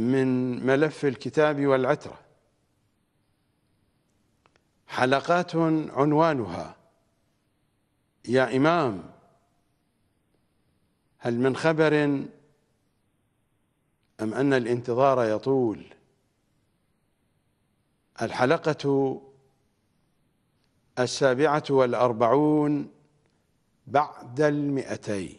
من ملف الكتاب والعترة حلقات عنوانها يا إمام هل من خبر أم أن الانتظار يطول الحلقة السابعة والأربعون بعد المئتين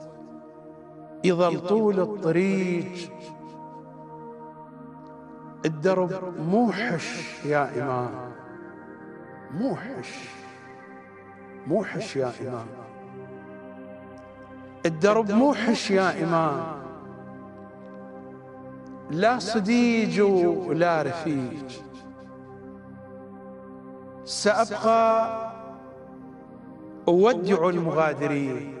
يظل طول الطريق الدرب موحش يا إمام موحش موحش يا إمام الدرب موحش يا إمام لا صديج ولا رفيق سأبقى أودع المغادرين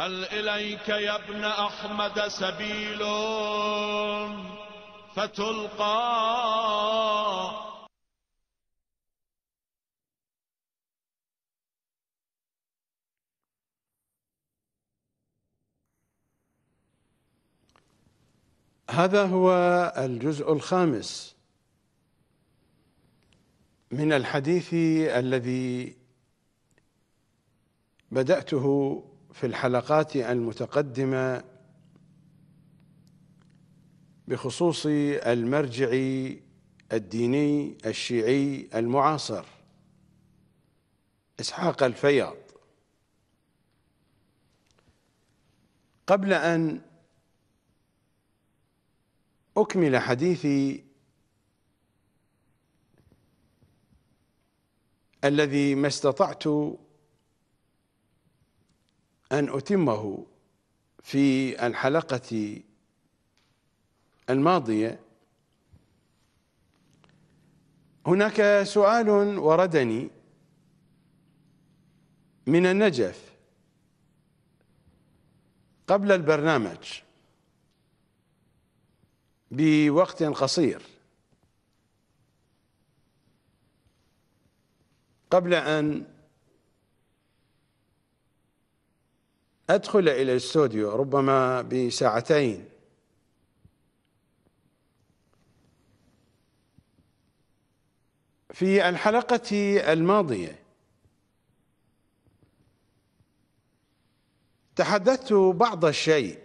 هل إليك يا ابن أحمد سبيل فتلقى هذا هو الجزء الخامس من الحديث الذي بدأته في الحلقات المتقدمة بخصوص المرجع الديني الشيعي المعاصر إسحاق الفياض قبل أن أكمل حديثي الذي ما استطعت أن أتمه في الحلقة الماضية هناك سؤال وردني من النجف قبل البرنامج بوقت قصير قبل أن أدخل إلى الاستوديو ربما بساعتين في الحلقة الماضية تحدثت بعض الشيء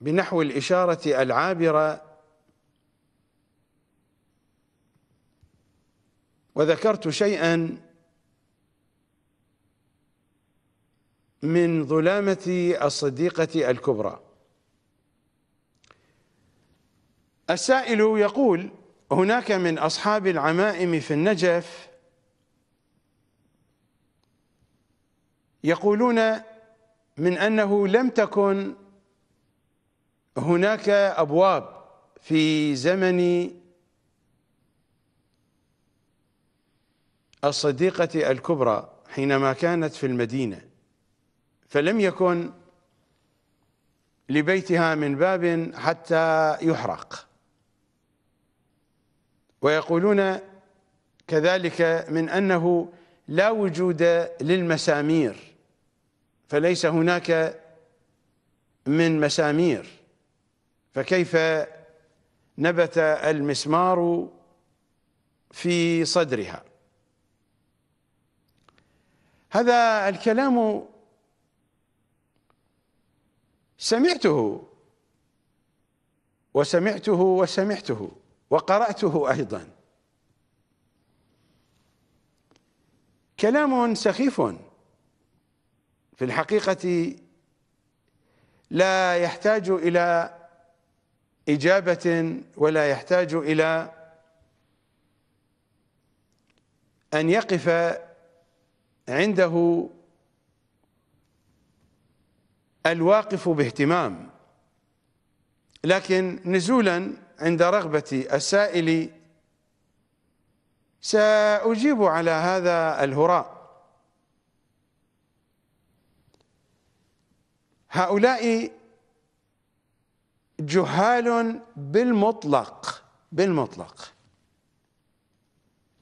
بنحو الإشارة العابرة وذكرت شيئا من ظلامة الصديقة الكبرى السائل يقول هناك من أصحاب العمائم في النجف يقولون من أنه لم تكن هناك أبواب في زمن الصديقة الكبرى حينما كانت في المدينة فلم يكن لبيتها من باب حتى يحرق ويقولون كذلك من أنه لا وجود للمسامير فليس هناك من مسامير فكيف نبت المسمار في صدرها هذا الكلام سمعته وسمعته وسمعته وقرأته أيضا كلام سخيف في الحقيقة لا يحتاج إلى إجابة ولا يحتاج إلى أن يقف عنده الواقف باهتمام لكن نزولا عند رغبة السائل سأجيب على هذا الهراء هؤلاء جهال بالمطلق بالمطلق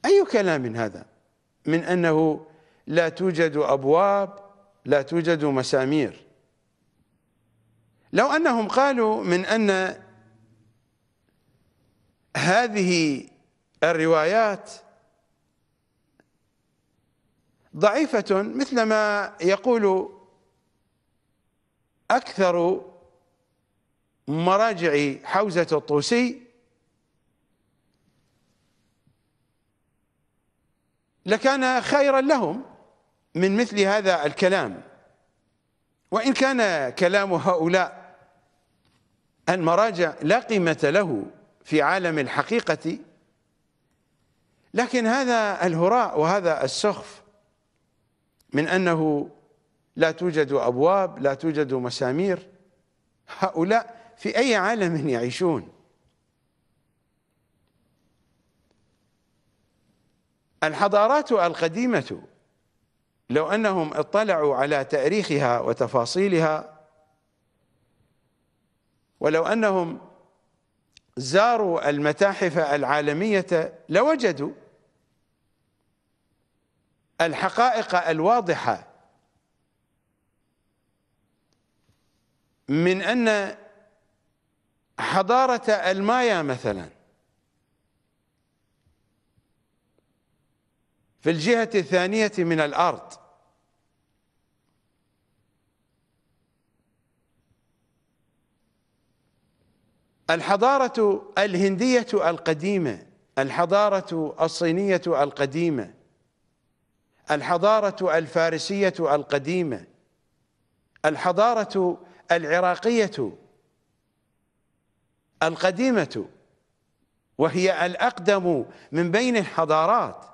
أي كلام من هذا من أنه لا توجد أبواب لا توجد مسامير لو أنهم قالوا من أن هذه الروايات ضعيفة مثل ما يقول أكثر مراجع حوزة الطوسي لكان خيرا لهم من مثل هذا الكلام وإن كان كلام هؤلاء المراجع لا قيمة له في عالم الحقيقة لكن هذا الهراء وهذا السخف من أنه لا توجد أبواب لا توجد مسامير هؤلاء في أي عالم يعيشون الحضارات القديمة لو أنهم اطلعوا على تاريخها وتفاصيلها ولو أنهم زاروا المتاحف العالمية لوجدوا الحقائق الواضحة من أن حضارة المايا مثلا في الجهة الثانية من الأرض الحضارة الهندية القديمة الحضارة الصينية القديمة الحضارة الفارسية القديمة الحضارة العراقية القديمة وهي الأقدم من بين الحضارات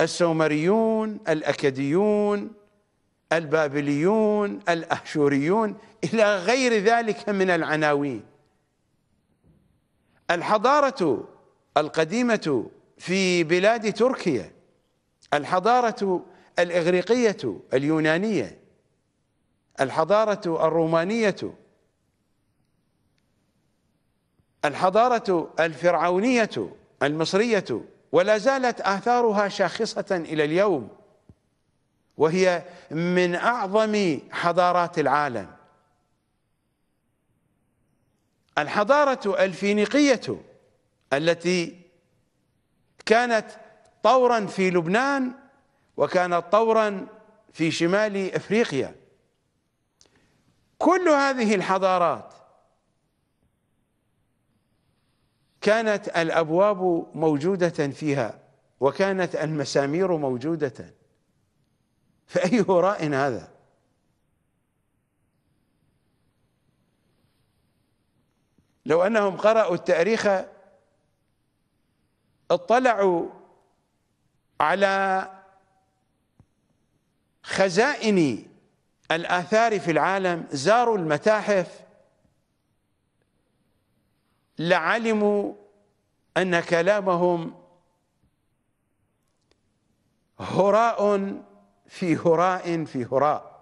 السومريون الأكديون البابليون الأهشوريون إلى غير ذلك من العناوين الحضارة القديمة في بلاد تركيا الحضارة الإغريقية اليونانية الحضارة الرومانية الحضارة الفرعونية المصرية ولا زالت آثارها شاخصة إلى اليوم وهي من اعظم حضارات العالم الحضاره الفينيقيه التي كانت طورا في لبنان وكانت طورا في شمال افريقيا كل هذه الحضارات كانت الابواب موجوده فيها وكانت المسامير موجوده فأي هراء هذا لو أنهم قرأوا التاريخ اطلعوا على خزائن الآثار في العالم زاروا المتاحف لعلموا أن كلامهم هراء في هراء في هراء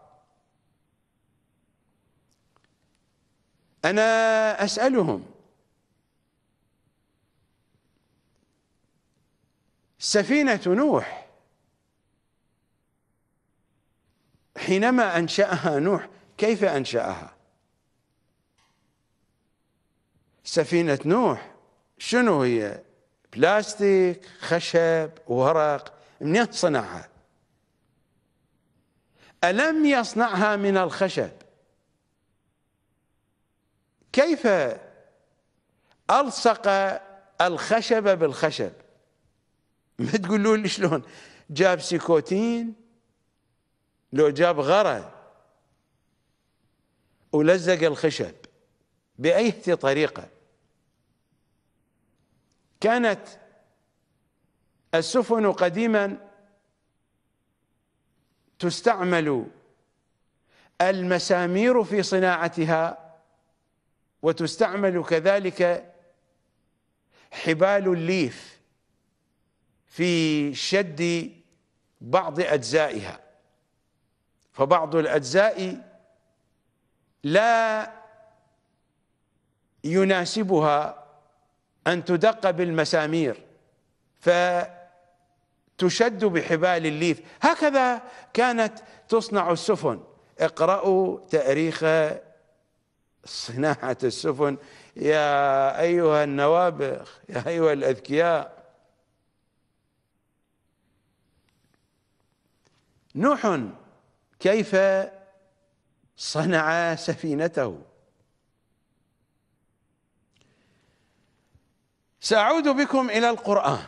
أنا أسألهم سفينة نوح حينما أنشأها نوح كيف أنشأها سفينة نوح شنو هي بلاستيك خشب ورق منين صنعها ألم يصنعها من الخشب كيف ألصق الخشب بالخشب ما تقولوا لي شلون جاب سيكوتين لو جاب غرة ولزق الخشب بأي طريقة كانت السفن قديما تستعمل المسامير في صناعتها وتستعمل كذلك حبال الليف في شد بعض أجزائها فبعض الأجزاء لا يناسبها أن تدق بالمسامير ف تشد بحبال الليف هكذا كانت تصنع السفن اقرأوا تاريخ صناعة السفن يا أيها النوابغ يا أيها الأذكياء نوح كيف صنع سفينته سأعود بكم إلى القرآن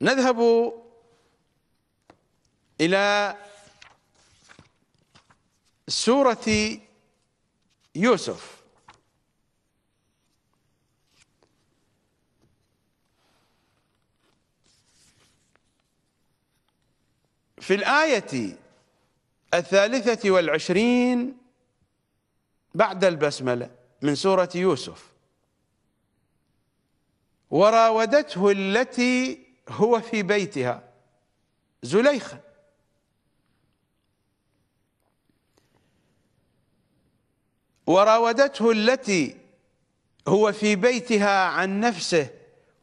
نذهب إلى سورة يوسف في الآية الثالثة والعشرين بعد البسملة من سورة يوسف وراودته التي هو في بيتها زليخة وراودته التي هو في بيتها عن نفسه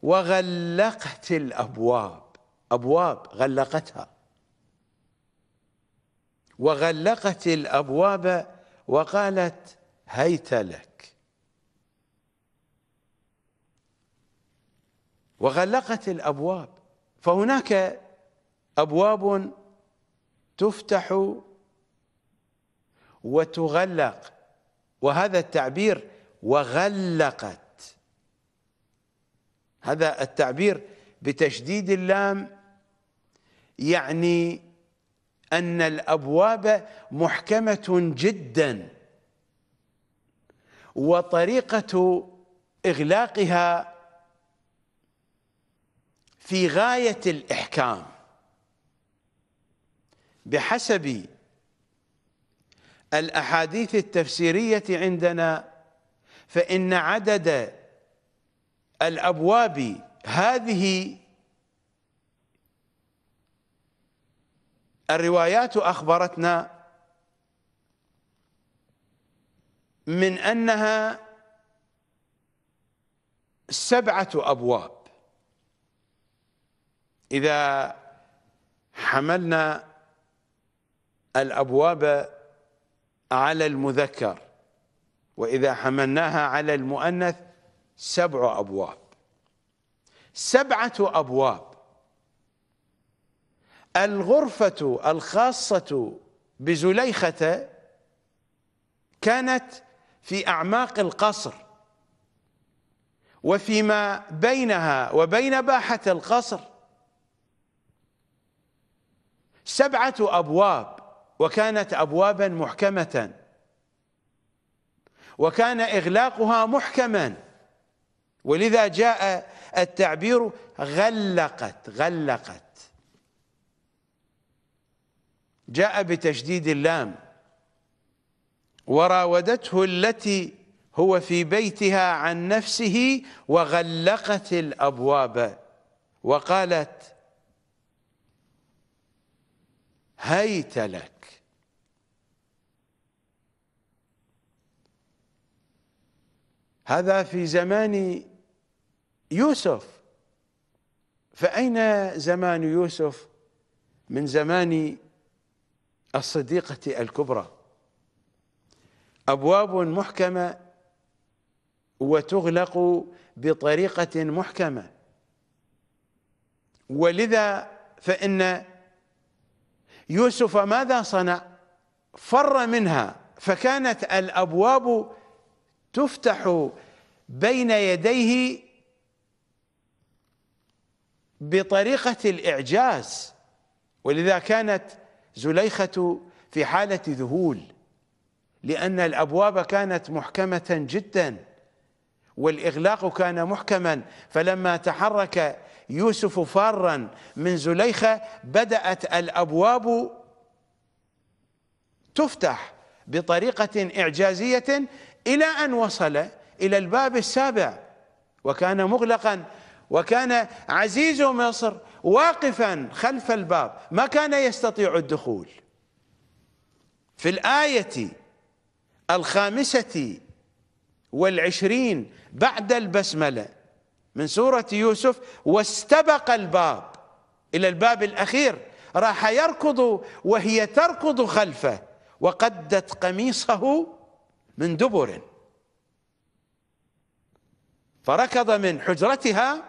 وغلقت الابواب ابواب غلقتها وغلقت الابواب وقالت هيت لك وغلقت الابواب فهناك ابواب تفتح وتغلق وهذا التعبير وغلقت هذا التعبير بتشديد اللام يعني ان الابواب محكمه جدا وطريقه اغلاقها في غاية الإحكام بحسب الأحاديث التفسيرية عندنا فإن عدد الأبواب هذه الروايات أخبرتنا من أنها سبعة أبواب إذا حملنا الأبواب على المذكر وإذا حملناها على المؤنث سبع أبواب سبعة أبواب الغرفة الخاصة بزليخة كانت في أعماق القصر وفيما بينها وبين باحة القصر سبعة أبواب وكانت أبوابا محكمة وكان إغلاقها محكما ولذا جاء التعبير غلقت غلقت جاء بتشديد اللام وراودته التي هو في بيتها عن نفسه وغلقت الأبواب وقالت هيت لك هذا في زمان يوسف فأين زمان يوسف من زمان الصديقة الكبرى أبواب محكمة وتغلق بطريقة محكمة ولذا فإن يوسف ماذا صنع فر منها فكانت الابواب تفتح بين يديه بطريقه الاعجاز ولذا كانت زليخه في حاله ذهول لان الابواب كانت محكمه جدا والاغلاق كان محكما فلما تحرك يوسف فارا من زليخة بدأت الأبواب تفتح بطريقة إعجازية إلى أن وصل إلى الباب السابع وكان مغلقا وكان عزيز مصر واقفا خلف الباب ما كان يستطيع الدخول في الآية الخامسة والعشرين بعد البسملة من سورة يوسف واستبق الباب إلى الباب الأخير راح يركض وهي تركض خلفه وقدت قميصه من دبر فركض من حجرتها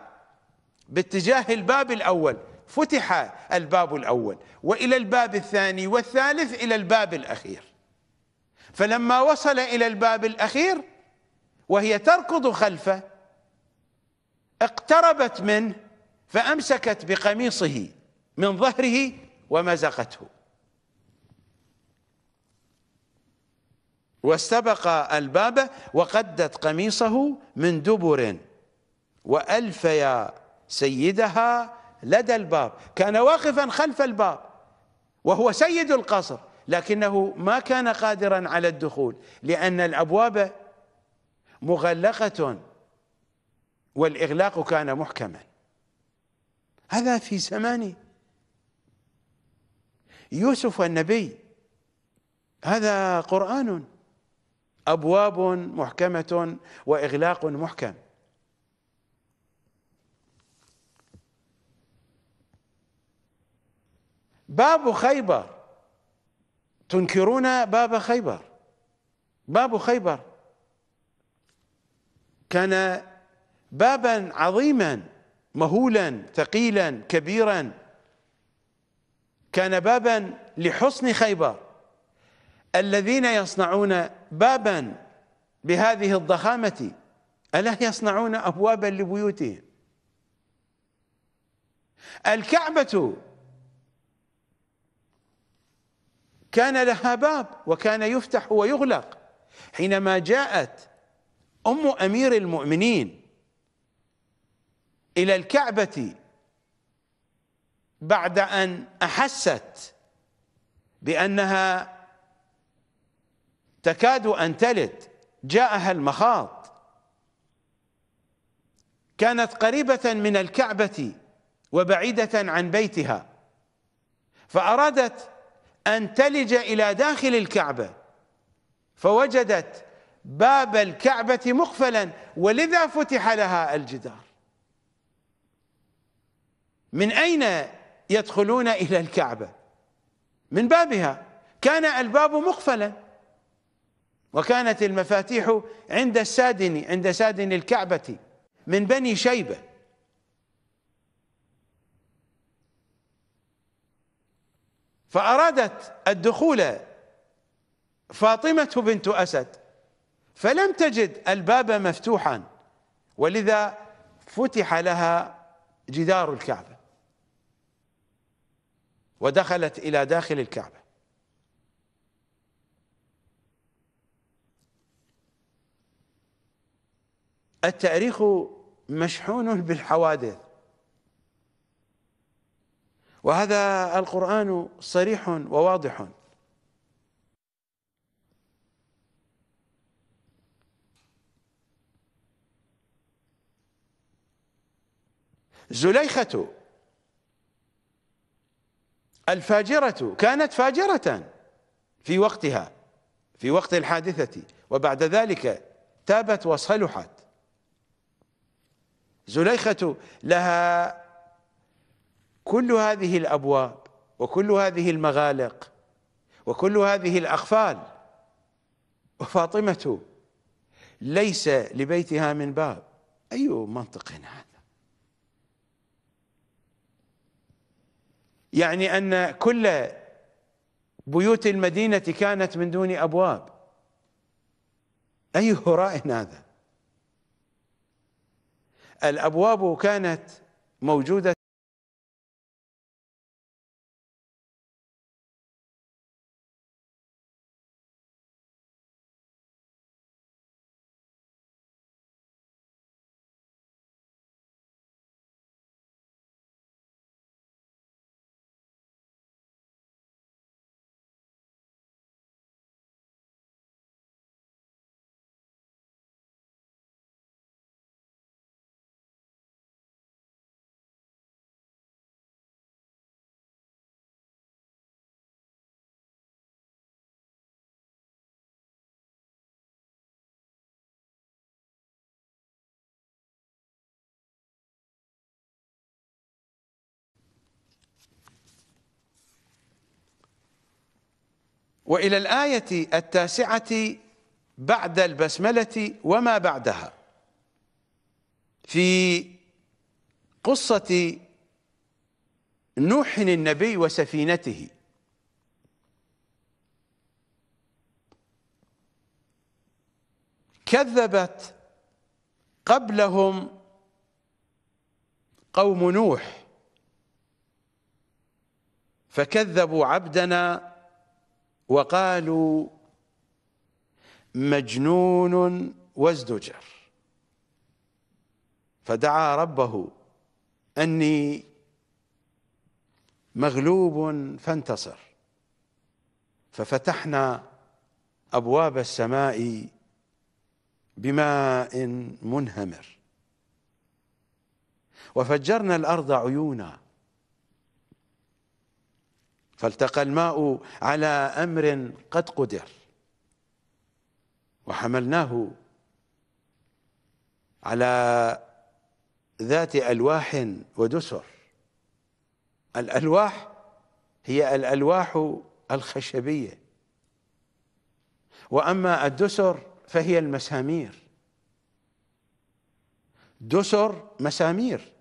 باتجاه الباب الأول فتح الباب الأول وإلى الباب الثاني والثالث إلى الباب الأخير فلما وصل إلى الباب الأخير وهي تركض خلفه اقتربت منه فأمسكت بقميصه من ظهره ومزقته واستبق الباب وقدت قميصه من دبر وألف يا سيدها لدى الباب كان واقفا خلف الباب وهو سيد القصر لكنه ما كان قادرا على الدخول لأن الأبواب مغلقة والإغلاق كان محكما هذا في زمانه يوسف والنبي هذا قرآن أبواب محكمة وإغلاق محكم باب خيبر تنكرون باب خيبر باب خيبر كان بابا عظيما مهولا ثقيلا كبيرا كان بابا لحصن خيبر الذين يصنعون بابا بهذه الضخامة ألا يصنعون أبوابا لبيوتهم الكعبة كان لها باب وكان يفتح ويغلق حينما جاءت أم أمير المؤمنين إلى الكعبة بعد أن أحست بأنها تكاد أن تلد جاءها المخاض كانت قريبة من الكعبة وبعيدة عن بيتها فأرادت أن تلج إلى داخل الكعبة فوجدت باب الكعبة مقفلا ولذا فتح لها الجدار من أين يدخلون إلى الكعبة من بابها كان الباب مقفلا وكانت المفاتيح عند السادن عند سادن الكعبة من بني شيبة فأرادت الدخول فاطمة بنت أسد فلم تجد الباب مفتوحا ولذا فتح لها جدار الكعبة ودخلت إلى داخل الكعبة التاريخ مشحون بالحوادث وهذا القرآن صريح وواضح زليخة الفاجرة كانت فاجرة في وقتها في وقت الحادثة وبعد ذلك تابت وصلحت زليخة لها كل هذه الأبواب وكل هذه المغالق وكل هذه الأخفال وفاطمة ليس لبيتها من باب أي منطق هذا يعني أن كل بيوت المدينة كانت من دون أبواب أي هراء هذا الأبواب كانت موجودة والى الايه التاسعه بعد البسمله وما بعدها في قصه نوح النبي وسفينته كذبت قبلهم قوم نوح فكذبوا عبدنا وقالوا مجنون وازدجر فدعا ربه أني مغلوب فانتصر ففتحنا أبواب السماء بماء منهمر وفجرنا الأرض عيونا فالتقى الماء على امر قد قدر وحملناه على ذات الواح ودسر الالواح هي الالواح الخشبيه واما الدسر فهي المسامير دسر مسامير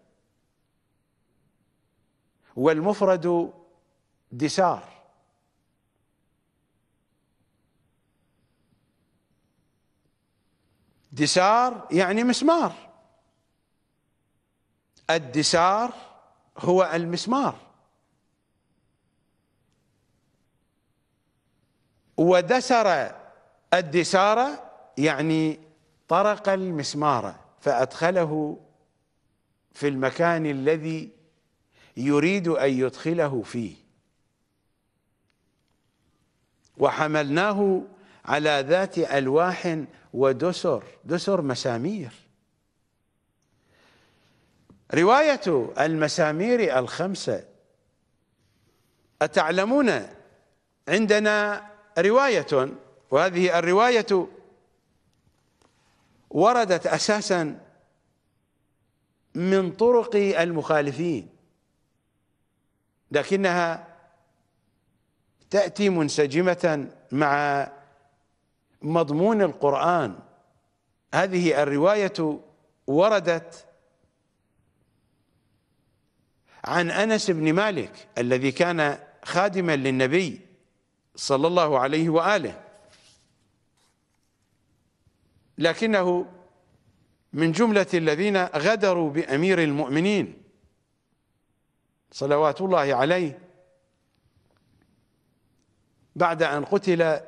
والمفرد دسار دسار يعني مسمار الدسار هو المسمار ودسر الدسار يعني طرق المسمار فأدخله في المكان الذي يريد أن يدخله فيه وحملناه على ذات ألواح ودسر دسر مسامير رواية المسامير الخمسة أتعلمون عندنا رواية وهذه الرواية وردت أساسا من طرق المخالفين لكنها تأتي منسجمة مع مضمون القرآن هذه الرواية وردت عن أنس بن مالك الذي كان خادما للنبي صلى الله عليه وآله لكنه من جملة الذين غدروا بأمير المؤمنين صلوات الله عليه بعد أن قتل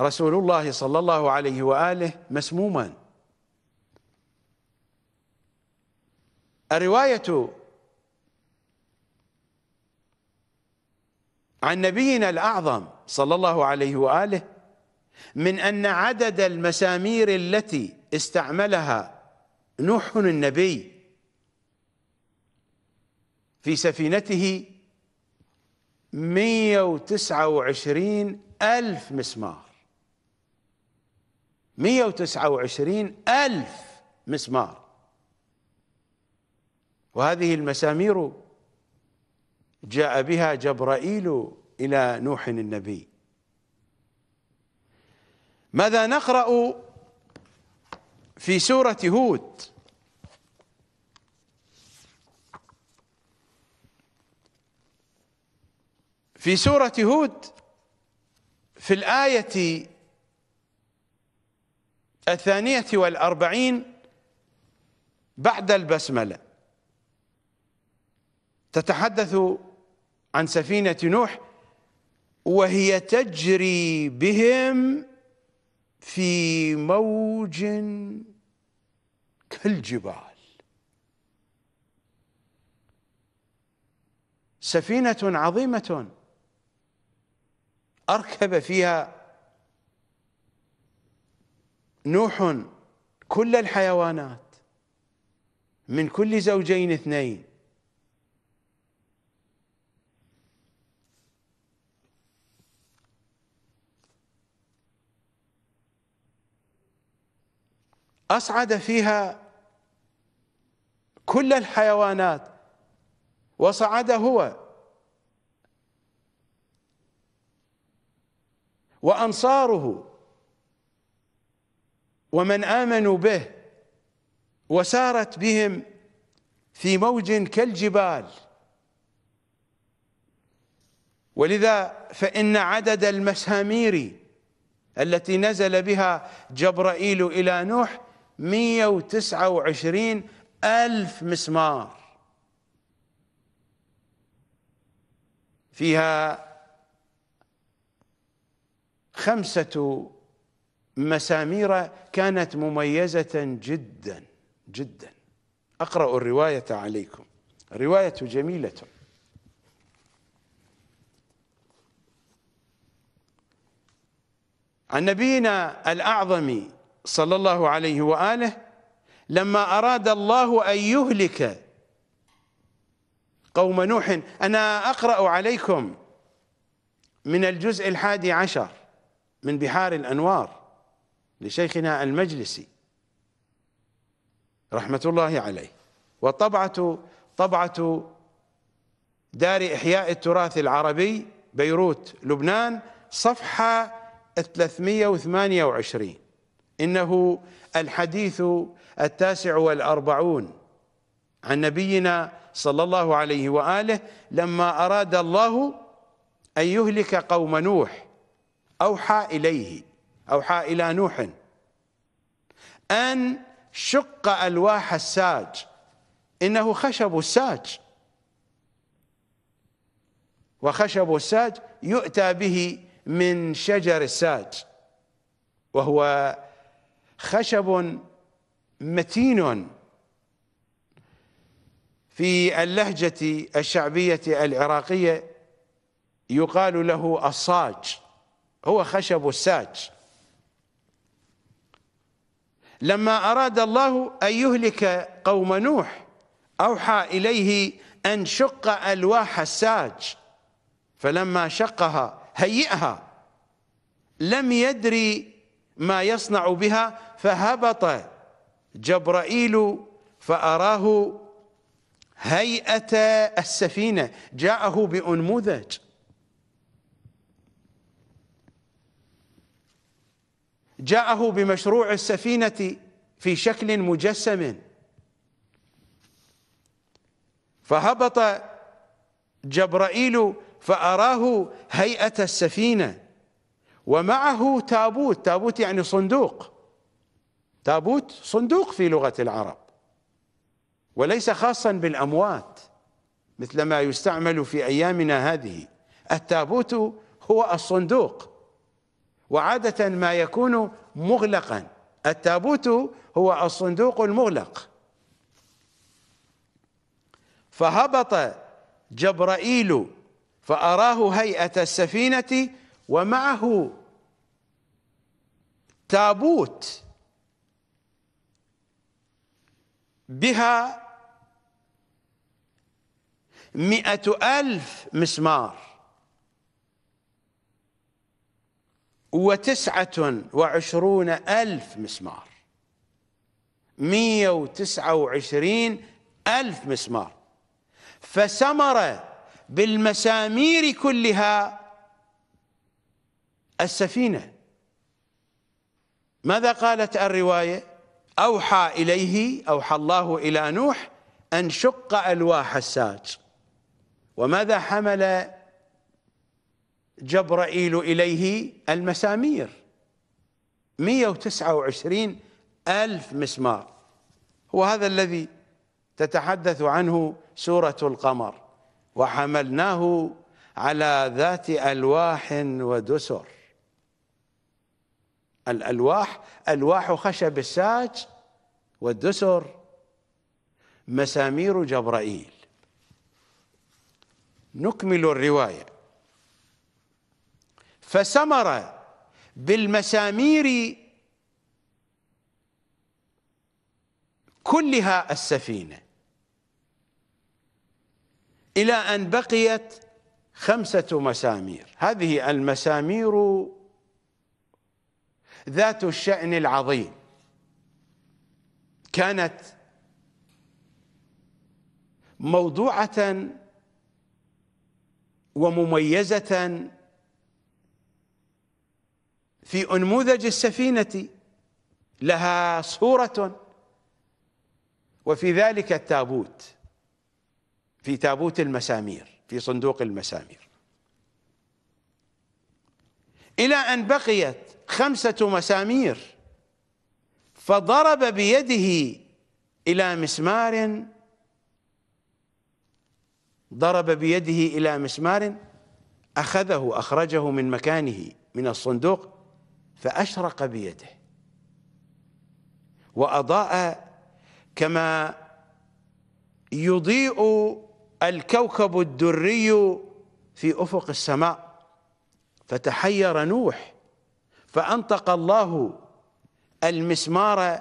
رسول الله صلى الله عليه وآله مسموما الرواية عن نبينا الأعظم صلى الله عليه وآله من أن عدد المسامير التي استعملها نوح النبي في سفينته 129 ألف مسمار 129 ألف مسمار وهذه المسامير جاء بها جبرائيل إلى نوح النبي ماذا نقرأ في سورة هود؟ في سورة هود في الآية الثانية والأربعين بعد البسملة تتحدث عن سفينة نوح وهي تجري بهم في موج كالجبال سفينة عظيمة أركب فيها نوح كل الحيوانات من كل زوجين اثنين أصعد فيها كل الحيوانات وصعد هو وأنصاره ومن آمنوا به وسارت بهم في موج كالجبال ولذا فإن عدد المسامير التي نزل بها جبرائيل إلى نوح 129 ألف مسمار فيها خمسة مسامير كانت مميزة جدا جدا أقرأ الرواية عليكم رواية جميلة عن نبينا الأعظم صلى الله عليه وآله لما أراد الله أن يهلك قوم نوح أنا أقرأ عليكم من الجزء الحادي عشر من بحار الأنوار لشيخنا المجلسي رحمة الله عليه وطبعة طبعة دار إحياء التراث العربي بيروت لبنان صفحة 328 إنه الحديث التاسع والأربعون عن نبينا صلى الله عليه وآله لما أراد الله أن يهلك قوم نوح أوحى إليه أوحى إلى نوح أن شق ألواح الساج إنه خشب الساج وخشب الساج يؤتى به من شجر الساج وهو خشب متين في اللهجة الشعبية العراقية يقال له الصاج هو خشب الساج لما أراد الله أن يهلك قوم نوح أوحى إليه أن شق ألواح الساج فلما شقها هيئها لم يدري ما يصنع بها فهبط جبرائيل فأراه هيئة السفينة جاءه بأنموذج جاءه بمشروع السفينة في شكل مجسم فهبط جبرائيل فأراه هيئة السفينة ومعه تابوت تابوت يعني صندوق تابوت صندوق في لغة العرب وليس خاصا بالأموات مثل ما يستعمل في أيامنا هذه التابوت هو الصندوق وعادة ما يكون مغلقا التابوت هو الصندوق المغلق فهبط جبرائيل فأراه هيئة السفينة ومعه تابوت بها مئة ألف مسمار وتسعة وعشرون ألف مسمار مية وتسعة وعشرين ألف مسمار فسمر بالمسامير كلها السفينة ماذا قالت الرواية أوحى إليه أوحى الله إلى نوح أن شق ألواح الساج وماذا حمل جبرائيل إليه المسامير 129 ألف مسمار هو هذا الذي تتحدث عنه سورة القمر وحملناه على ذات ألواح ودسر الألواح ألواح خشب الساج والدسر مسامير جبرائيل نكمل الروايه فسمر بالمسامير كلها السفينة إلى أن بقيت خمسة مسامير هذه المسامير ذات الشأن العظيم كانت موضوعة ومميزة في أنموذج السفينة لها صورة وفي ذلك التابوت في تابوت المسامير في صندوق المسامير إلى أن بقيت خمسة مسامير فضرب بيده إلى مسمار ضرب بيده إلى مسمار أخذه أخرجه من مكانه من الصندوق فأشرق بيده وأضاء كما يضيء الكوكب الدري في أفق السماء فتحير نوح فأنطق الله المسمار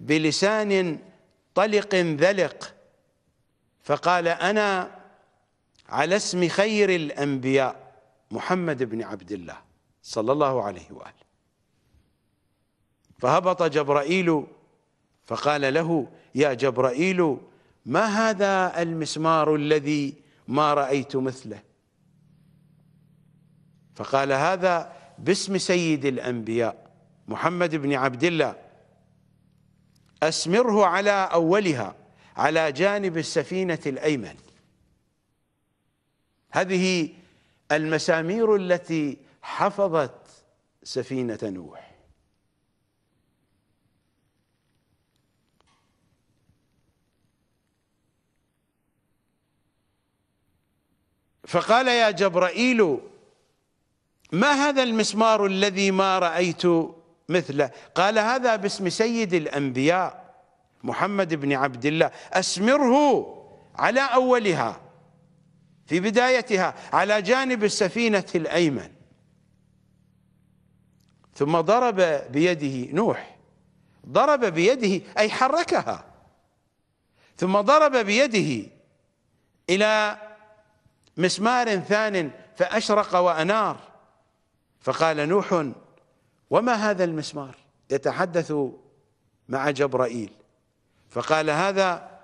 بلسان طلق ذلق فقال أنا على اسم خير الأنبياء محمد بن عبد الله صلى الله عليه وآله فهبط جبرائيل فقال له يا جبرائيل ما هذا المسمار الذي ما رأيت مثله فقال هذا باسم سيد الأنبياء محمد بن عبد الله أسمره على أولها على جانب السفينة الأيمن هذه المسامير التي حفظت سفينة نوح فقال يا جبرائيل ما هذا المسمار الذي ما رأيت مثله قال هذا باسم سيد الأنبياء محمد بن عبد الله أسمره على أولها في بدايتها على جانب السفينة الأيمن ثم ضرب بيده نوح ضرب بيده أي حركها ثم ضرب بيده إلى مسمار ثان فأشرق وأنار فقال نوح وما هذا المسمار يتحدث مع جبرائيل فقال هذا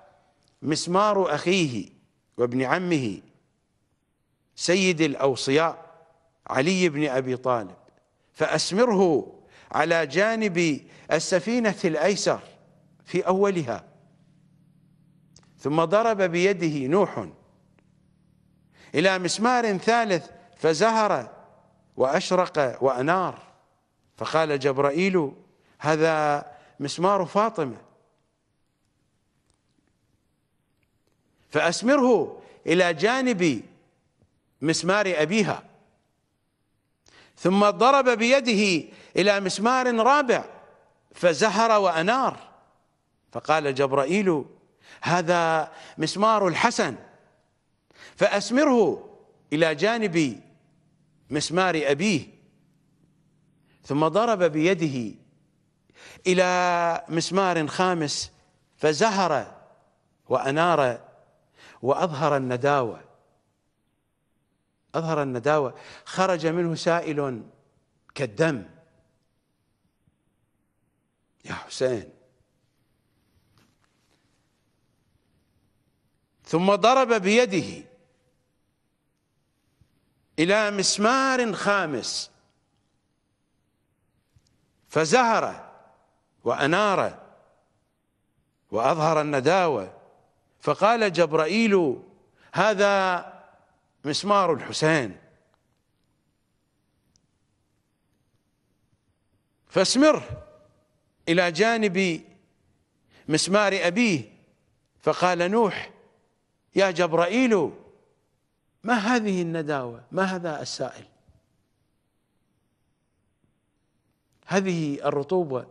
مسمار أخيه وابن عمه سيد الأوصياء علي بن أبي طالب فأسمره على جانب السفينة الأيسر في أولها ثم ضرب بيده نوح إلى مسمار ثالث فزهر وأشرق وأنار فقال جبرائيل هذا مسمار فاطمة فأسمره إلى جانب مسمار أبيها ثم ضرب بيده إلى مسمار رابع فزهر وأنار فقال جبرائيل هذا مسمار الحسن فأسمره إلى جانب مسمار أبيه ثم ضرب بيده إلى مسمار خامس فزهر وأنار وأظهر النداوة أظهر النداوة خرج منه سائل كالدم يا حسين ثم ضرب بيده إلى مسمار خامس فزهر وأنار وأظهر النداوة فقال جبرائيل هذا مسمار الحسين فاسمر إلى جانب مسمار أبيه فقال نوح يا جبرائيل ما هذه النداوة ما هذا السائل هذه الرطوبة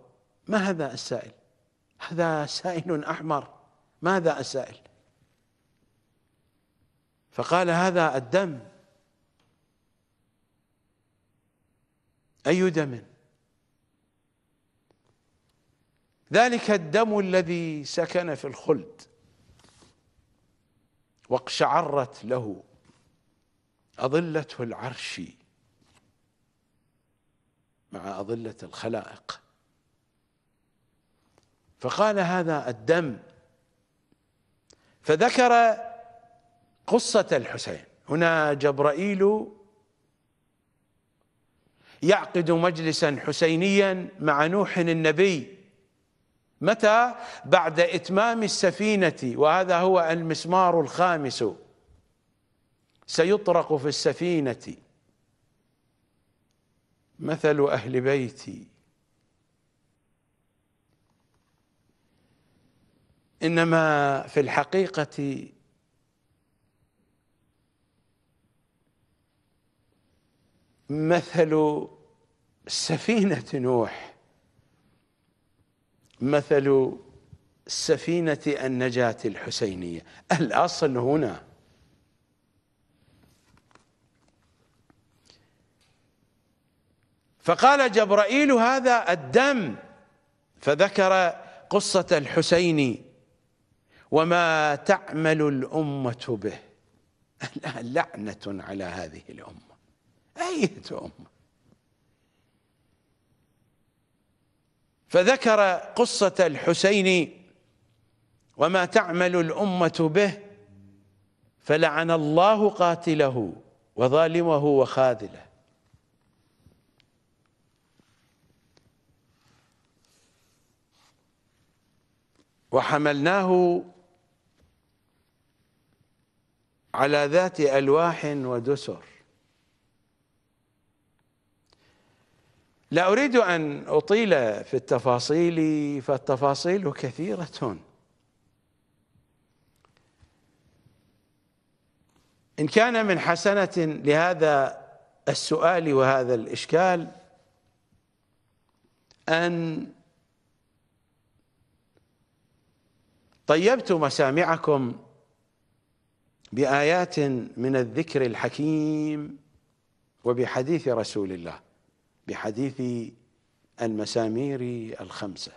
ما هذا السائل هذا سائل أحمر ماذا السائل فقال هذا الدم أي دم ذلك الدم الذي سكن في الخلد واقشعرت له أظلة العرش مع أظلة الخلائق فقال هذا الدم فذكر قصة الحسين هنا جبرائيل يعقد مجلسا حسينيا مع نوح النبي متى بعد إتمام السفينة وهذا هو المسمار الخامس سيطرق في السفينة مثل أهل بيتي إنما في الحقيقة مثل سفينة نوح مثل سفينة النجاة الحسينية الأصل هنا فقال جبرائيل هذا الدم فذكر قصة الحسين وما تعمل الأمة به لعنة على هذه الأمة أية أمة فذكر قصة الحسين وما تعمل الأمة به فلعن الله قاتله وظالمه وخاذله وحملناه على ذات ألواح ودسر لا أريد أن أطيل في التفاصيل فالتفاصيل كثيرة إن كان من حسنة لهذا السؤال وهذا الإشكال أن طيبت مسامعكم بآيات من الذكر الحكيم وبحديث رسول الله بحديث المسامير الخمسة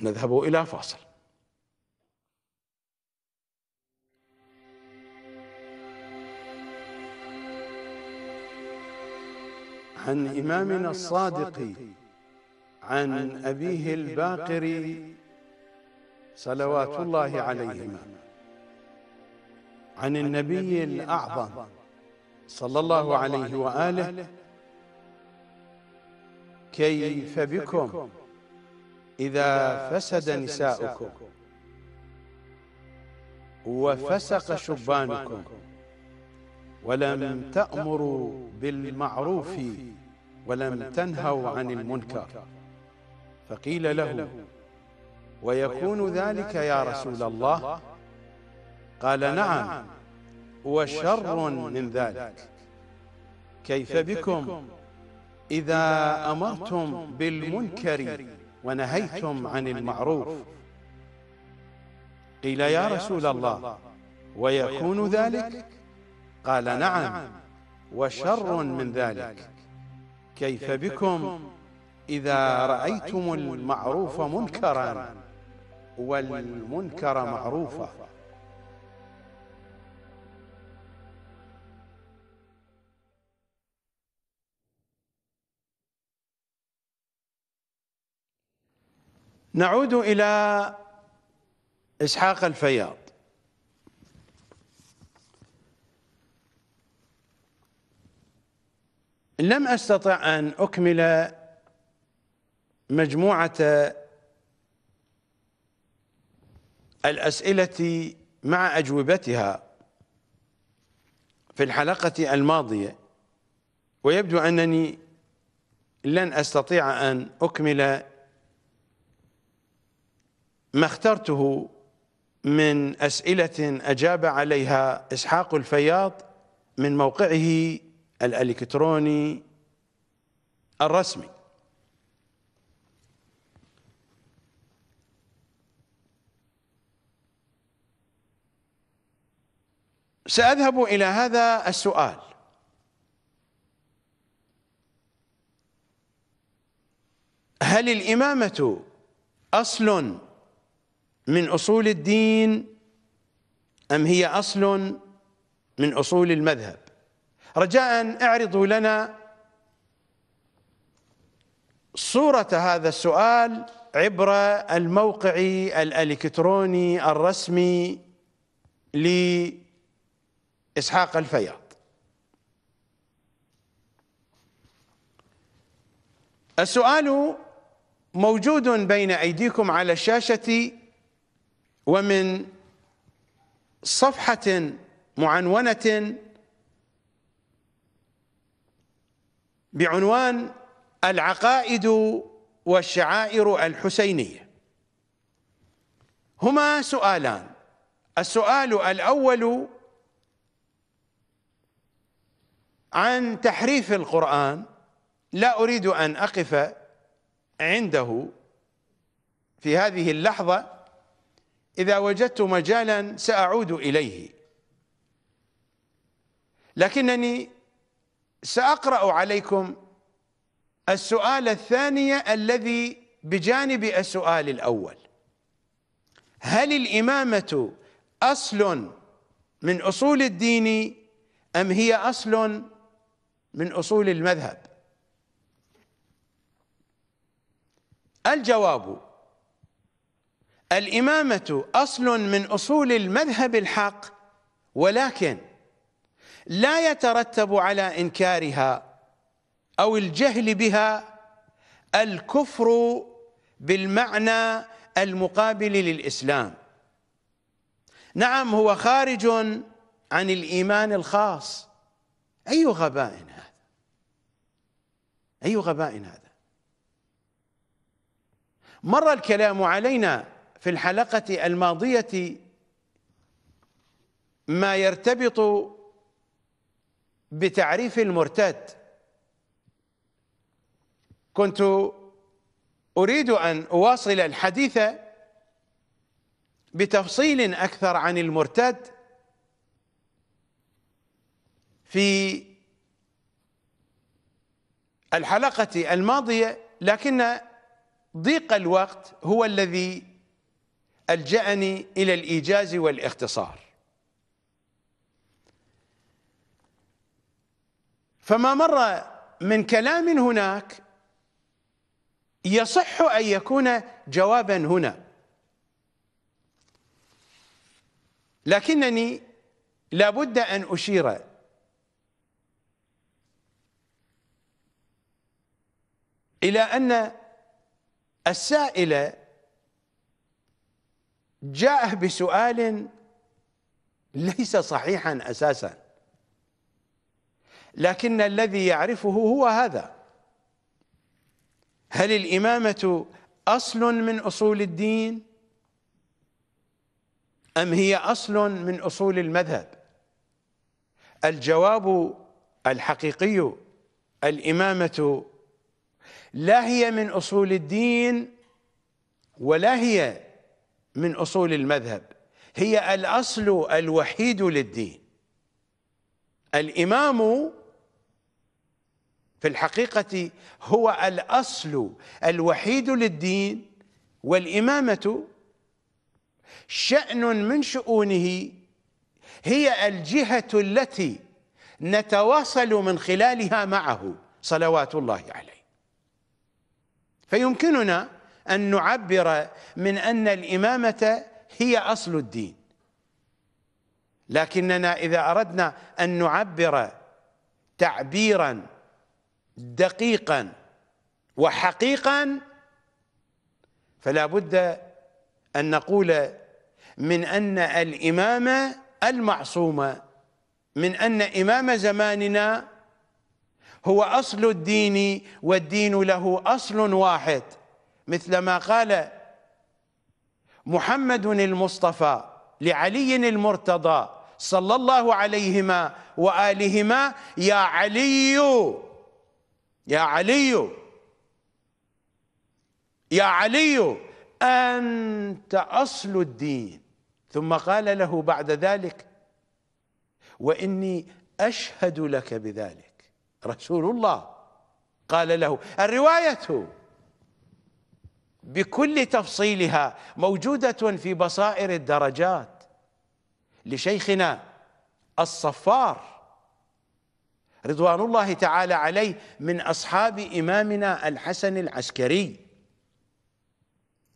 نذهب إلى فاصل عن إمامنا الصادق عن أبيه الباقر صلوات الله عليهما عن النبي الأعظم صلى الله عليه وآله كيف بكم إذا فسد نساؤكم وفسق شبانكم ولم تأمروا بالمعروف ولم تنهوا عن المنكر فقيل له ويكون ذلك يا رسول الله قال نعم, نعم، وشر من ذلك كيف بكم إذا أمرتم بالمنكر ونهيتم عن المعروف قيل يا رسول الله ويكون ذلك قال نعم, نعم، وشر من ذلك كيف بكم إذا رأيتم المعروف منكرا والمنكر معروفا نعود إلى إسحاق الفياض لم أستطع أن أكمل مجموعة الأسئلة مع أجوبتها في الحلقة الماضية ويبدو أنني لن أستطيع أن أكمل ما اخترته من أسئلة أجاب عليها إسحاق الفياض من موقعه الالكتروني الرسمي ساذهب الى هذا السؤال هل الامامه اصل من اصول الدين ام هي اصل من اصول المذهب رجاء اعرضوا لنا صورة هذا السؤال عبر الموقع الإلكتروني الرسمي لإسحاق الفياض السؤال موجود بين أيديكم على الشاشة ومن صفحة معنونة بعنوان العقائد والشعائر الحسينية هما سؤالان السؤال الأول عن تحريف القرآن لا أريد أن أقف عنده في هذه اللحظة إذا وجدت مجالا سأعود إليه لكنني سأقرأ عليكم السؤال الثاني الذي بجانب السؤال الأول هل الإمامة أصل من أصول الدين أم هي أصل من أصول المذهب الجواب الإمامة أصل من أصول المذهب الحق ولكن لا يترتب على انكارها او الجهل بها الكفر بالمعنى المقابل للاسلام نعم هو خارج عن الايمان الخاص اي غباء هذا اي غباء هذا مر الكلام علينا في الحلقه الماضيه ما يرتبط بتعريف المرتد كنت اريد ان اواصل الحديث بتفصيل اكثر عن المرتد في الحلقه الماضيه لكن ضيق الوقت هو الذي الجاني الى الايجاز والاختصار فما مر من كلام هناك يصح أن يكون جوابا هنا لكنني لابد أن أشير إلى أن السائل جاء بسؤال ليس صحيحا أساساً لكن الذي يعرفه هو هذا هل الإمامة أصل من أصول الدين أم هي أصل من أصول المذهب الجواب الحقيقي الإمامة لا هي من أصول الدين ولا هي من أصول المذهب هي الأصل الوحيد للدين الإمام في الحقيقة هو الأصل الوحيد للدين والإمامة شأن من شؤونه هي الجهة التي نتواصل من خلالها معه صلوات الله عليه فيمكننا أن نعبر من أن الإمامة هي أصل الدين لكننا إذا أردنا أن نعبر تعبيراً دقيقا وحقيقا فلا بد أن نقول من أن الإمامة المعصومة من أن إمام زماننا هو أصل الدين والدين له أصل واحد مثل ما قال محمد المصطفى لعلي المرتضى صلى الله عليهما وآلهما يا علي يا علي يا علي أنت أصل الدين ثم قال له بعد ذلك وإني أشهد لك بذلك رسول الله قال له الرواية بكل تفصيلها موجودة في بصائر الدرجات لشيخنا الصفار رضوان الله تعالى عليه من اصحاب امامنا الحسن العسكري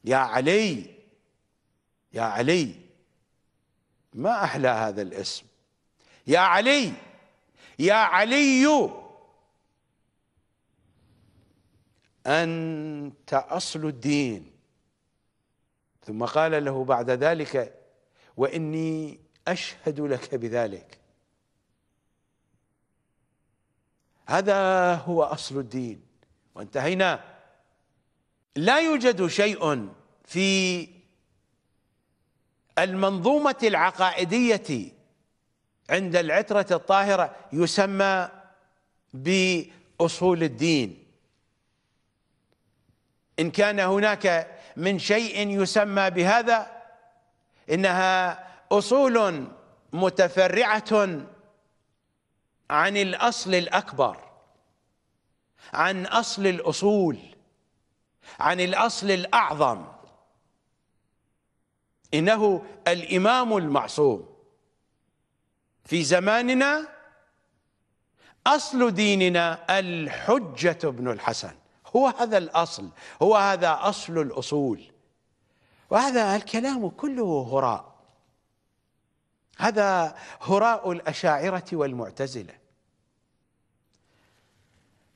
يا علي يا علي ما احلى هذا الاسم يا علي يا علي انت اصل الدين ثم قال له بعد ذلك واني اشهد لك بذلك هذا هو أصل الدين وانتهينا لا يوجد شيء في المنظومة العقائدية عند العترة الطاهرة يسمى بأصول الدين إن كان هناك من شيء يسمى بهذا إنها أصول متفرعة عن الاصل الاكبر عن اصل الاصول عن الاصل الاعظم انه الامام المعصوم في زماننا اصل ديننا الحجه بن الحسن هو هذا الاصل هو هذا اصل الاصول وهذا الكلام كله هراء هذا هراء الاشاعره والمعتزله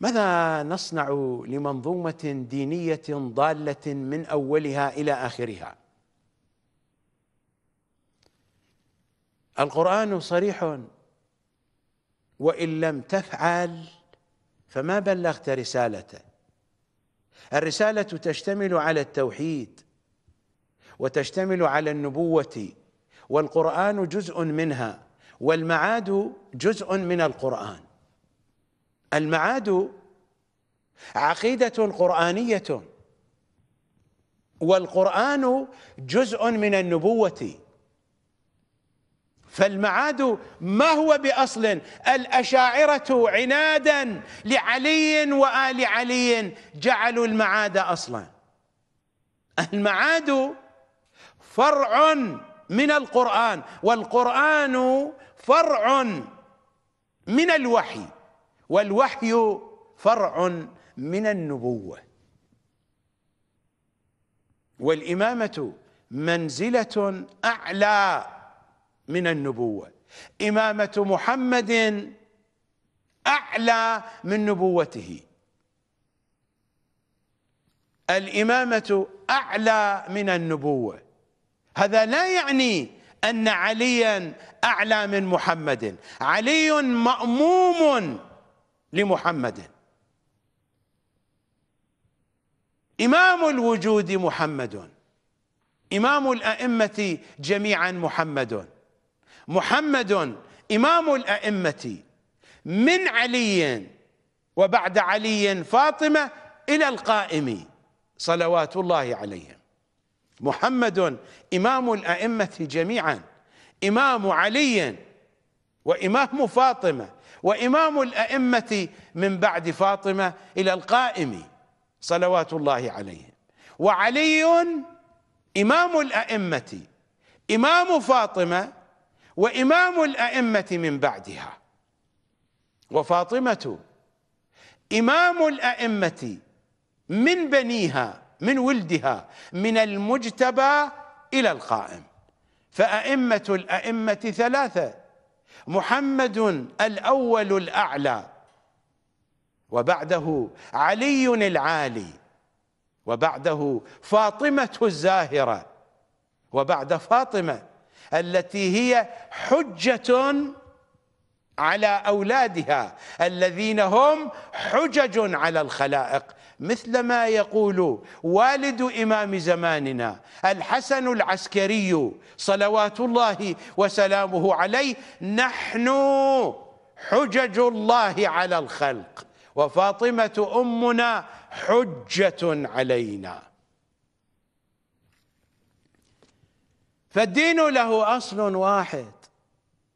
ماذا نصنع لمنظومه دينيه ضاله من اولها الى اخرها القران صريح وان لم تفعل فما بلغت رسالته الرساله تشتمل على التوحيد وتشتمل على النبوه والقرآن جزء منها والمعاد جزء من القرآن المعاد عقيدة قرآنية والقرآن جزء من النبوة فالمعاد ما هو بأصل الأشاعرة عنادا لعلي وآل علي جعلوا المعاد أصلا المعاد فرع من القرآن والقرآن فرع من الوحي والوحي فرع من النبوة والإمامة منزلة أعلى من النبوة إمامة محمد أعلى من نبوته الإمامة أعلى من النبوة هذا لا يعني أن عليا أعلى من محمد علي مأموم لمحمد إمام الوجود محمد إمام الأئمة جميعا محمد محمد إمام الأئمة من علي وبعد علي فاطمة إلى القائم صلوات الله عليهم محمد إمام الأئمة جميعا إمام علي وإمام فاطمة وإمام الأئمة من بعد فاطمة إلى القائم صلوات الله عليهم وعلي إمام الأئمة إمام فاطمة وإمام الأئمة من بعدها وفاطمة إمام الأئمة من بنيها من ولدها من المجتبى إلى القائم فأئمة الأئمة ثلاثة محمد الأول الأعلى وبعده علي العالي وبعده فاطمة الزاهرة وبعد فاطمة التي هي حجة على أولادها الذين هم حجج على الخلائق مثل ما يقول والد إمام زماننا الحسن العسكري صلوات الله وسلامه عليه نحن حجج الله على الخلق وفاطمة أمنا حجة علينا فالدين له أصل واحد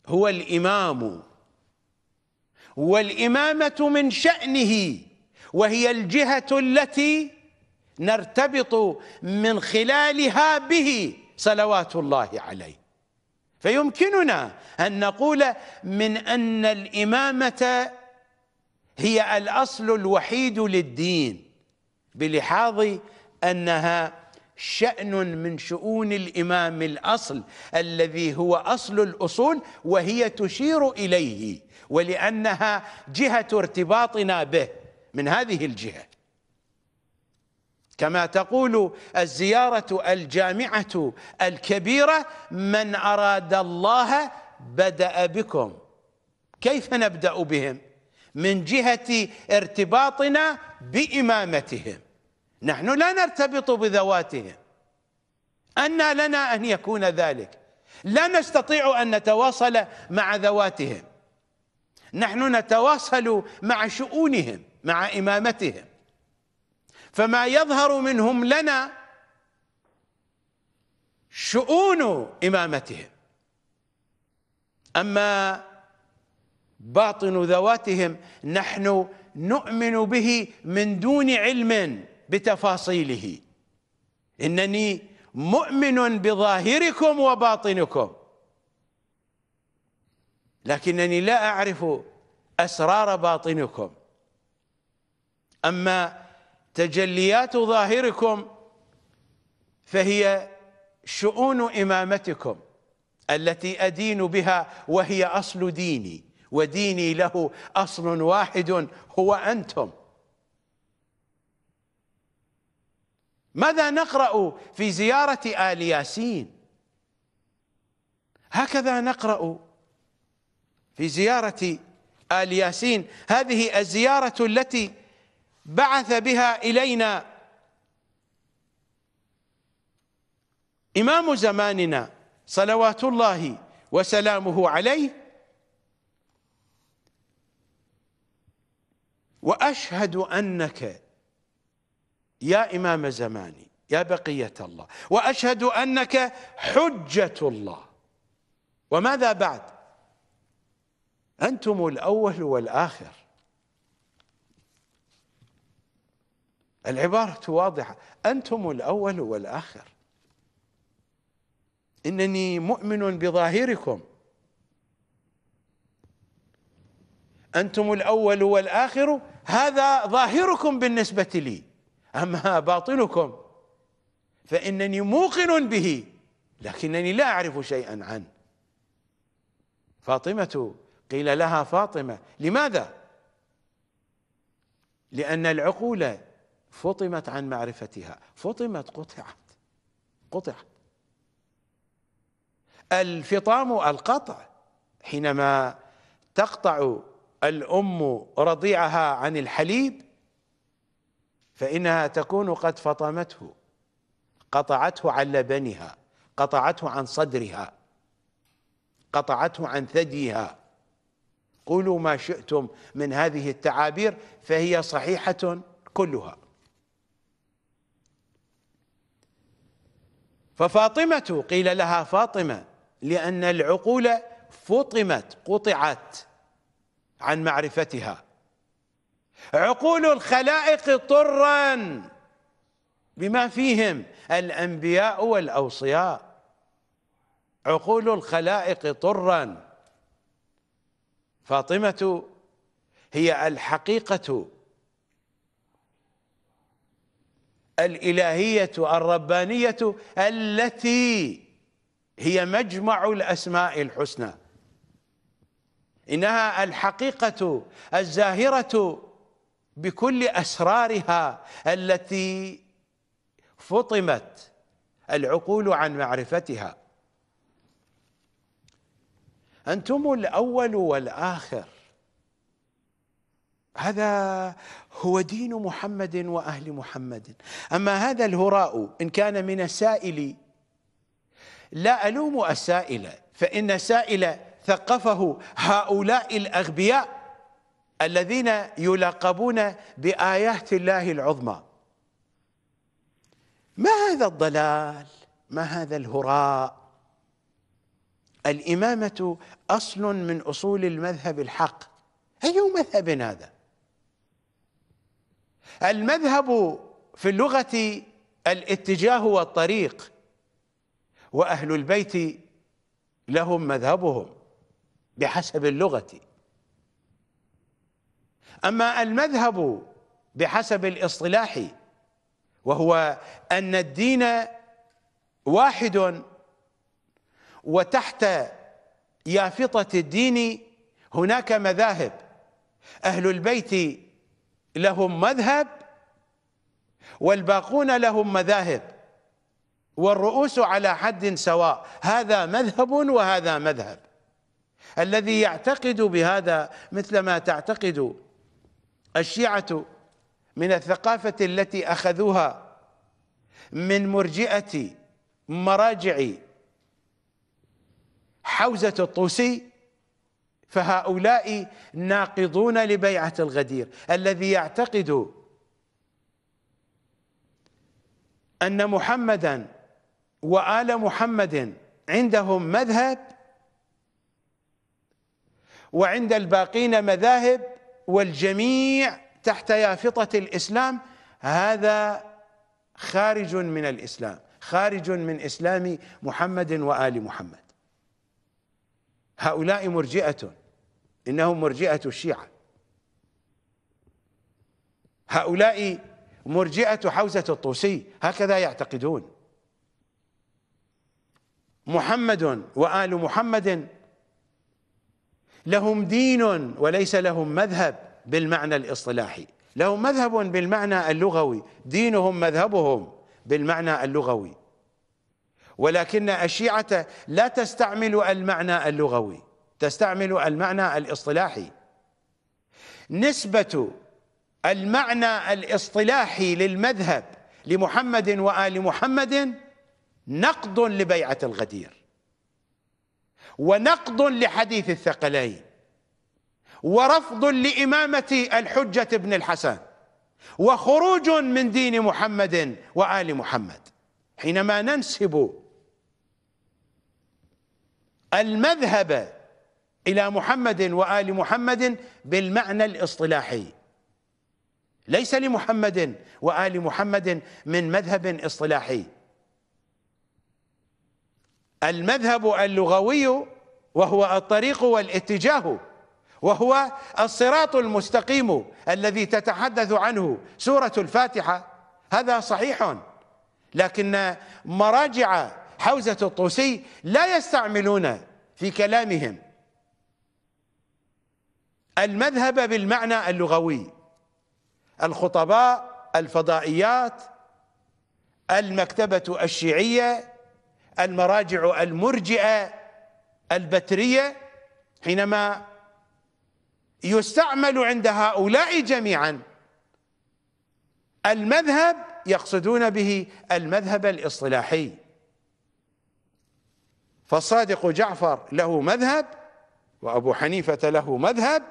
هو الإمام والإمامة من شأنه وهي الجهة التي نرتبط من خلالها به صلوات الله عليه فيمكننا أن نقول من أن الإمامة هي الأصل الوحيد للدين بلحاظ أنها شأن من شؤون الإمام الأصل الذي هو أصل الأصول وهي تشير إليه ولأنها جهة ارتباطنا به من هذه الجهة كما تقول الزيارة الجامعة الكبيرة من أراد الله بدأ بكم كيف نبدأ بهم من جهة ارتباطنا بإمامتهم نحن لا نرتبط بذواتهم انى لنا أن يكون ذلك لا نستطيع أن نتواصل مع ذواتهم نحن نتواصل مع شؤونهم مع إمامتهم فما يظهر منهم لنا شؤون إمامتهم أما باطن ذواتهم نحن نؤمن به من دون علم بتفاصيله إنني مؤمن بظاهركم وباطنكم لكنني لا أعرف أسرار باطنكم أما تجليات ظاهركم فهي شؤون إمامتكم التي أدين بها وهي أصل ديني وديني له أصل واحد هو أنتم ماذا نقرأ في زيارة آل ياسين هكذا نقرأ في زيارة آل ياسين هذه الزيارة التي بعث بها إلينا إمام زماننا صلوات الله وسلامه عليه وأشهد أنك يا إمام زماني يا بقية الله وأشهد أنك حجة الله وماذا بعد أنتم الأول والآخر العبارة واضحة أنتم الأول والآخر إنني مؤمن بظاهركم أنتم الأول والآخر هذا ظاهركم بالنسبة لي أما باطنكم فإنني موقن به لكنني لا أعرف شيئا عنه فاطمة قيل لها فاطمة لماذا؟ لأن العقول فطمت عن معرفتها فطمت قطعت قطعت الفطام القطع حينما تقطع الام رضيعها عن الحليب فانها تكون قد فطمته قطعته عن لبنها قطعته عن صدرها قطعته عن ثديها قولوا ما شئتم من هذه التعابير فهي صحيحه كلها ففاطمة قيل لها فاطمة لأن العقول فطمت قطعت عن معرفتها عقول الخلائق طرا بما فيهم الأنبياء والأوصياء عقول الخلائق طرا فاطمة هي الحقيقة الإلهية الربانية التي هي مجمع الأسماء الحسنى إنها الحقيقة الزاهرة بكل أسرارها التي فطمت العقول عن معرفتها أنتم الأول والآخر هذا هو دين محمد واهل محمد اما هذا الهراء ان كان من السائل لا الوم السائل فان السائل ثقفه هؤلاء الاغبياء الذين يلقبون بايات الله العظمى ما هذا الضلال ما هذا الهراء الامامه اصل من اصول المذهب الحق اي مذهب هذا المذهب في اللغة الاتجاه والطريق وأهل البيت لهم مذهبهم بحسب اللغة أما المذهب بحسب الاصطلاح وهو أن الدين واحد وتحت يافطة الدين هناك مذاهب أهل البيت لهم مذهب والباقون لهم مذاهب والرؤوس على حد سواء هذا مذهب وهذا مذهب الذي يعتقد بهذا مثل ما تعتقد الشيعة من الثقافة التي أخذوها من مرجئة مراجع حوزة الطوسي فهؤلاء ناقضون لبيعة الغدير الذي يعتقد أن محمدا وآل محمد عندهم مذهب وعند الباقين مذاهب والجميع تحت يافطة الإسلام هذا خارج من الإسلام خارج من إسلام محمد وآل محمد هؤلاء مرجئة إنهم مرجئة الشيعة هؤلاء مرجئة حوزة الطوسي هكذا يعتقدون محمد وآل محمد لهم دين وليس لهم مذهب بالمعنى الاصطلاحي لهم مذهب بالمعنى اللغوي دينهم مذهبهم بالمعنى اللغوي ولكن الشيعة لا تستعمل المعنى اللغوي تستعمل المعنى الاصطلاحي نسبة المعنى الاصطلاحي للمذهب لمحمد وآل محمد نقد لبيعة الغدير ونقد لحديث الثقلين ورفض لإمامة الحجة بن الحسن وخروج من دين محمد وآل محمد حينما ننسب المذهب إلى محمد وآل محمد بالمعنى الاصطلاحي ليس لمحمد وآل محمد من مذهب اصطلاحي المذهب اللغوي وهو الطريق والاتجاه وهو الصراط المستقيم الذي تتحدث عنه سورة الفاتحة هذا صحيح لكن مراجع حوزة الطوسي لا يستعملون في كلامهم المذهب بالمعنى اللغوي الخطباء الفضائيات المكتبة الشيعية المراجع المرجئة البترية حينما يستعمل عند هؤلاء جميعا المذهب يقصدون به المذهب الاصطلاحي فالصادق جعفر له مذهب وأبو حنيفة له مذهب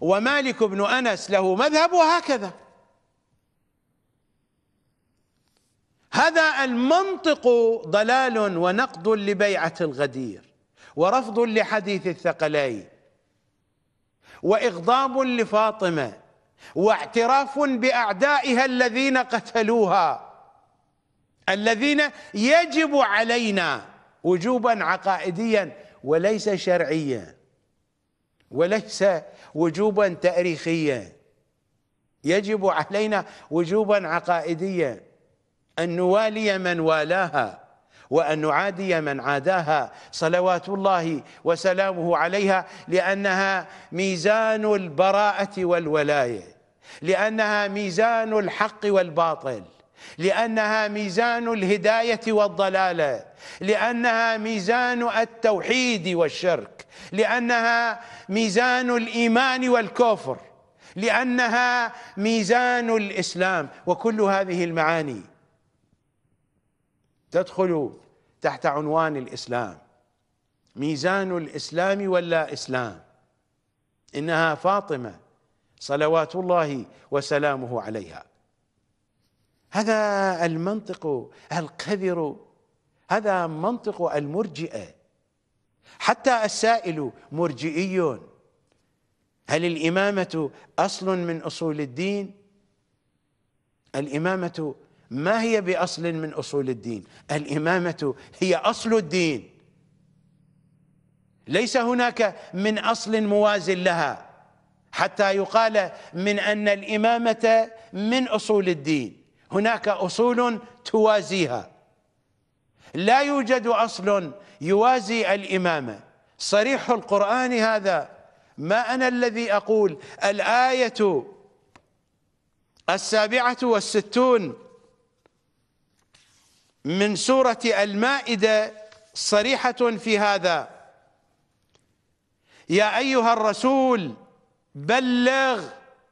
ومالك بن أنس له مذهب وهكذا هذا المنطق ضلال ونقد لبيعة الغدير ورفض لحديث الثقلين وإغضاب لفاطمة واعتراف بأعدائها الذين قتلوها الذين يجب علينا وجوبا عقائديا وليس شرعيا وليس وجوبا تاريخيا يجب علينا وجوبا عقائديا ان نوالي من والاها وان نعادي من عاداها صلوات الله وسلامه عليها لانها ميزان البراءه والولايه لانها ميزان الحق والباطل لانها ميزان الهدايه والضلاله لانها ميزان التوحيد والشرك لانها ميزان الايمان والكفر لانها ميزان الاسلام وكل هذه المعاني تدخل تحت عنوان الاسلام ميزان الاسلام ولا اسلام انها فاطمه صلوات الله وسلامه عليها هذا المنطق القذر هذا منطق المرجئه حتى السائل مرجئي هل الامامه اصل من اصول الدين الامامه ما هي باصل من اصول الدين الامامه هي اصل الدين ليس هناك من اصل موازٍ لها حتى يقال من ان الامامه من اصول الدين هناك اصول توازيها لا يوجد اصل يوازي الامامه صريح القران هذا ما انا الذي اقول الايه السابعه والستون من سوره المائده صريحه في هذا يا ايها الرسول بلغ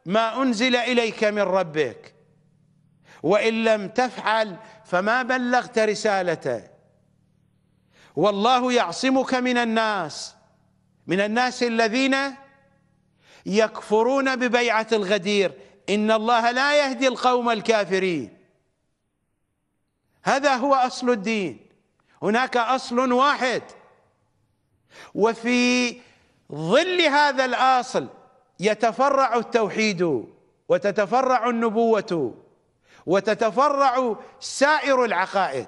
ما انزل اليك من ربك وان لم تفعل فما بلغت رسالته والله يعصمك من الناس من الناس الذين يكفرون ببيعه الغدير ان الله لا يهدي القوم الكافرين هذا هو اصل الدين هناك اصل واحد وفي ظل هذا الاصل يتفرع التوحيد وتتفرع النبوه وتتفرع سائر العقائد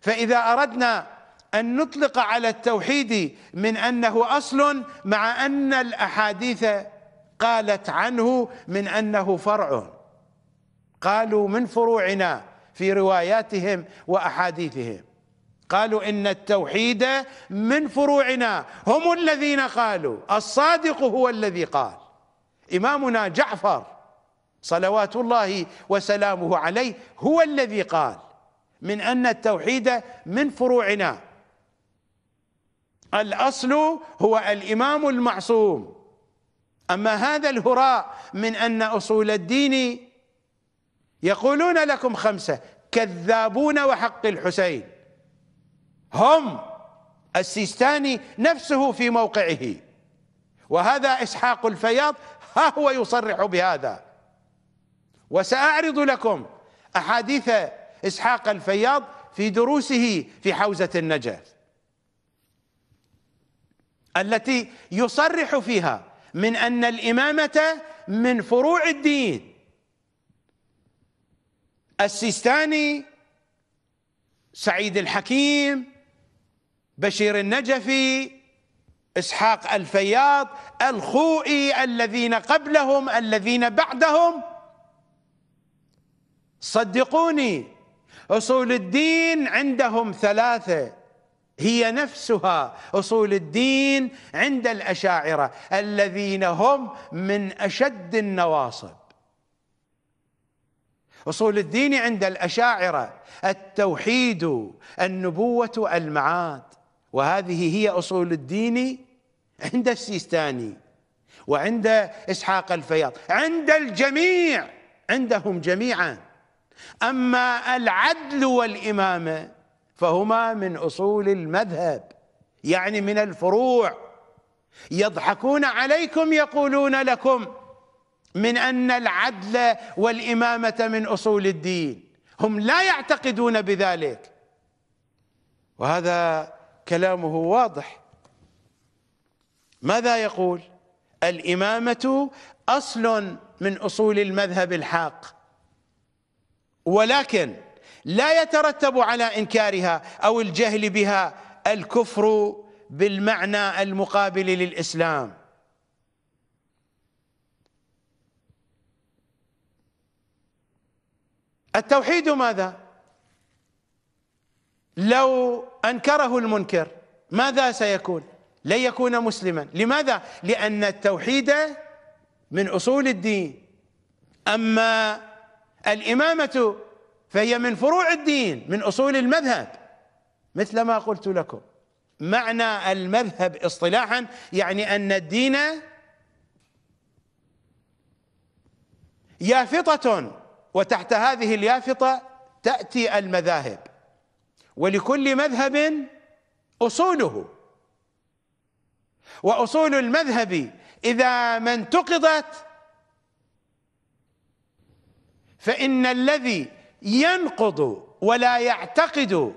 فإذا أردنا أن نطلق على التوحيد من أنه أصل مع أن الأحاديث قالت عنه من أنه فرع قالوا من فروعنا في رواياتهم وأحاديثهم قالوا إن التوحيد من فروعنا هم الذين قالوا الصادق هو الذي قال إمامنا جعفر صلوات الله وسلامه عليه هو الذي قال من أن التوحيد من فروعنا الأصل هو الإمام المعصوم أما هذا الهراء من أن أصول الدين يقولون لكم خمسة كذابون وحق الحسين هم السيستاني نفسه في موقعه وهذا إسحاق الفياض ها هو يصرح بهذا وسأعرض لكم أحاديث إسحاق الفياض في دروسه في حوزة النجاة التي يصرح فيها من أن الإمامة من فروع الدين السيستاني سعيد الحكيم بشير النجفي إسحاق الفياض الخوئي الذين قبلهم الذين بعدهم صدقوني اصول الدين عندهم ثلاثه هي نفسها اصول الدين عند الاشاعره الذين هم من اشد النواصب اصول الدين عند الاشاعره التوحيد النبوه المعاد وهذه هي اصول الدين عند السيستاني وعند اسحاق الفياض عند الجميع عندهم جميعا اما العدل والامامه فهما من اصول المذهب يعني من الفروع يضحكون عليكم يقولون لكم من ان العدل والامامه من اصول الدين هم لا يعتقدون بذلك وهذا كلامه واضح ماذا يقول الامامه اصل من اصول المذهب الحاق ولكن لا يترتب على انكارها او الجهل بها الكفر بالمعنى المقابل للاسلام التوحيد ماذا لو انكره المنكر ماذا سيكون لن يكون مسلما لماذا لان التوحيد من اصول الدين اما الإمامة فهي من فروع الدين من أصول المذهب مثل ما قلت لكم معنى المذهب اصطلاحا يعني أن الدين يافطة وتحت هذه اليافطة تأتي المذاهب ولكل مذهب أصوله وأصول المذهب إذا ما انتقضت فإن الذي ينقض ولا يعتقد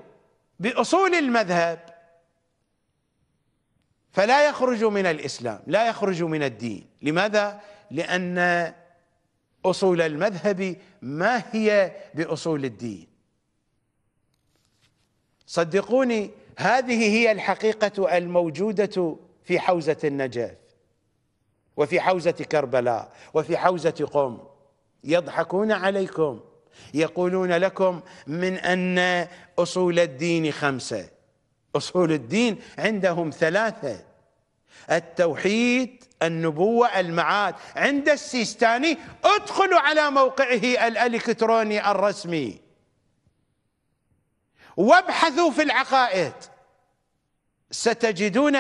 بأصول المذهب فلا يخرج من الإسلام لا يخرج من الدين لماذا؟ لأن أصول المذهب ما هي بأصول الدين صدقوني هذه هي الحقيقة الموجودة في حوزة النجف وفي حوزة كربلاء وفي حوزة قم يضحكون عليكم يقولون لكم من أن أصول الدين خمسة أصول الدين عندهم ثلاثة التوحيد النبوة المعاد عند السيستاني ادخلوا على موقعه الإلكتروني الرسمي وابحثوا في العقائد ستجدون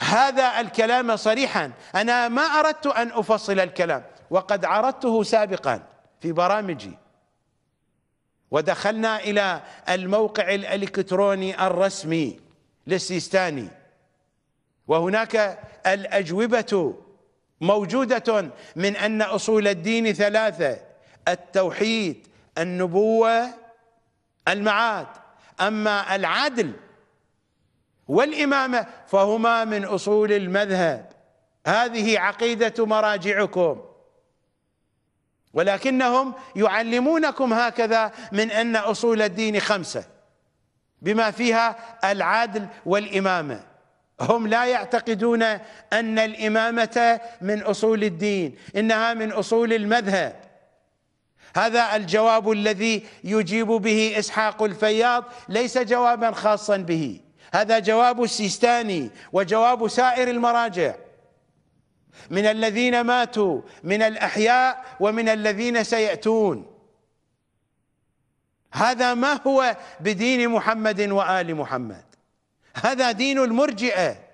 هذا الكلام صريحا أنا ما أردت أن أفصل الكلام وقد عرضته سابقا في برامجي ودخلنا إلى الموقع الإلكتروني الرسمي للسيستاني وهناك الأجوبة موجودة من أن أصول الدين ثلاثة التوحيد النبوة المعاد أما العدل والإمامة فهما من أصول المذهب هذه عقيدة مراجعكم ولكنهم يعلمونكم هكذا من أن أصول الدين خمسة بما فيها العدل والإمامة هم لا يعتقدون أن الإمامة من أصول الدين إنها من أصول المذهب هذا الجواب الذي يجيب به إسحاق الفياض ليس جوابا خاصا به هذا جواب السيستاني وجواب سائر المراجع من الذين ماتوا من الأحياء ومن الذين سيأتون هذا ما هو بدين محمد وآل محمد هذا دين المرجئة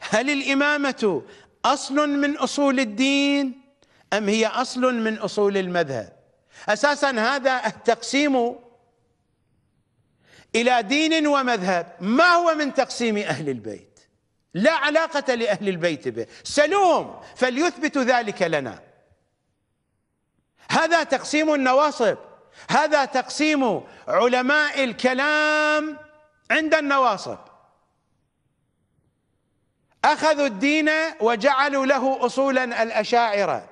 هل الإمامة أصل من أصول الدين أم هي أصل من أصول المذهب أساسا هذا التقسيم إلى دين ومذهب ما هو من تقسيم أهل البيت لا علاقة لأهل البيت به سلوهم فليثبتوا ذلك لنا هذا تقسيم النواصب هذا تقسيم علماء الكلام عند النواصب أخذوا الدين وجعلوا له أصولا الأشاعرة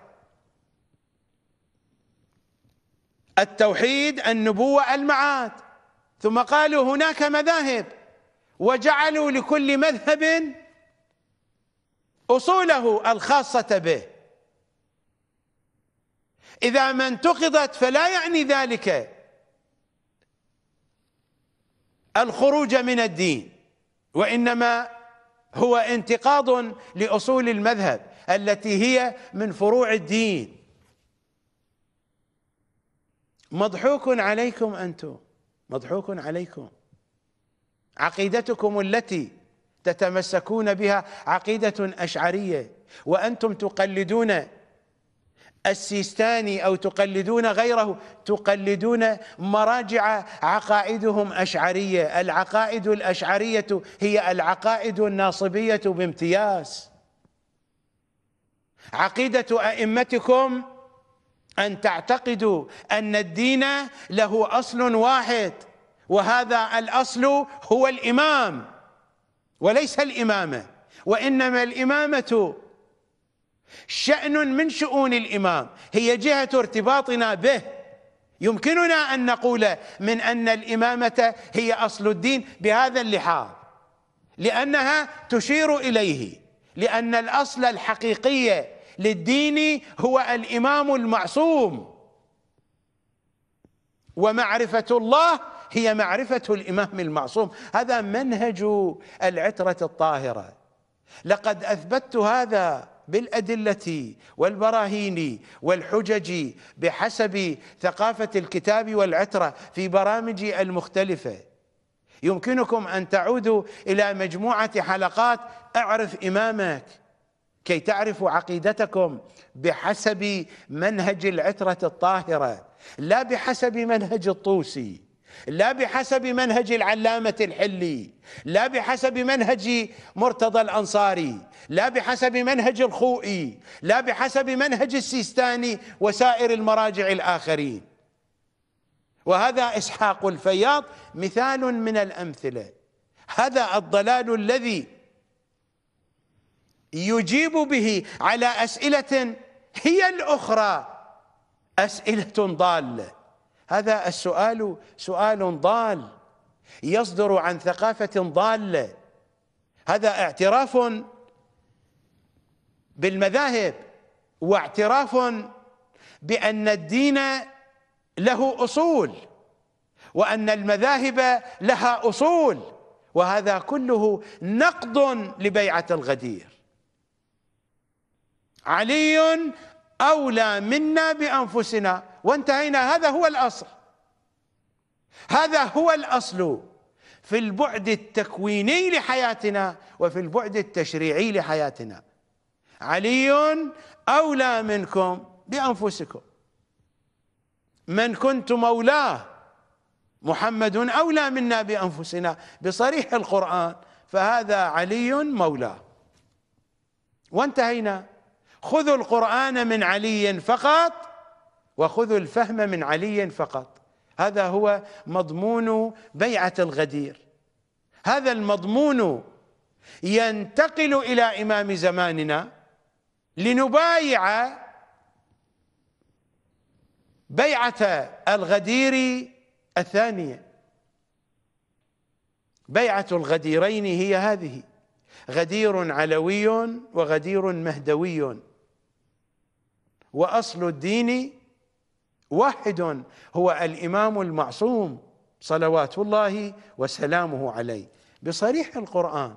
التوحيد النبوة المعاد ثم قالوا هناك مذاهب وجعلوا لكل مذهب أصوله الخاصة به إذا ما انتقضت فلا يعني ذلك الخروج من الدين وإنما هو انتقاض لأصول المذهب التي هي من فروع الدين مضحوك عليكم أنتم مضحوك عليكم عقيدتكم التي تتمسكون بها عقيدة أشعرية وأنتم تقلدون السيستاني أو تقلدون غيره تقلدون مراجع عقائدهم أشعرية العقائد الأشعرية هي العقائد الناصبية بامتياز عقيدة أئمتكم أن تعتقدوا أن الدين له أصل واحد وهذا الأصل هو الإمام وليس الإمامة وإنما الإمامة شأن من شؤون الإمام هي جهة ارتباطنا به يمكننا أن نقول من أن الإمامة هي أصل الدين بهذا اللحاظ لأنها تشير إليه لأن الأصل الحقيقي للدين هو الإمام المعصوم ومعرفة الله هي معرفة الإمام المعصوم هذا منهج العترة الطاهرة لقد أثبتت هذا بالأدلة والبراهين والحجج بحسب ثقافة الكتاب والعترة في برامجي المختلفة يمكنكم أن تعودوا إلى مجموعة حلقات أعرف إمامك كي تعرفوا عقيدتكم بحسب منهج العترة الطاهرة لا بحسب منهج الطوسي لا بحسب منهج العلامة الحلي لا بحسب منهج مرتضى الأنصاري لا بحسب منهج الخوئي لا بحسب منهج السيستاني وسائر المراجع الآخرين وهذا إسحاق الفياض مثال من الأمثلة هذا الضلال الذي يجيب به على أسئلة هي الأخرى أسئلة ضالة هذا السؤال سؤال ضال يصدر عن ثقافة ضالة هذا اعتراف بالمذاهب واعتراف بأن الدين له أصول وأن المذاهب لها أصول وهذا كله نقض لبيعة الغدير علي أولى منا بأنفسنا وانتهينا هذا هو الاصل هذا هو الاصل في البعد التكويني لحياتنا وفي البعد التشريعي لحياتنا علي اولى منكم بانفسكم من كنت مولاه محمد اولى منا بانفسنا بصريح القران فهذا علي مولاه وانتهينا خذوا القران من علي فقط وخذوا الفهم من علي فقط هذا هو مضمون بيعة الغدير هذا المضمون ينتقل إلى إمام زماننا لنبايع بيعة الغدير الثانية بيعة الغديرين هي هذه غدير علوي وغدير مهدوي وأصل الدين واحد هو الامام المعصوم صلوات الله وسلامه عليه بصريح القران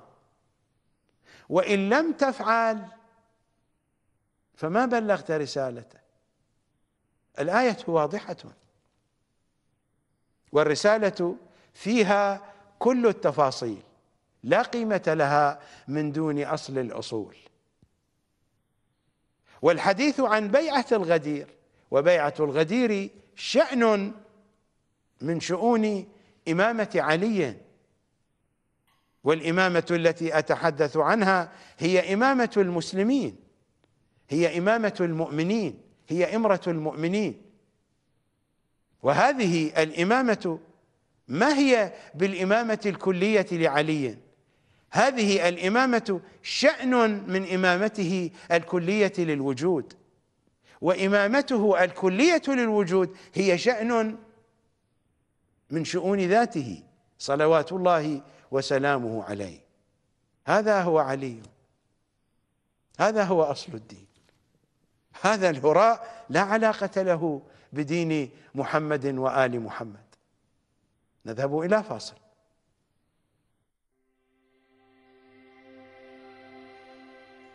وان لم تفعل فما بلغت رسالته الايه واضحه والرساله فيها كل التفاصيل لا قيمه لها من دون اصل الاصول والحديث عن بيعه الغدير وبيعة الغدير شأن من شؤون إمامة علي والإمامة التي أتحدث عنها هي إمامة المسلمين هي إمامة المؤمنين هي إمرة المؤمنين وهذه الإمامة ما هي بالإمامة الكلية لعلي هذه الإمامة شأن من إمامته الكلية للوجود وامامته الكليه للوجود هي شان من شؤون ذاته صلوات الله وسلامه عليه هذا هو علي هذا هو اصل الدين هذا الهراء لا علاقه له بدين محمد وال محمد نذهب الى فاصل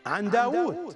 عن داوود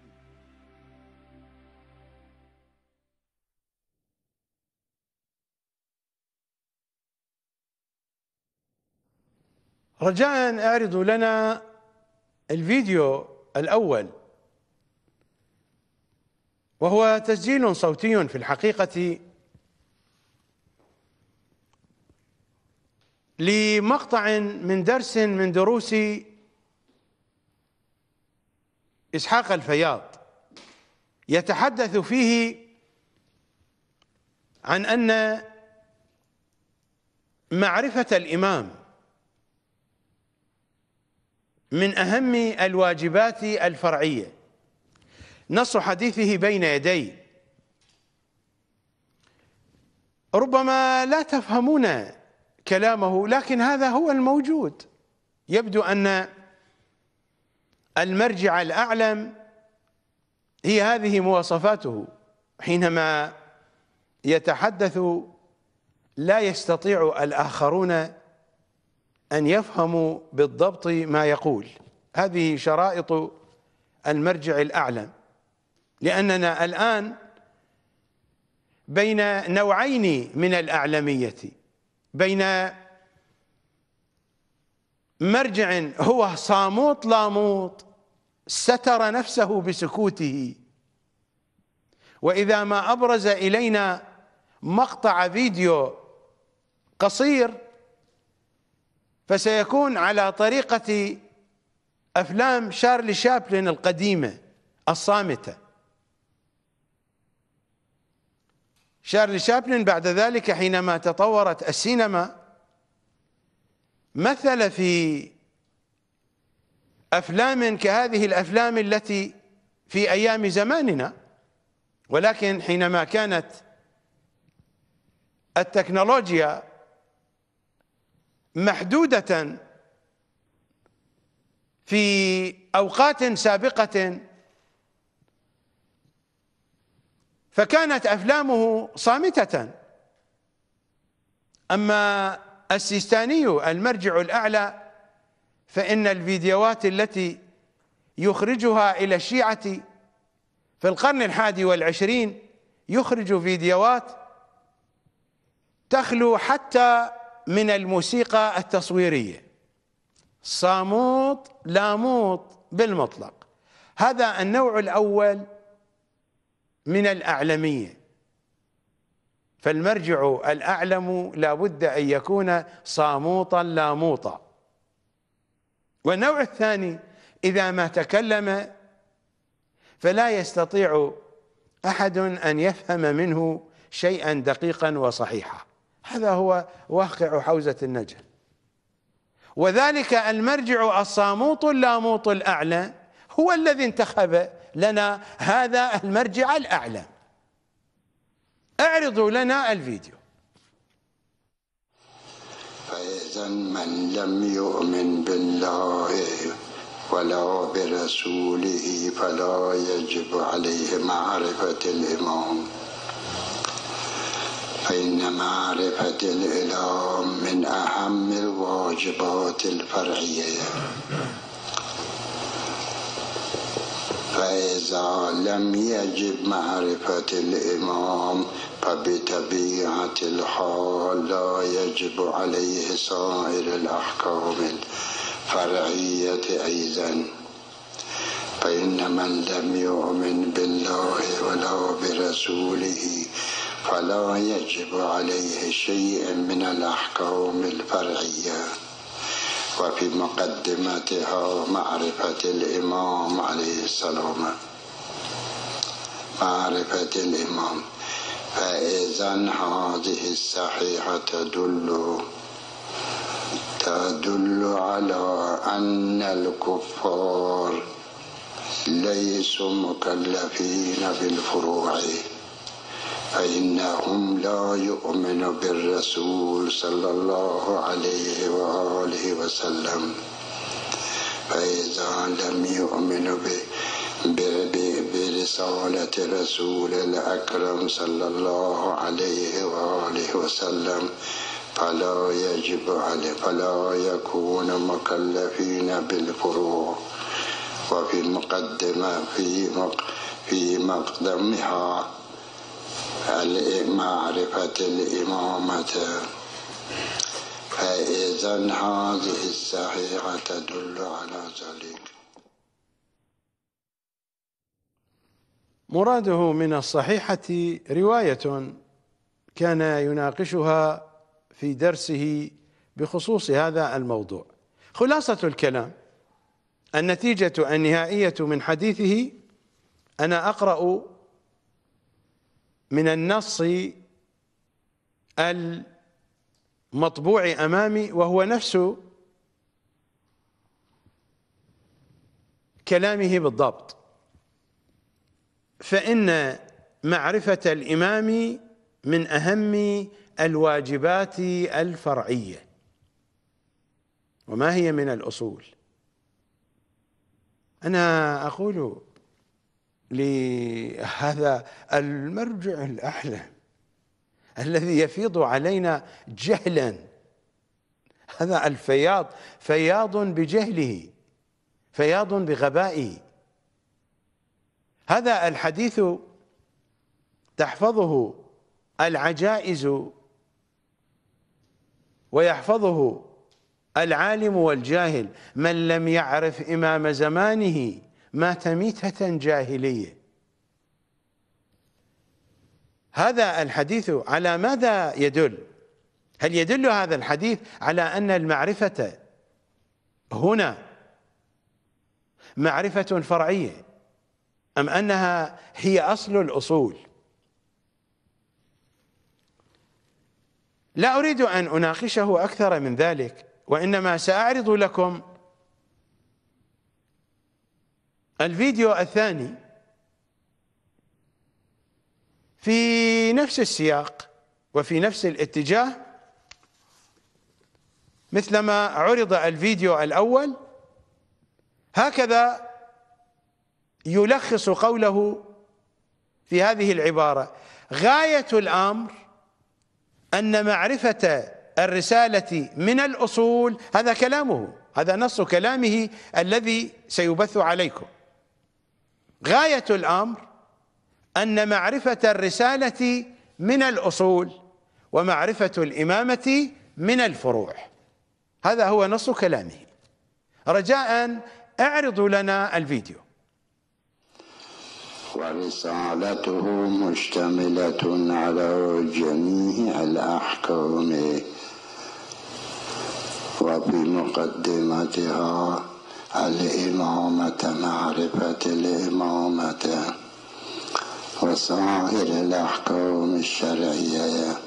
رجاء اعرضوا لنا الفيديو الاول وهو تسجيل صوتي في الحقيقه لمقطع من درس من دروس اسحاق الفياض يتحدث فيه عن ان معرفه الامام من أهم الواجبات الفرعية نص حديثه بين يدي ربما لا تفهمون كلامه لكن هذا هو الموجود يبدو أن المرجع الأعلم هي هذه مواصفاته حينما يتحدث لا يستطيع الآخرون أن يفهموا بالضبط ما يقول هذه شرائط المرجع الأعلى لأننا الآن بين نوعين من الأعلمية بين مرجع هو صاموت لاموط ستر نفسه بسكوته وإذا ما أبرز إلينا مقطع فيديو قصير فسيكون على طريقة أفلام شارلي شابلن القديمة الصامتة شارلي شابلن بعد ذلك حينما تطورت السينما مثل في أفلام كهذه الأفلام التي في أيام زماننا ولكن حينما كانت التكنولوجيا محدودة في أوقات سابقة فكانت أفلامه صامتة أما السيستاني المرجع الأعلى فإن الفيديوهات التي يخرجها إلى الشيعة في القرن الحادي والعشرين يخرج فيديوهات تخلو حتى من الموسيقى التصويرية صاموت لاموت بالمطلق هذا النوع الأول من الأعلمية فالمرجع الأعلم لابد أن يكون صاموطا لاموطا والنوع الثاني إذا ما تكلم فلا يستطيع أحد أن يفهم منه شيئا دقيقا وصحيحا هذا هو واقع حوزة النجف وذلك المرجع الصاموط اللاموط الأعلى هو الذي انتخب لنا هذا المرجع الأعلى اعرضوا لنا الفيديو فإذا من لم يؤمن بالله ولا برسوله فلا يجب عليه معرفة الإمام فإن معرفة الإله من أهم الواجبات الفرعية فإذا لم يجب معرفة الإمام فبطبيعة الحال لا يجب عليه سائر الأحكام الفرعية أيضا فإن من لم يؤمن بالله ولا برسوله فلا يجب عليه شيء من الأحكام الفرعية وفي مقدمتها معرفة الإمام عليه السلام معرفة الإمام فإذا هذه الصحيحة تدل تدل على أن الكفار ليسوا مكلفين بالفروع فإنهم لا يؤمن بالرسول صلى الله عليه وآله وسلم فإذا لم يؤمن برسالة رسول الأكرم صلى الله عليه وآله وسلم فلا يجب عليه فلا يكون مكلفين بالفروع وفي مقدمة في مقدمها معرفة الإمامة فإذا هذه الصحيحة تدل على ذلك مراده من الصحيحة رواية كان يناقشها في درسه بخصوص هذا الموضوع خلاصة الكلام النتيجة النهائية من حديثه أنا أقرأ من النص المطبوع أمامي وهو نفس كلامه بالضبط فإن معرفة الإمام من أهم الواجبات الفرعية وما هي من الأصول أنا أقول لهذا المرجع الأعلى الذي يفيض علينا جهلا هذا الفياض فياض بجهله فياض بغبائه هذا الحديث تحفظه العجائز ويحفظه العالم والجاهل من لم يعرف إمام زمانه مات ميتة جاهلية هذا الحديث على ماذا يدل هل يدل هذا الحديث على أن المعرفة هنا معرفة فرعية أم أنها هي أصل الأصول لا أريد أن أناقشه أكثر من ذلك وإنما سأعرض لكم الفيديو الثاني في نفس السياق وفي نفس الاتجاه مثلما عرض الفيديو الأول هكذا يلخص قوله في هذه العبارة غاية الأمر أن معرفة الرسالة من الأصول هذا كلامه هذا نص كلامه الذي سيبث عليكم غاية الأمر أن معرفة الرسالة من الأصول ومعرفة الإمامة من الفروع هذا هو نص كلامه رجاء اعرضوا لنا الفيديو ورسالته مشتملة على جميع الأحكام وفي مقدمتها الإمامة معرفة الإمامة وسائر الأحكام الشرعية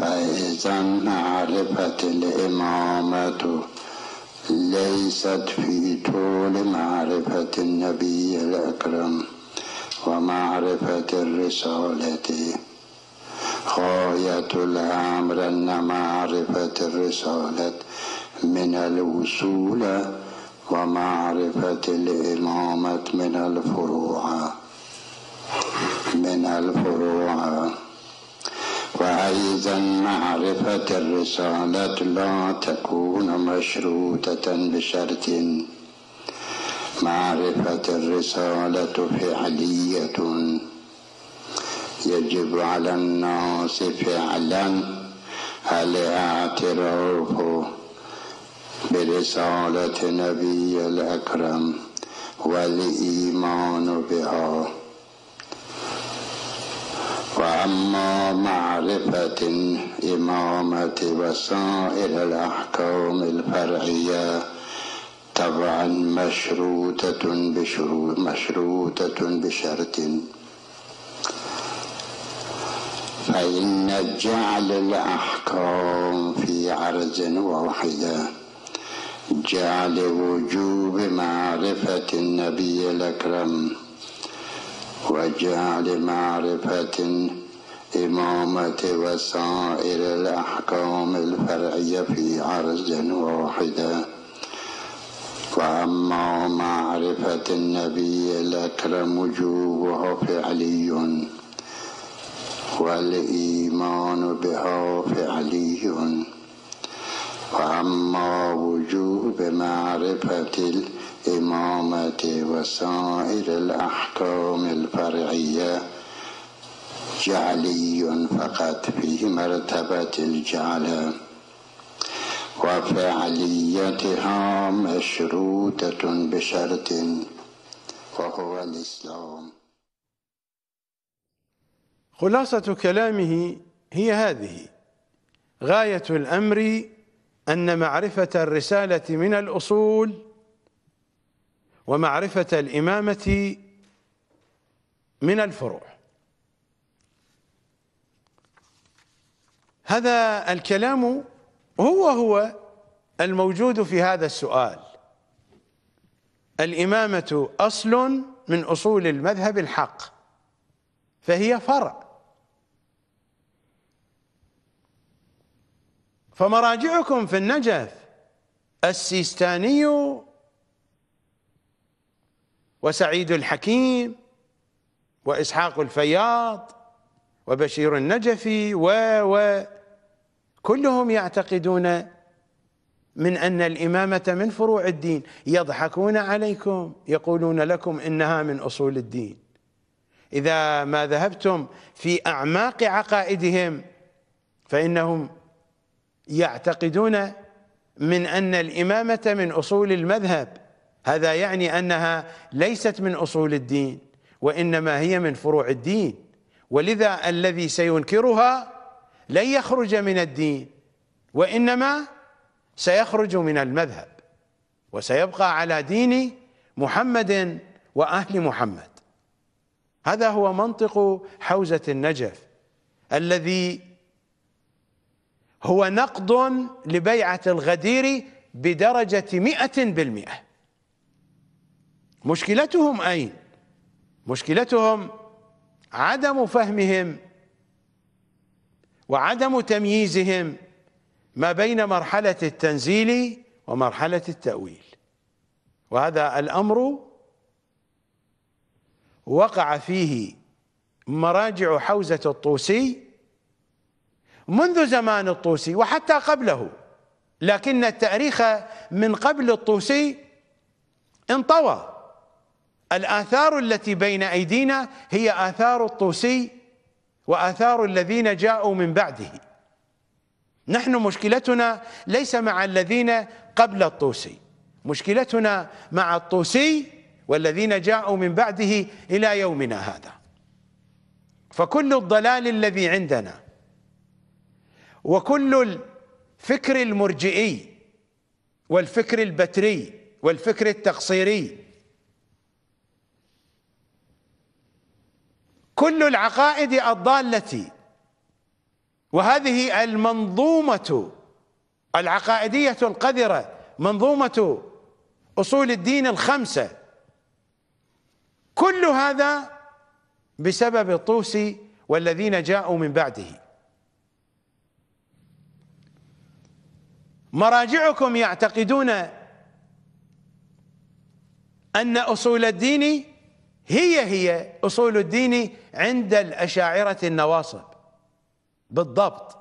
فإذا معرفة الإمامة ليست في طول معرفة النبي الأكرم ومعرفة الرسالة غاية الأمر أن معرفة الرسالة من الوصول ومعرفة الإمامة من الفروع من الفروع وأيضا معرفة الرسالة لا تكون مشروطة بشرط معرفة الرسالة فعلية يجب على الناس فعلا الاعتراف برسالة نبي الأكرم والإيمان بها وأما معرفة الإمامة وسائر الأحكام الفرعية طبعا مشروطة بشروط مشروطة بشرط فإن جعل الأحكام في عرض واحدة جعل وجوب معرفة النبي الأكرم وجعل معرفة إمامة وسائر الأحكام الفرعية في عرض واحدة وأما معرفة النبي الأكرم وجوبها فعلي والإيمان بها فعلي وأما وجوب معرفة الإمامة وسائر الأحكام الفرعية جعلي فقط في مرتبة الجعل وفعليتها مشروطة بشرط وهو الإسلام خلاصة كلامه هي هذه غاية الأمر أن معرفة الرسالة من الأصول ومعرفة الإمامة من الفروع هذا الكلام هو هو الموجود في هذا السؤال الإمامة أصل من أصول المذهب الحق فهي فرع فمراجعكم في النجف السيستاني وسعيد الحكيم وإسحاق الفياض وبشير النجفي و و كلهم يعتقدون من أن الإمامة من فروع الدين يضحكون عليكم يقولون لكم إنها من أصول الدين إذا ما ذهبتم في أعماق عقائدهم فإنهم يعتقدون من أن الإمامة من أصول المذهب هذا يعني أنها ليست من أصول الدين وإنما هي من فروع الدين ولذا الذي سينكرها لن يخرج من الدين وإنما سيخرج من المذهب وسيبقى على دين محمد وأهل محمد هذا هو منطق حوزة النجف الذي هو نقض لبيعة الغدير بدرجة مئة بالمئة مشكلتهم أين؟ مشكلتهم عدم فهمهم وعدم تمييزهم ما بين مرحلة التنزيل ومرحلة التأويل وهذا الأمر وقع فيه مراجع حوزة الطوسي منذ زمان الطوسي وحتى قبله لكن التاريخ من قبل الطوسي انطوى الآثار التي بين أيدينا هي آثار الطوسي وآثار الذين جاءوا من بعده نحن مشكلتنا ليس مع الذين قبل الطوسي مشكلتنا مع الطوسي والذين جاءوا من بعده إلى يومنا هذا فكل الضلال الذي عندنا وكل الفكر المرجئي والفكر البتري والفكر التقصيري كل العقائد الضالة وهذه المنظومة العقائدية القذرة منظومة أصول الدين الخمسة كل هذا بسبب الطوسي والذين جاءوا من بعده مراجعكم يعتقدون أن أصول الدين هي هي أصول الدين عند الأشاعرة النواصب بالضبط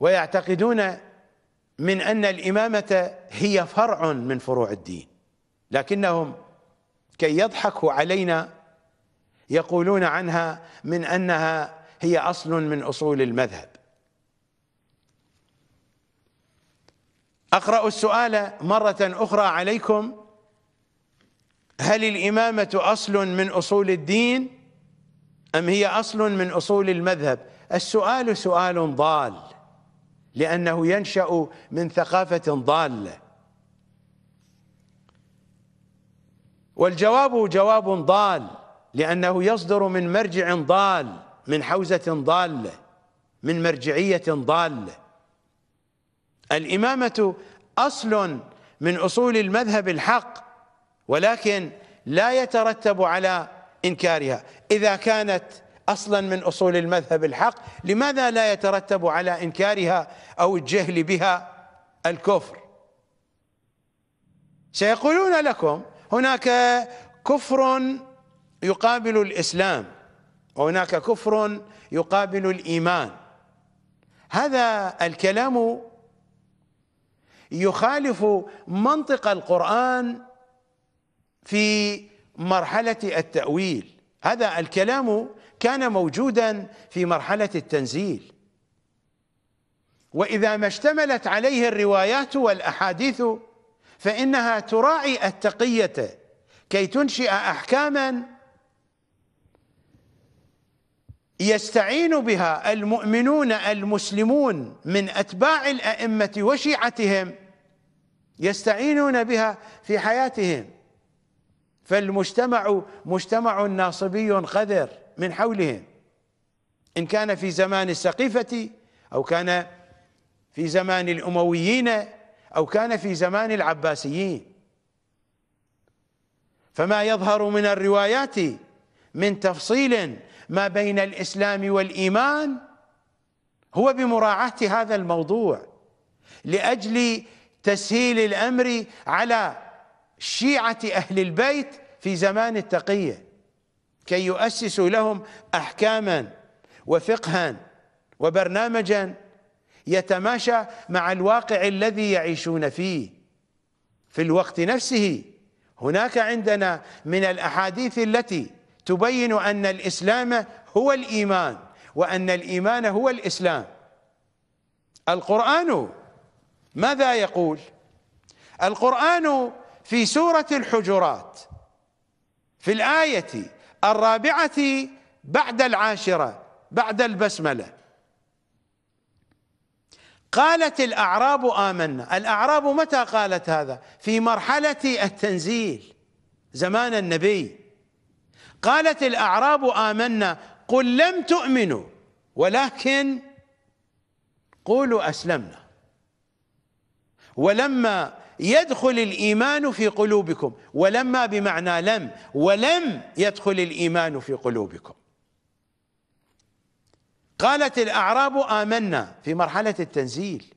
ويعتقدون من أن الإمامة هي فرع من فروع الدين لكنهم كي يضحكوا علينا يقولون عنها من أنها هي أصل من أصول المذهب أقرأ السؤال مرة أخرى عليكم هل الإمامة أصل من أصول الدين أم هي أصل من أصول المذهب السؤال سؤال ضال لأنه ينشأ من ثقافة ضالة والجواب جواب ضال لأنه يصدر من مرجع ضال من حوزة ضالة من مرجعية ضالة الإمامة أصل من أصول المذهب الحق ولكن لا يترتب على إنكارها إذا كانت أصلا من أصول المذهب الحق لماذا لا يترتب على إنكارها أو الجهل بها الكفر سيقولون لكم هناك كفر يقابل الإسلام وهناك كفر يقابل الإيمان هذا الكلام يخالف منطق القرآن في مرحلة التأويل هذا الكلام كان موجودا في مرحلة التنزيل وإذا ما اشتملت عليه الروايات والأحاديث فإنها تراعي التقية كي تنشئ أحكاما يستعين بها المؤمنون المسلمون من اتباع الائمه وشيعتهم يستعينون بها في حياتهم فالمجتمع مجتمع ناصبي قذر من حولهم ان كان في زمان السقيفه او كان في زمان الامويين او كان في زمان العباسيين فما يظهر من الروايات من تفصيل ما بين الاسلام والايمان هو بمراعاه هذا الموضوع لاجل تسهيل الامر على شيعه اهل البيت في زمان التقيه كي يؤسسوا لهم احكاما وفقها وبرنامجا يتماشى مع الواقع الذي يعيشون فيه في الوقت نفسه هناك عندنا من الاحاديث التي تبين أن الإسلام هو الإيمان وأن الإيمان هو الإسلام القرآن ماذا يقول القرآن في سورة الحجرات في الآية الرابعة بعد العاشرة بعد البسملة قالت الأعراب آمنا الأعراب متى قالت هذا في مرحلة التنزيل زمان النبي قالت الأعراب آمنا قل لم تؤمنوا ولكن قولوا أسلمنا ولما يدخل الإيمان في قلوبكم ولما بمعنى لم ولم يدخل الإيمان في قلوبكم قالت الأعراب آمنا في مرحلة التنزيل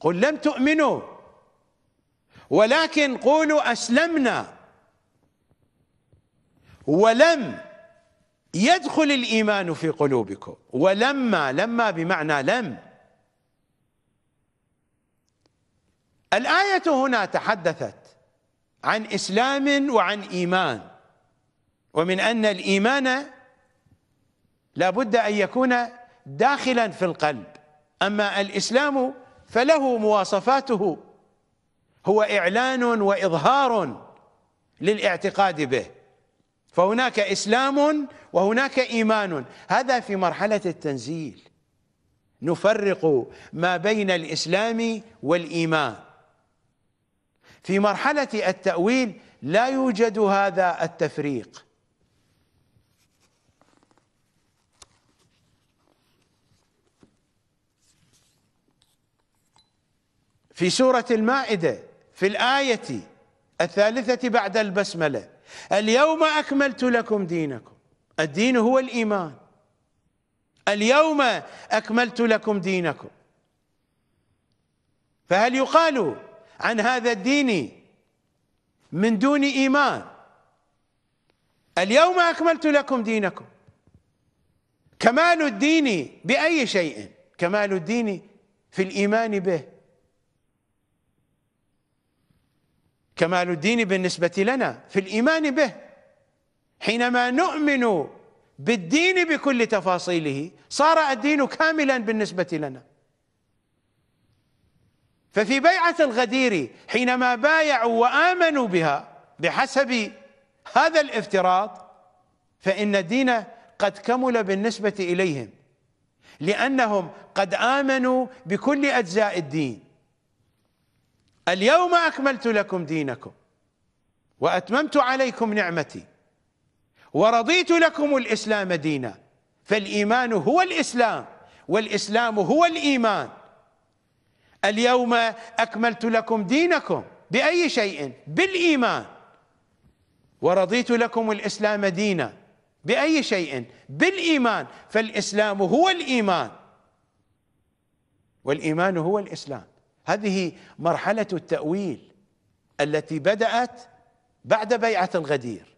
قل لم تؤمنوا ولكن قولوا أسلمنا ولم يدخل الإيمان في قلوبكم ولما لما بمعنى لم الآية هنا تحدثت عن إسلام وعن إيمان ومن أن الإيمان لا بد أن يكون داخلا في القلب أما الإسلام فله مواصفاته هو إعلان وإظهار للاعتقاد به فهناك إسلام وهناك إيمان هذا في مرحلة التنزيل نفرق ما بين الإسلام والإيمان في مرحلة التأويل لا يوجد هذا التفريق في سورة المائدة في الآية الثالثة بعد البسملة اليوم أكملت لكم دينكم الدين هو الإيمان اليوم أكملت لكم دينكم فهل يقال عن هذا الدين من دون إيمان اليوم أكملت لكم دينكم كمال الدين بأي شيء كمال الدين في الإيمان به كمال الدين بالنسبة لنا في الإيمان به حينما نؤمن بالدين بكل تفاصيله صار الدين كاملا بالنسبة لنا ففي بيعة الغدير حينما بايعوا وآمنوا بها بحسب هذا الافتراض فإن الدين قد كمل بالنسبة إليهم لأنهم قد آمنوا بكل أجزاء الدين اليوم أكملت لكم دينكم وأتممت عليكم نعمتي ورضيت لكم الإسلام دينا فالإيمان هو الإسلام والإسلام هو الإيمان اليوم أكملت لكم دينكم بأي شيء بالإيمان ورضيت لكم الإسلام دينا بأي شيء بالإيمان فالإسلام هو الإيمان والإيمان هو الإسلام هذه مرحلة التأويل التي بدأت بعد بيعة الغدير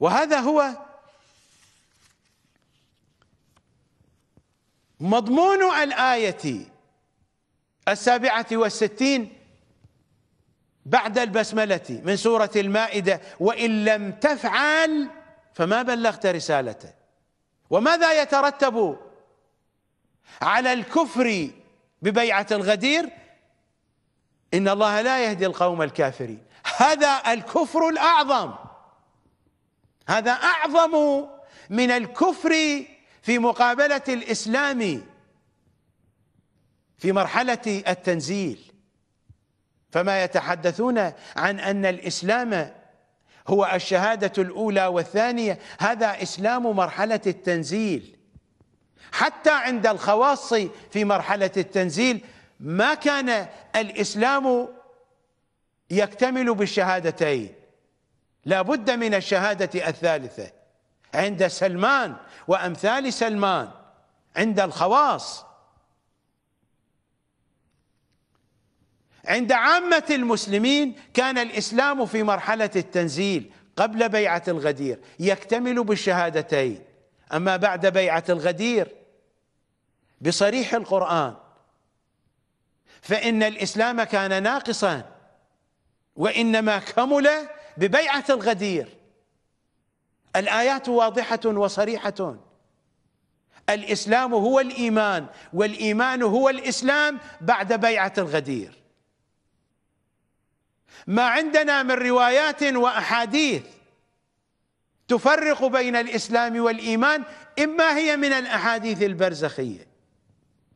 وهذا هو مضمون الآية السابعة والستين بعد البسملة من سورة المائدة وإن لم تفعل فما بلغت رسالته وماذا يترتب على الكفر ببيعة الغدير إن الله لا يهدي القوم الكافرين هذا الكفر الأعظم هذا أعظم من الكفر في مقابلة الإسلام في مرحلة التنزيل فما يتحدثون عن أن الإسلام هو الشهادة الأولى والثانية هذا إسلام مرحلة التنزيل حتى عند الخواص في مرحلة التنزيل ما كان الإسلام يكتمل بالشهادتين لا بد من الشهادة الثالثة عند سلمان وأمثال سلمان عند الخواص عند عامة المسلمين كان الإسلام في مرحلة التنزيل قبل بيعة الغدير يكتمل بالشهادتين أما بعد بيعة الغدير بصريح القرآن فإن الإسلام كان ناقصا وإنما كمل ببيعة الغدير الآيات واضحة وصريحة الإسلام هو الإيمان والإيمان هو الإسلام بعد بيعة الغدير ما عندنا من روايات وأحاديث تفرق بين الإسلام والإيمان إما هي من الأحاديث البرزخية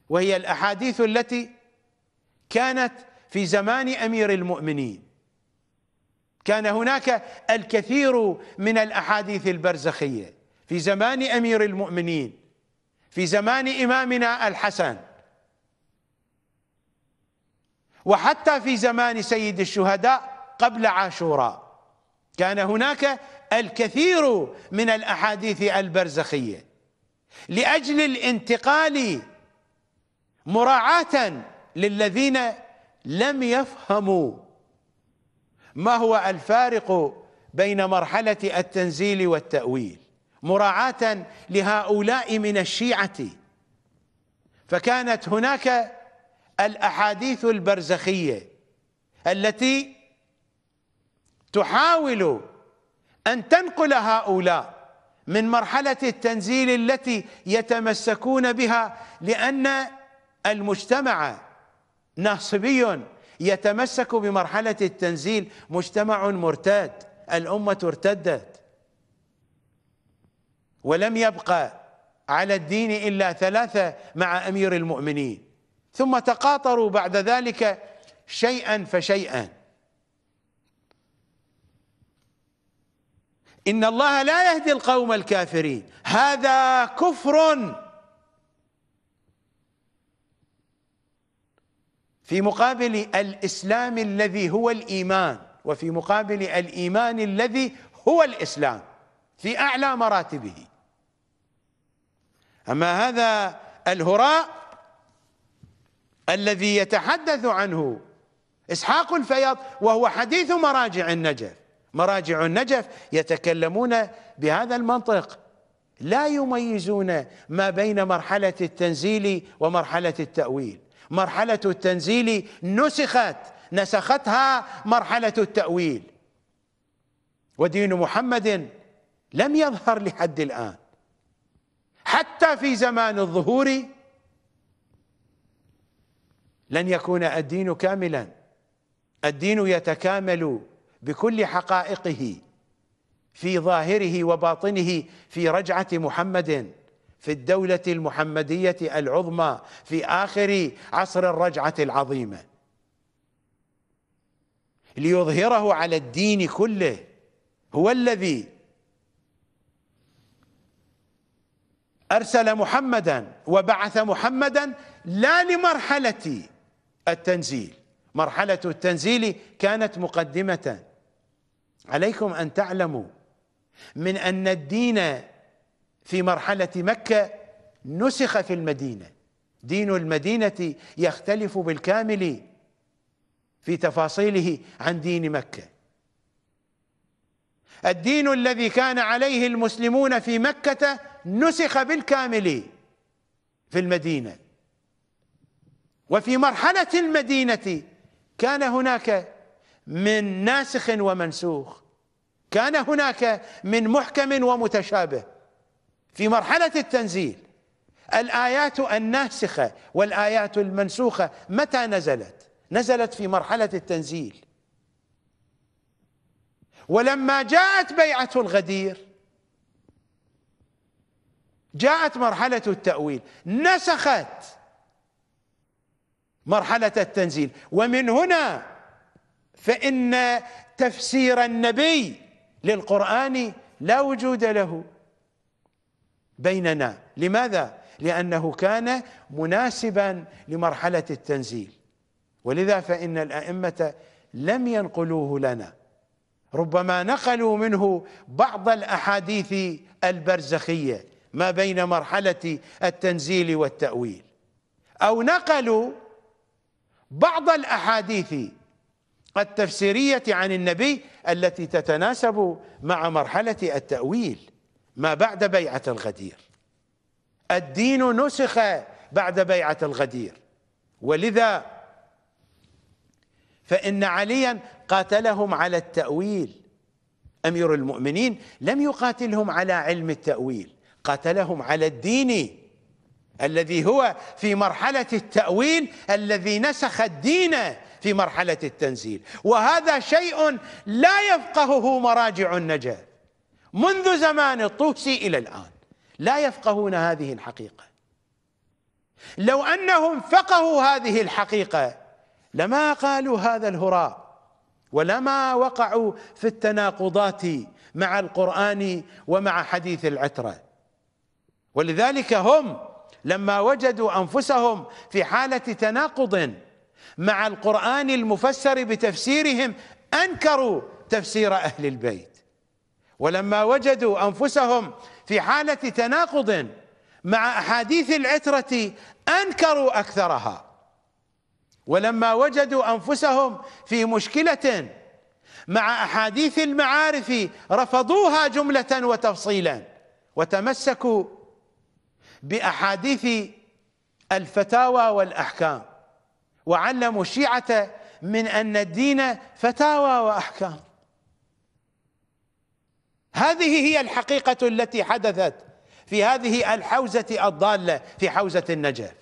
وهي الاحاديث التي كانت في زمان امير المؤمنين كان هناك الكثير من الاحاديث البرزخيه في زمان امير المؤمنين في زمان امامنا الحسن وحتى في زمان سيد الشهداء قبل عاشوراء كان هناك الكثير من الاحاديث البرزخيه لاجل الانتقال مراعاة للذين لم يفهموا ما هو الفارق بين مرحلة التنزيل والتأويل مراعاة لهؤلاء من الشيعة فكانت هناك الأحاديث البرزخية التي تحاول أن تنقل هؤلاء من مرحلة التنزيل التي يتمسكون بها لأن المجتمع ناصبي يتمسك بمرحلة التنزيل مجتمع مرتد الأمة ارتدت ولم يبقى على الدين إلا ثلاثة مع أمير المؤمنين ثم تقاطروا بعد ذلك شيئا فشيئا إن الله لا يهدي القوم الكافرين هذا كفر في مقابل الإسلام الذي هو الإيمان وفي مقابل الإيمان الذي هو الإسلام في أعلى مراتبه أما هذا الهراء الذي يتحدث عنه إسحاق الفيض وهو حديث مراجع النجف مراجع النجف يتكلمون بهذا المنطق لا يميزون ما بين مرحلة التنزيل ومرحلة التأويل مرحلة التنزيل نسخت نسختها مرحلة التأويل ودين محمد لم يظهر لحد الآن حتى في زمان الظهور لن يكون الدين كاملا الدين يتكامل بكل حقائقه في ظاهره وباطنه في رجعة محمد في الدولة المحمدية العظمى في آخر عصر الرجعة العظيمة ليظهره على الدين كله هو الذي أرسل محمدا وبعث محمدا لا لمرحلة التنزيل مرحلة التنزيل كانت مقدمة عليكم أن تعلموا من أن الدين في مرحلة مكة نسخ في المدينة دين المدينة يختلف بالكامل في تفاصيله عن دين مكة الدين الذي كان عليه المسلمون في مكة نسخ بالكامل في المدينة وفي مرحلة المدينة كان هناك من ناسخ ومنسوخ كان هناك من محكم ومتشابه في مرحلة التنزيل الآيات الناسخة والآيات المنسوخة متى نزلت؟ نزلت في مرحلة التنزيل ولما جاءت بيعة الغدير جاءت مرحلة التأويل نسخت مرحلة التنزيل ومن هنا فإن تفسير النبي للقرآن لا وجود له بيننا لماذا لانه كان مناسبا لمرحله التنزيل ولذا فان الائمه لم ينقلوه لنا ربما نقلوا منه بعض الاحاديث البرزخيه ما بين مرحله التنزيل والتاويل او نقلوا بعض الاحاديث التفسيريه عن النبي التي تتناسب مع مرحله التاويل ما بعد بيعة الغدير الدين نسخ بعد بيعة الغدير ولذا فإن عليا قاتلهم على التأويل أمير المؤمنين لم يقاتلهم على علم التأويل قاتلهم على الدين الذي هو في مرحلة التأويل الذي نسخ الدين في مرحلة التنزيل وهذا شيء لا يفقهه مراجع النجاه منذ زمان الطوسي إلى الآن لا يفقهون هذه الحقيقة لو أنهم فقهوا هذه الحقيقة لما قالوا هذا الهراء ولما وقعوا في التناقضات مع القرآن ومع حديث العترة ولذلك هم لما وجدوا أنفسهم في حالة تناقض مع القرآن المفسر بتفسيرهم أنكروا تفسير أهل البيت ولما وجدوا انفسهم في حاله تناقض مع احاديث العتره انكروا اكثرها ولما وجدوا انفسهم في مشكله مع احاديث المعارف رفضوها جمله وتفصيلا وتمسكوا باحاديث الفتاوى والاحكام وعلموا الشيعه من ان الدين فتاوى واحكام هذه هي الحقيقة التي حدثت في هذه الحوزة الضالة في حوزة النجف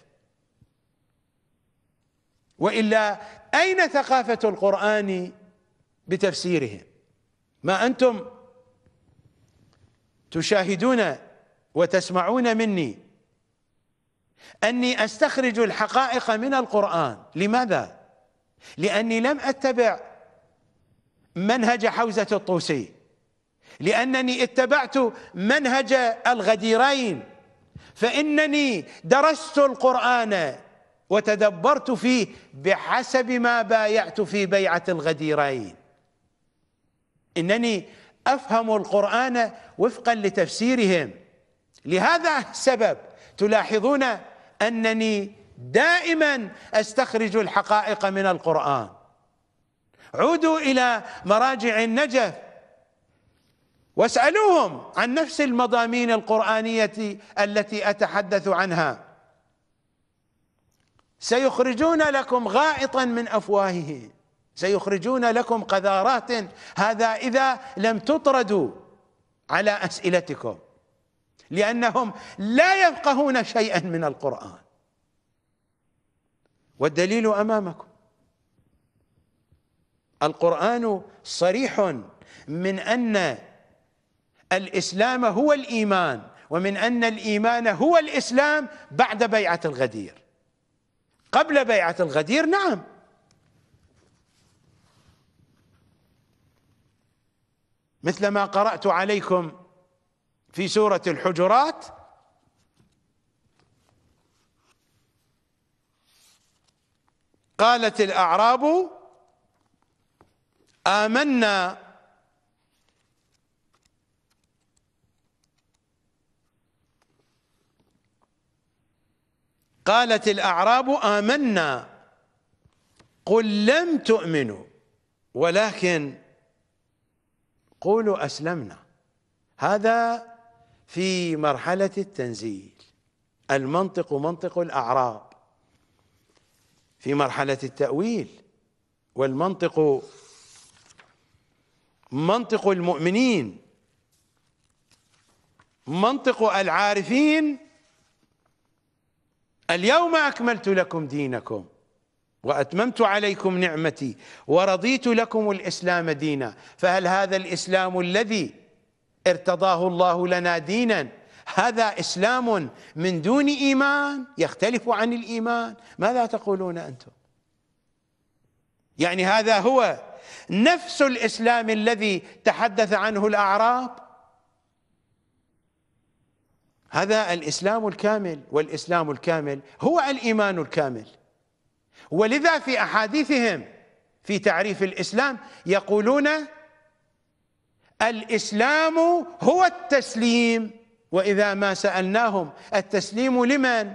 وإلا أين ثقافة القرآن بتفسيرهم ما أنتم تشاهدون وتسمعون مني أني أستخرج الحقائق من القرآن لماذا؟ لأني لم أتبع منهج حوزة الطوسي لأنني اتبعت منهج الغديرين فإنني درست القرآن وتدبرت فيه بحسب ما بايعت في بيعة الغديرين إنني أفهم القرآن وفقا لتفسيرهم لهذا السبب تلاحظون أنني دائما أستخرج الحقائق من القرآن عودوا إلى مراجع النجف واسألوهم عن نفس المضامين القرآنية التي أتحدث عنها سيخرجون لكم غائطا من أفواههم سيخرجون لكم قذارات هذا إذا لم تطردوا على أسئلتكم لأنهم لا يفقهون شيئا من القرآن والدليل أمامكم القرآن صريح من أن الإسلام هو الإيمان ومن أن الإيمان هو الإسلام بعد بيعة الغدير قبل بيعة الغدير نعم مثل ما قرأت عليكم في سورة الحجرات قالت الأعراب آمنا قالت الأعراب آمنا قل لم تؤمنوا ولكن قولوا أسلمنا هذا في مرحلة التنزيل المنطق منطق الأعراب في مرحلة التأويل والمنطق منطق المؤمنين منطق العارفين اليوم أكملت لكم دينكم وأتممت عليكم نعمتي ورضيت لكم الإسلام دينا فهل هذا الإسلام الذي ارتضاه الله لنا دينا هذا إسلام من دون إيمان يختلف عن الإيمان ماذا تقولون أنتم يعني هذا هو نفس الإسلام الذي تحدث عنه الأعراب هذا الإسلام الكامل والإسلام الكامل هو الإيمان الكامل ولذا في أحاديثهم في تعريف الإسلام يقولون الإسلام هو التسليم وإذا ما سألناهم التسليم لمن؟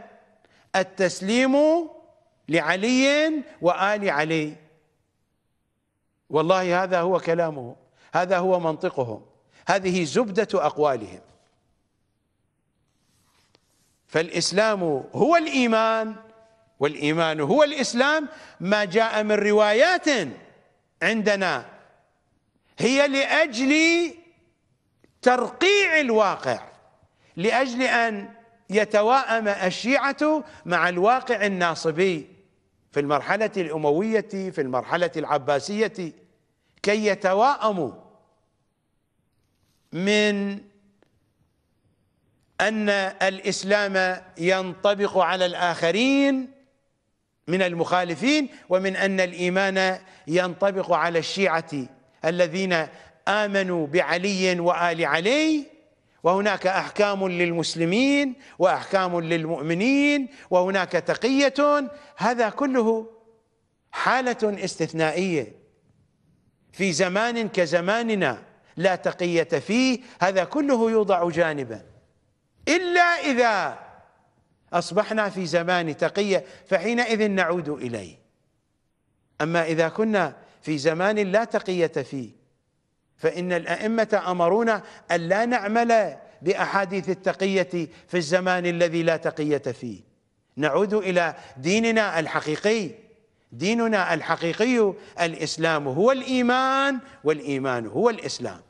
التسليم لعلي وآل علي والله هذا هو كلامهم هذا هو منطقهم هذه زبدة أقوالهم فالإسلام هو الإيمان والإيمان هو الإسلام ما جاء من روايات عندنا هي لأجل ترقيع الواقع لأجل أن يتواءم الشيعة مع الواقع الناصبي في المرحلة الأموية في المرحلة العباسية كي يتواءموا من أن الإسلام ينطبق على الآخرين من المخالفين ومن أن الإيمان ينطبق على الشيعة الذين آمنوا بعلي وآل علي وهناك أحكام للمسلمين وأحكام للمؤمنين وهناك تقية هذا كله حالة استثنائية في زمان كزماننا لا تقية فيه هذا كله يوضع جانباً إلا إذا أصبحنا في زمان تقية فحينئذ نعود إليه أما إذا كنا في زمان لا تقية فيه فإن الأئمة أمرونا أن لا نعمل بأحاديث التقية في الزمان الذي لا تقية فيه نعود إلى ديننا الحقيقي ديننا الحقيقي الإسلام هو الإيمان والإيمان هو الإسلام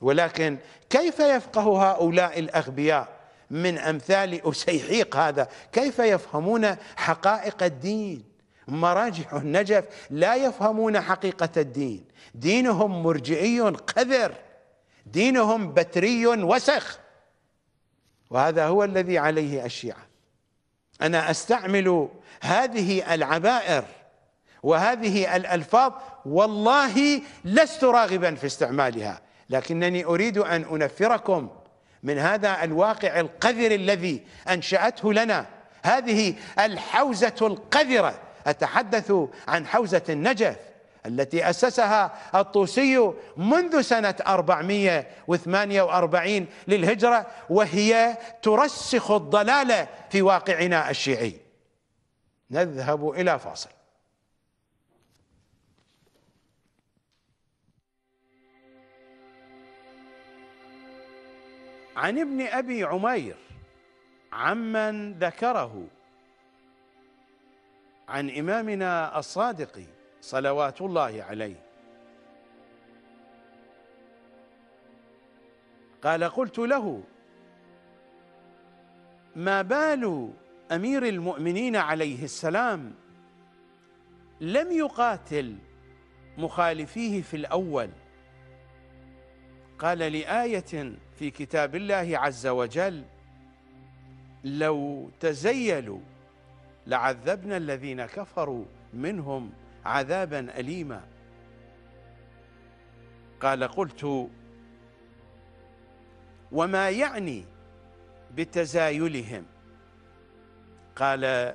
ولكن كيف يفقه هؤلاء الأغبياء من أمثال أسيحيق هذا كيف يفهمون حقائق الدين مراجع النجف لا يفهمون حقيقة الدين دينهم مرجعي قذر دينهم بتري وسخ وهذا هو الذي عليه الشيعة أنا أستعمل هذه العبائر وهذه الألفاظ والله لست راغبا في استعمالها لكنني أريد أن أنفركم من هذا الواقع القذر الذي انشاته لنا هذه الحوزه القذره اتحدث عن حوزه النجف التي أسسها الطوسي منذ سنة 448 للهجرة وهي ترسخ الضلالة في واقعنا الشيعي نذهب إلى فاصل عن ابن أبي عمير عمن ذكره عن إمامنا الصادق صلوات الله عليه قال قلت له ما بال أمير المؤمنين عليه السلام لم يقاتل مخالفيه في الأول قال لآية في كتاب الله عز وجل لو تزيلوا لعذبنا الذين كفروا منهم عذابا أليما قال قلت وما يعني بتزايلهم قال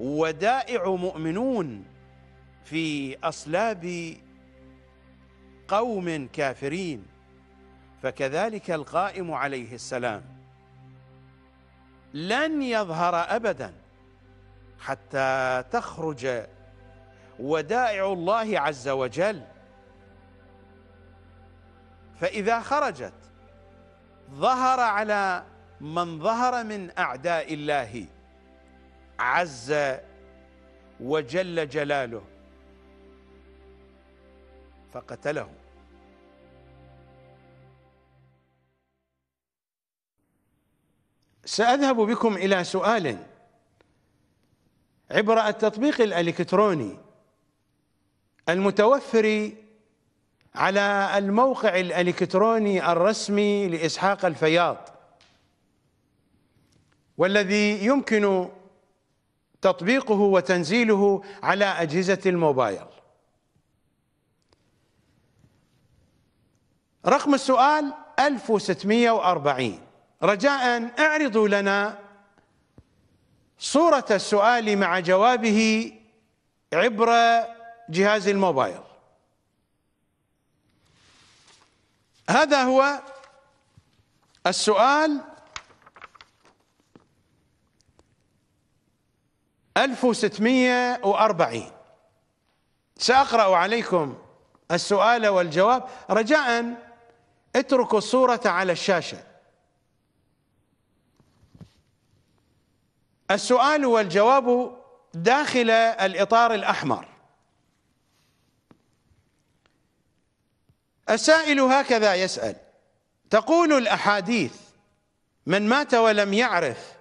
ودائع مؤمنون في أصلاب قوم كافرين فكذلك القائم عليه السلام لن يظهر أبدا حتى تخرج ودائع الله عز وجل فإذا خرجت ظهر على من ظهر من أعداء الله عز وجل جلاله فقتله سأذهب بكم إلى سؤال عبر التطبيق الإلكتروني المتوفر على الموقع الإلكتروني الرسمي لإسحاق الفياض والذي يمكن تطبيقه وتنزيله على أجهزة الموبايل رقم السؤال 1640 رجاء اعرضوا لنا صورة السؤال مع جوابه عبر جهاز الموبايل هذا هو السؤال 1640 سأقرأ عليكم السؤال والجواب رجاءً اتركوا الصورة على الشاشة السؤال والجواب داخل الإطار الأحمر السائل هكذا يسأل تقول الأحاديث من مات ولم يعرف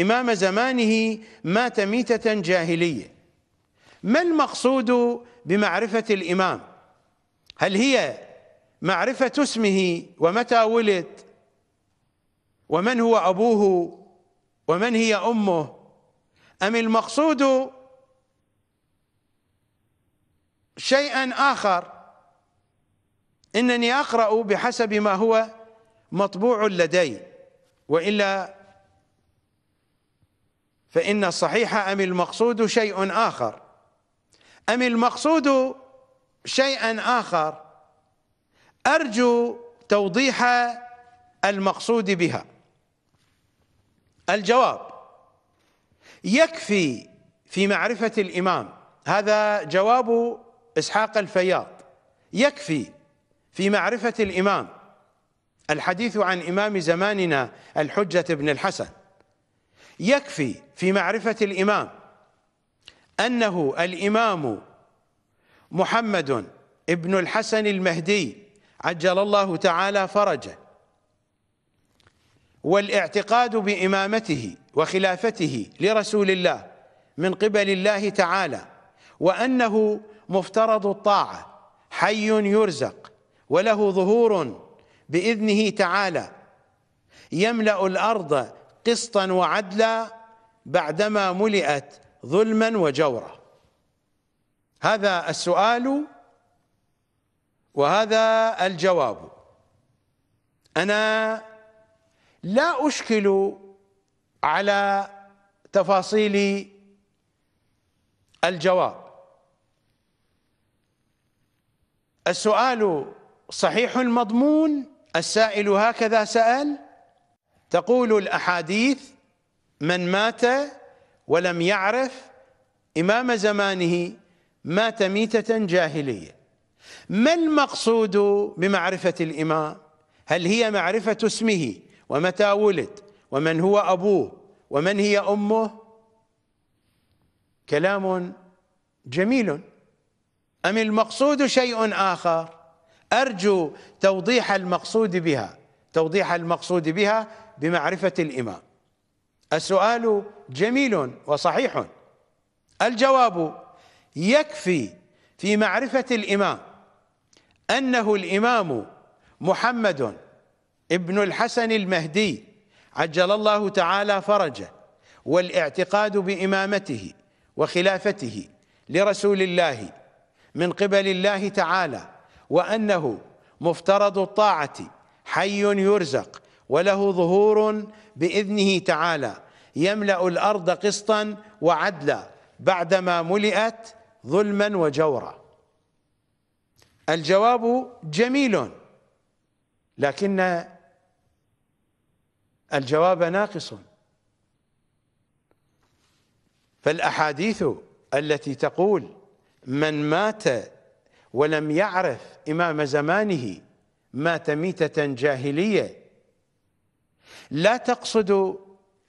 إمام زمانه مات ميتة جاهلية ما المقصود بمعرفة الإمام هل هي معرفة اسمه ومتى ولد ومن هو أبوه ومن هي أمه أم المقصود شيئا آخر إنني أقرأ بحسب ما هو مطبوع لدي وإلا فإن الصحيح أم المقصود شيء آخر أم المقصود شيئا آخر أرجو توضيح المقصود بها الجواب يكفي في معرفة الإمام هذا جواب إسحاق الفياض يكفي في معرفة الإمام الحديث عن إمام زماننا الحجة بن الحسن يكفي في معرفة الإمام أنه الإمام محمد ابن الحسن المهدي عجل الله تعالى فرجه والاعتقاد بإمامته وخلافته لرسول الله من قبل الله تعالى وأنه مفترض الطاعة حي يرزق وله ظهور بإذنه تعالى يملأ الأرض قسطا وعدلا بعدما ملئت ظلما وجورا هذا السؤال وهذا الجواب أنا لا أشكل على تفاصيل الجواب السؤال صحيح المضمون السائل هكذا سأل تقول الأحاديث من مات ولم يعرف إمام زمانه مات ميتة جاهلية ما المقصود بمعرفة الإمام هل هي معرفة اسمه ومتى ولد ومن هو أبوه ومن هي أمه كلام جميل أم المقصود شيء آخر أرجو توضيح المقصود بها توضيح المقصود بها بمعرفة الإمام السؤال جميل وصحيح الجواب يكفي في معرفة الإمام أنه الإمام محمد ابن الحسن المهدي عجل الله تعالى فرجه والاعتقاد بإمامته وخلافته لرسول الله من قبل الله تعالى وأنه مفترض الطاعة حي يرزق وله ظهور بإذنه تعالى يملأ الأرض قسطا وعدلا بعدما ملئت ظلما وجورا الجواب جميل لكن الجواب ناقص فالأحاديث التي تقول من مات ولم يعرف إمام زمانه مات ميتة جاهلية لا تقصد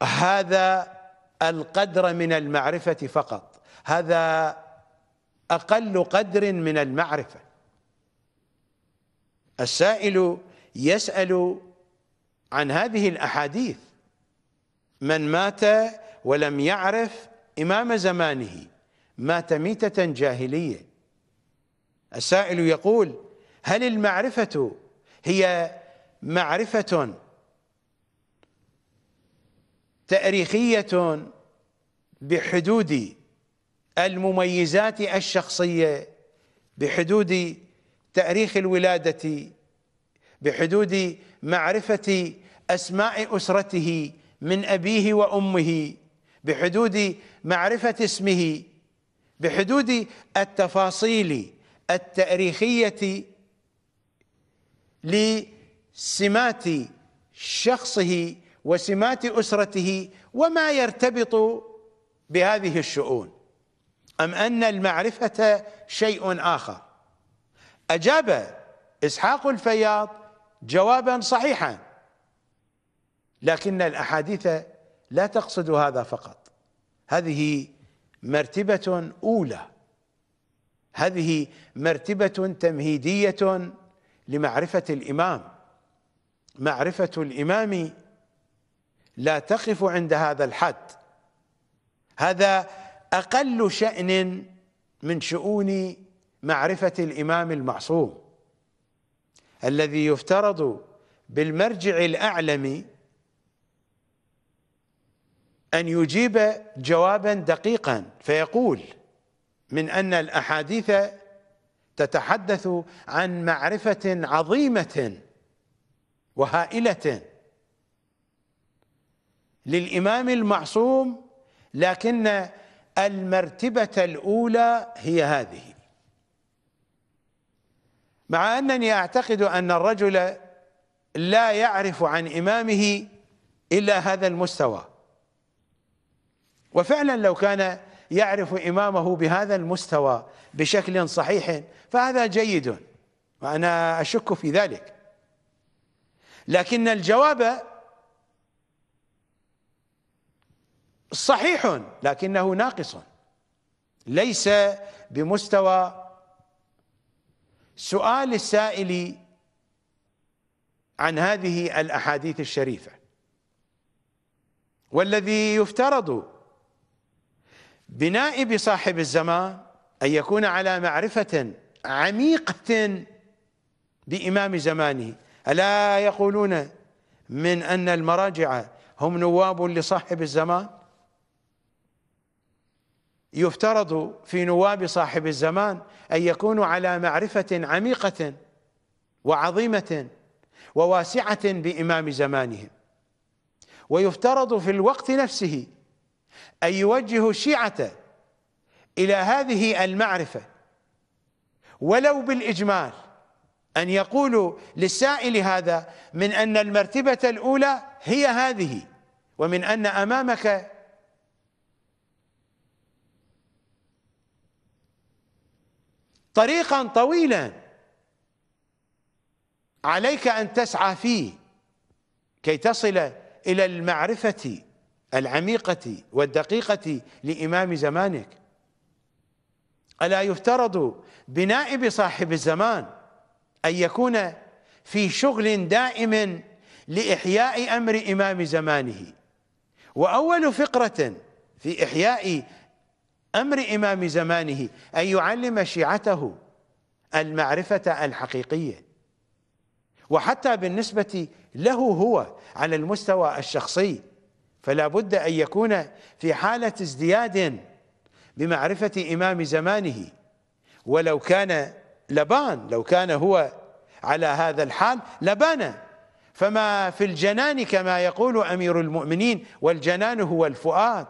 هذا القدر من المعرفة فقط هذا أقل قدر من المعرفة السائل يسأل عن هذه الأحاديث من مات ولم يعرف إمام زمانه مات ميتة جاهلية السائل يقول هل المعرفة هي معرفة تاريخية بحدود المميزات الشخصية بحدود تاريخ الولاده بحدود معرفه اسماء اسرته من ابيه وامه بحدود معرفه اسمه بحدود التفاصيل التاريخيه لسمات شخصه وسمات اسرته وما يرتبط بهذه الشؤون ام ان المعرفه شيء اخر أجاب إسحاق الفياض جوابا صحيحا لكن الأحاديث لا تقصد هذا فقط هذه مرتبة أولى هذه مرتبة تمهيدية لمعرفة الإمام معرفة الإمام لا تقف عند هذا الحد هذا أقل شأن من شؤون معرفة الإمام المعصوم الذي يفترض بالمرجع الأعلم أن يجيب جوابا دقيقا فيقول من أن الأحاديث تتحدث عن معرفة عظيمة وهائلة للإمام المعصوم لكن المرتبة الأولى هي هذه مع أنني أعتقد أن الرجل لا يعرف عن إمامه إلا هذا المستوى وفعلا لو كان يعرف إمامه بهذا المستوى بشكل صحيح فهذا جيد وأنا أشك في ذلك لكن الجواب صحيح لكنه ناقص ليس بمستوى سؤال السائل عن هذه الاحاديث الشريفه والذي يفترض بنائب صاحب الزمان ان يكون على معرفه عميقه بامام زمانه الا يقولون من ان المراجع هم نواب لصاحب الزمان يفترض في نواب صاحب الزمان أن يكونوا على معرفة عميقة وعظيمة وواسعة بإمام زمانهم ويفترض في الوقت نفسه أن يوجهوا الشيعة إلى هذه المعرفة ولو بالإجمال أن يقولوا للسائل هذا من أن المرتبة الأولى هي هذه ومن أن أمامك طريقا طويلا عليك أن تسعى فيه كي تصل إلى المعرفة العميقة والدقيقة لإمام زمانك ألا يفترض بنائب صاحب الزمان أن يكون في شغل دائم لإحياء أمر إمام زمانه وأول فقرة في إحياء أمر إمام زمانه أن يعلم شيعته المعرفة الحقيقية وحتى بالنسبة له هو على المستوى الشخصي فلا بد أن يكون في حالة ازدياد بمعرفة إمام زمانه ولو كان لبان لو كان هو على هذا الحال لبان فما في الجنان كما يقول أمير المؤمنين والجنان هو الفؤاد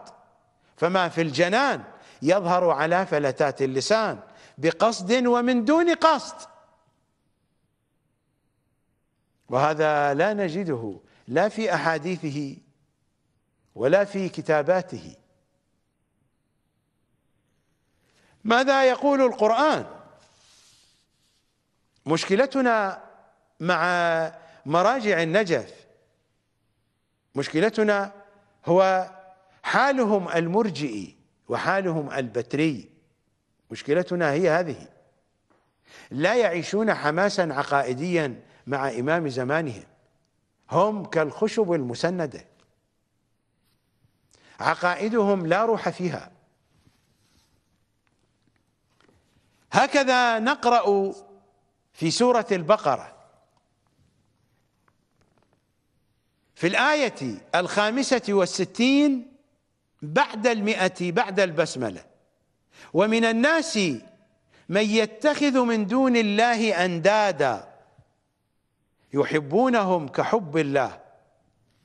فما في الجنان يظهر على فلتات اللسان بقصد ومن دون قصد وهذا لا نجده لا في احاديثه ولا في كتاباته ماذا يقول القرآن مشكلتنا مع مراجع النجف مشكلتنا هو حالهم المرجئي وحالهم البتري مشكلتنا هي هذه لا يعيشون حماسا عقائديا مع إمام زمانهم هم كالخشب المسندة عقائدهم لا روح فيها هكذا نقرأ في سورة البقرة في الآية الخامسة والستين بعد المئة بعد البسملة ومن الناس من يتخذ من دون الله أندادا يحبونهم كحب الله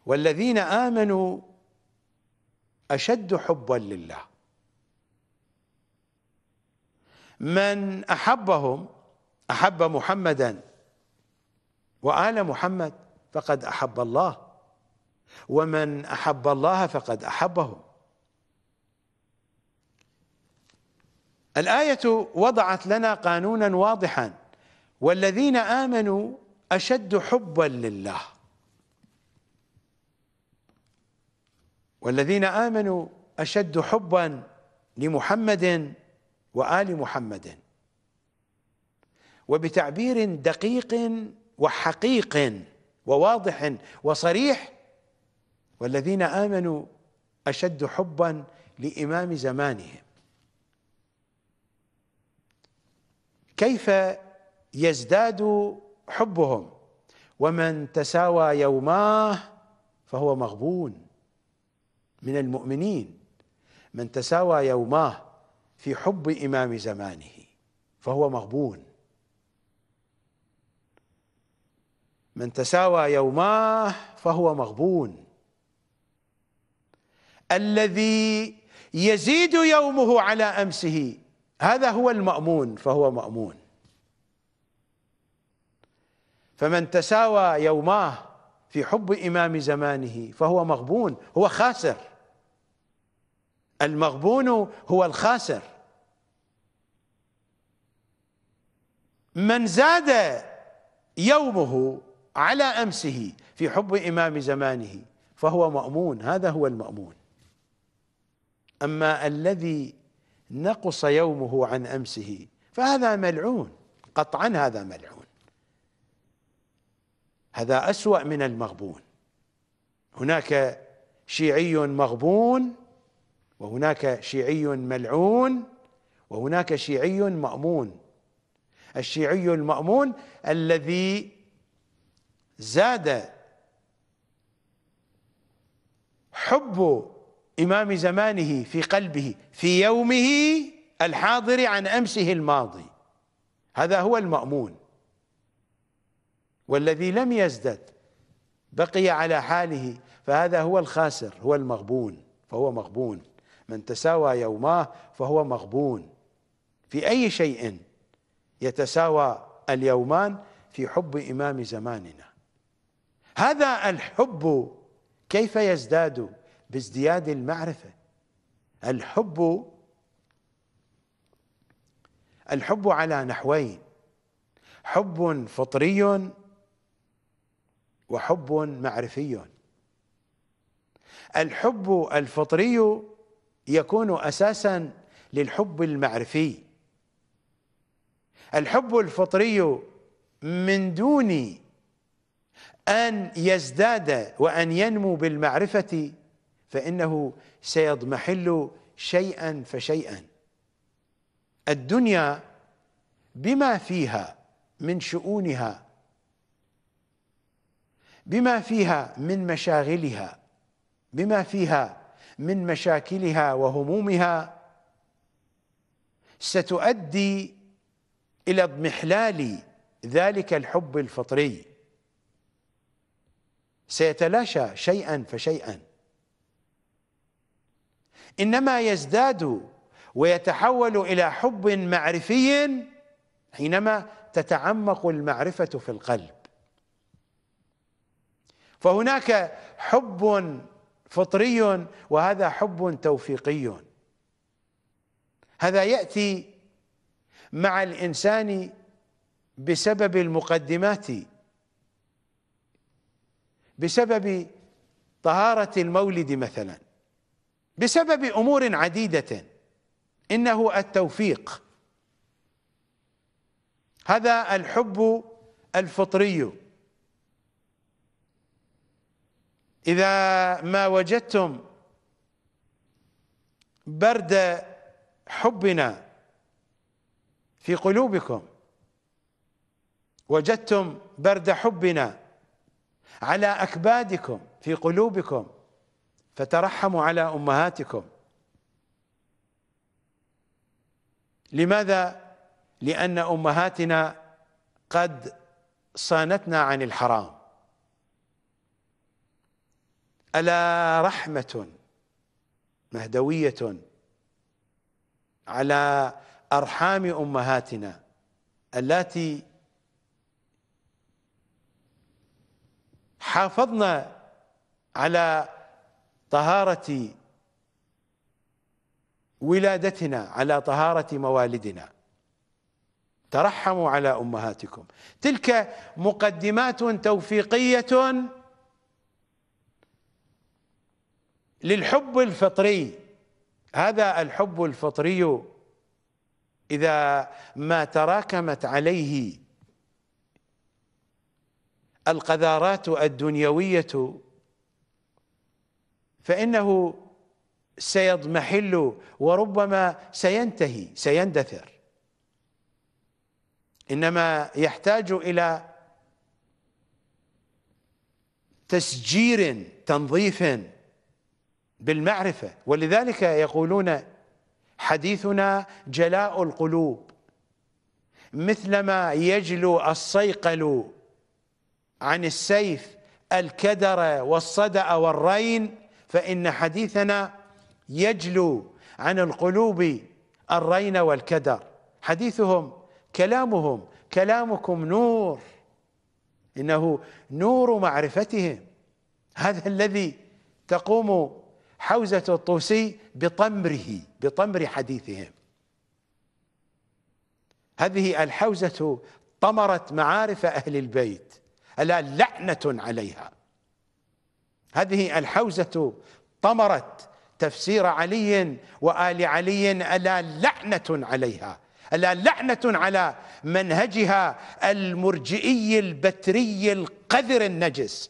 والذين آمنوا أشد حبا لله من أحبهم أحب محمدا وآل محمد فقد أحب الله ومن أحب الله فقد أحبهم الآية وضعت لنا قانونا واضحا والذين آمنوا أشد حبا لله والذين آمنوا أشد حبا لمحمد وآل محمد وبتعبير دقيق وحقيق وواضح وصريح والذين آمنوا أشد حبا لإمام زمانهم كيف يزداد حبهم ومن تساوى يوماه فهو مغبون من المؤمنين من تساوى يوماه في حب إمام زمانه فهو مغبون من تساوى يوماه فهو مغبون الذي يزيد يومه على امسه هذا هو المأمون فهو مأمون فمن تساوى يوماه في حب إمام زمانه فهو مغبون هو خاسر المغبون هو الخاسر من زاد يومه على أمسه في حب إمام زمانه فهو مأمون هذا هو المأمون أما الذي نقص يومه عن أمسه فهذا ملعون قطعا هذا ملعون هذا أسوأ من المغبون هناك شيعي مغبون وهناك شيعي ملعون وهناك شيعي مأمون الشيعي المأمون الذي زاد حب إمام زمانه في قلبه في يومه الحاضر عن أمسه الماضي هذا هو المأمون والذي لم يزدد بقي على حاله فهذا هو الخاسر هو المغبون فهو مغبون من تساوى يوماه فهو مغبون في أي شيء يتساوى اليومان في حب إمام زماننا هذا الحب كيف يزداد بازدياد المعرفه الحب الحب على نحوين حب فطري وحب معرفي الحب الفطري يكون اساسا للحب المعرفي الحب الفطري من دون ان يزداد وان ينمو بالمعرفه فإنه سيضمحل شيئا فشيئا الدنيا بما فيها من شؤونها بما فيها من مشاغلها بما فيها من مشاكلها وهمومها ستؤدي الى اضمحلال ذلك الحب الفطري سيتلاشى شيئا فشيئا انما يزداد ويتحول الى حب معرفي حينما تتعمق المعرفه في القلب فهناك حب فطري وهذا حب توفيقي هذا ياتي مع الانسان بسبب المقدمات بسبب طهاره المولد مثلا بسبب امور عديده انه التوفيق هذا الحب الفطري اذا ما وجدتم برد حبنا في قلوبكم وجدتم برد حبنا على اكبادكم في قلوبكم فترحموا على امهاتكم لماذا لان امهاتنا قد صانتنا عن الحرام الا رحمه مهدويه على ارحام امهاتنا اللاتي حافظنا على طهارة ولادتنا على طهارة موالدنا ترحموا على أمهاتكم تلك مقدمات توفيقية للحب الفطري هذا الحب الفطري إذا ما تراكمت عليه القذارات الدنيوية فإنه سيضمحل وربما سينتهي سيندثر إنما يحتاج إلى تسجير تنظيف بالمعرفة ولذلك يقولون حديثنا جلاء القلوب مثلما يجلو الصيقل عن السيف الكدر والصدأ والرين فإن حديثنا يجلو عن القلوب الرين والكدر حديثهم كلامهم كلامكم نور إنه نور معرفتهم هذا الذي تقوم حوزة الطوسي بطمره بطمر حديثهم هذه الحوزة طمرت معارف أهل البيت ألا لعنة عليها هذه الحوزة طمرت تفسير علي وآل علي ألا لعنة عليها ألا لعنة على منهجها المرجئي البتري القذر النجس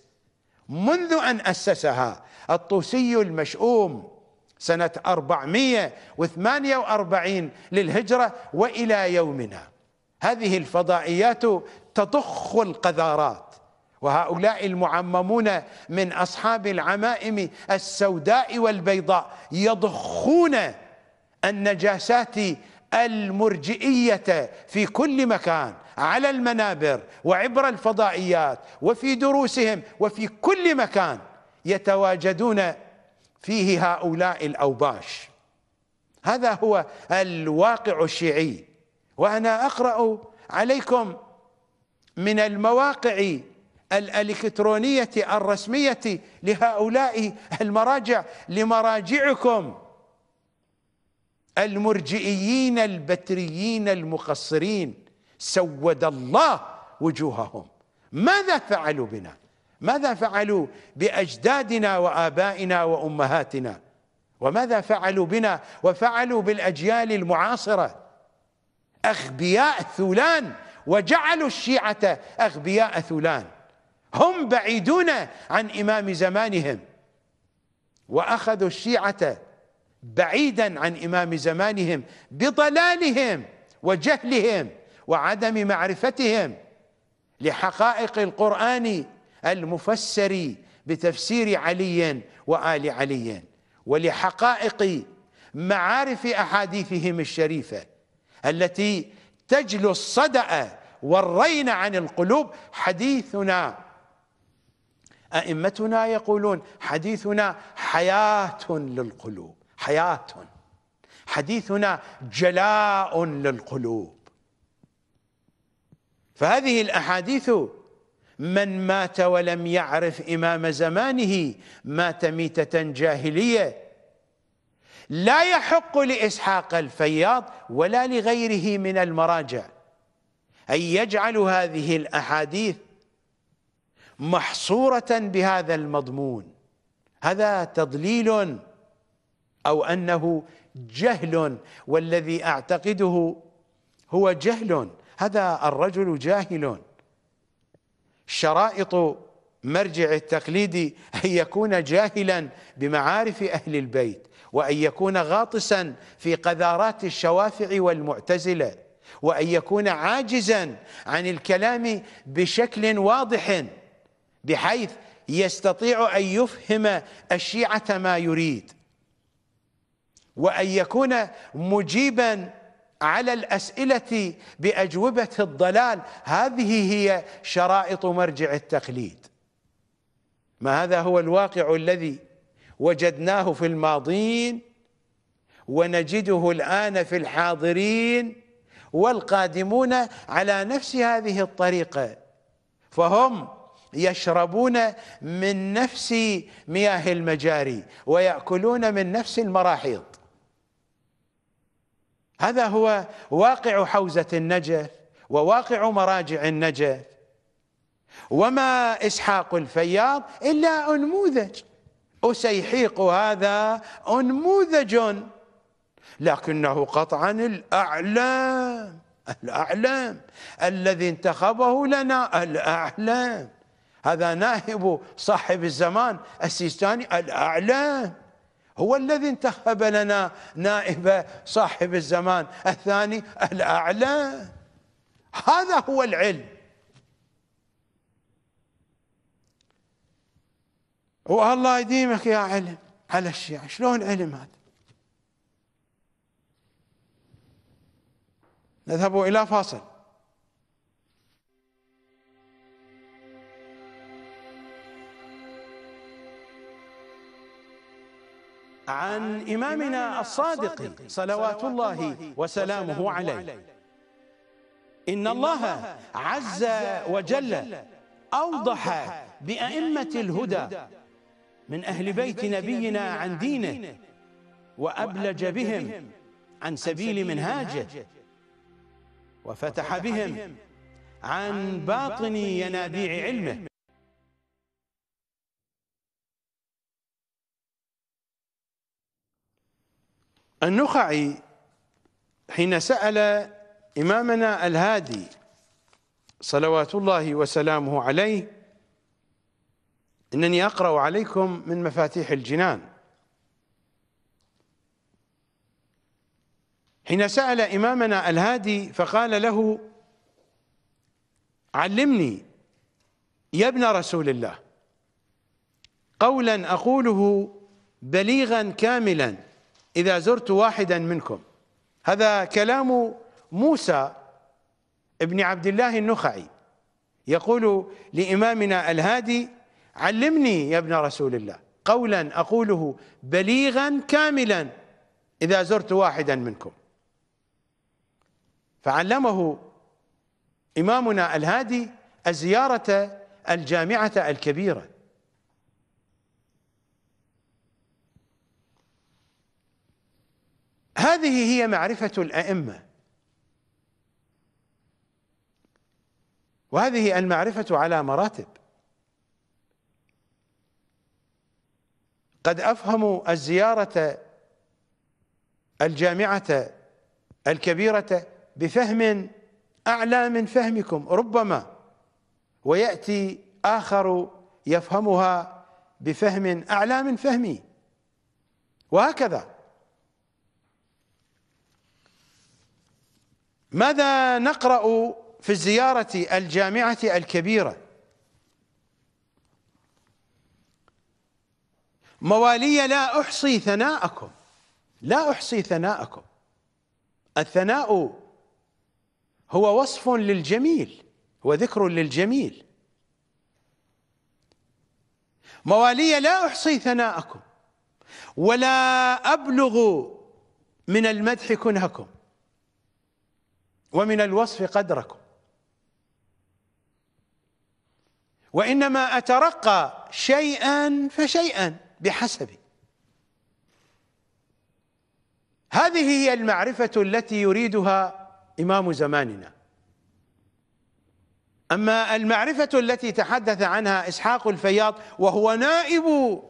منذ أن أسسها الطوسي المشؤوم سنة 448 للهجرة وإلى يومنا هذه الفضائيات تضخ القذارات وهؤلاء المعممون من اصحاب العمائم السوداء والبيضاء يضخون النجاسات المرجئيه في كل مكان على المنابر وعبر الفضائيات وفي دروسهم وفي كل مكان يتواجدون فيه هؤلاء الاوباش هذا هو الواقع الشيعي وانا اقرا عليكم من المواقع الالكترونيه الرسميه لهؤلاء المراجع لمراجعكم المرجئيين البتريين المقصرين سود الله وجوههم ماذا فعلوا بنا ماذا فعلوا باجدادنا وابائنا وامهاتنا وماذا فعلوا بنا وفعلوا بالاجيال المعاصره اغبياء ثولان وجعلوا الشيعه اغبياء ثولان هم بعيدون عن إمام زمانهم وأخذوا الشيعة بعيدا عن إمام زمانهم بضلالهم وجهلهم وعدم معرفتهم لحقائق القرآن المفسر بتفسير علي وآل علي ولحقائق معارف أحاديثهم الشريفة التي تجلو الصدأ والرين عن القلوب حديثنا أئمتنا يقولون حديثنا حياة للقلوب حياة حديثنا جلاء للقلوب فهذه الأحاديث من مات ولم يعرف إمام زمانه مات ميتة جاهلية لا يحق لإسحاق الفياض ولا لغيره من المراجع أن يجعل هذه الأحاديث محصورة بهذا المضمون هذا تضليل أو أنه جهل والذي أعتقده هو جهل هذا الرجل جاهل شرائط مرجع التقليد أن يكون جاهلا بمعارف أهل البيت وأن يكون غاطسا في قذارات الشوافع والمعتزلة وأن يكون عاجزا عن الكلام بشكل واضح بحيث يستطيع أن يفهم الشيعة ما يريد وأن يكون مجيبا على الأسئلة بأجوبة الضلال هذه هي شرائط مرجع التقليد ما هذا هو الواقع الذي وجدناه في الماضين ونجده الآن في الحاضرين والقادمون على نفس هذه الطريقة فهم يشربون من نفس مياه المجاري ويأكلون من نفس المراحيض هذا هو واقع حوزة النجف وواقع مراجع النجف وما إسحاق الفياض إلا أنموذج أسيحيق هذا أنموذج لكنه قطعا الأعلام الأعلام الذي انتخبه لنا الأعلام هذا نائب صاحب الزمان السيستاني الأعلى هو الذي انتخب لنا نائب صاحب الزمان الثاني الأعلى هذا هو العلم والله يديمك يا علم على الشيعة شلون علم هذا نذهب إلى فاصل عن إمامنا الصادق صلوات الله وسلامه عليه إن الله عز وجل أوضح بأئمة الهدى من أهل بيت نبينا عن دينه وأبلج بهم عن سبيل منهاجه وفتح بهم عن باطن ينابيع علمه النخعي حين سأل إمامنا الهادي صلوات الله وسلامه عليه إنني أقرأ عليكم من مفاتيح الجنان حين سأل إمامنا الهادي فقال له علمني يا ابن رسول الله قولا أقوله بليغا كاملا إذا زرت واحدا منكم هذا كلام موسى ابن عبد الله النخعي يقول لإمامنا الهادي علمني يا ابن رسول الله قولا أقوله بليغا كاملا إذا زرت واحدا منكم فعلمه إمامنا الهادي الزيارة الجامعة الكبيرة هذه هي معرفة الأئمة وهذه المعرفة على مراتب قد أفهم الزيارة الجامعة الكبيرة بفهم أعلى من فهمكم ربما ويأتي آخر يفهمها بفهم أعلى من فهمي وهكذا ماذا نقرأ في الزيارة الجامعة الكبيرة موالي لا أحصي ثناءكم لا أحصي ثناءكم الثناء هو وصف للجميل هو ذكر للجميل موالي لا أحصي ثناءكم ولا أبلغ من المدح كنهكم ومن الوصف قدركم وإنما أترقى شيئا فشيئا بحسب هذه هي المعرفة التي يريدها إمام زماننا أما المعرفة التي تحدث عنها إسحاق الفياض وهو نائب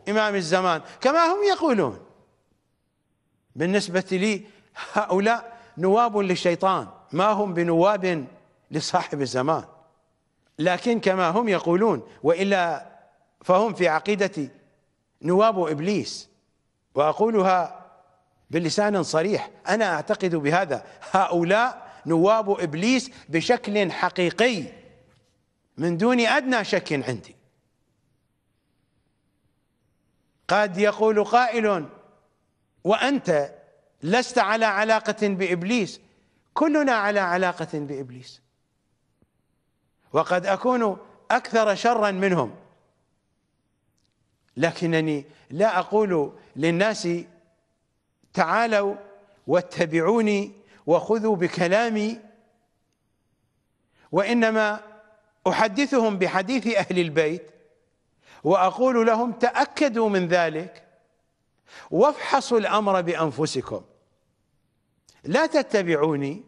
إمام الزمان كما هم يقولون بالنسبة لي هؤلاء نواب للشيطان ما هم بنواب لصاحب الزمان لكن كما هم يقولون وإلا فهم في عقيدتي نواب إبليس وأقولها بلسان صريح أنا أعتقد بهذا هؤلاء نواب إبليس بشكل حقيقي من دون أدنى شك عندي قد يقول قائل وأنت لست على علاقة بإبليس كلنا على علاقة بإبليس وقد أكون أكثر شرا منهم لكنني لا أقول للناس تعالوا واتبعوني وخذوا بكلامي وإنما أحدثهم بحديث أهل البيت وأقول لهم تأكدوا من ذلك وافحصوا الأمر بأنفسكم لا تتبعوني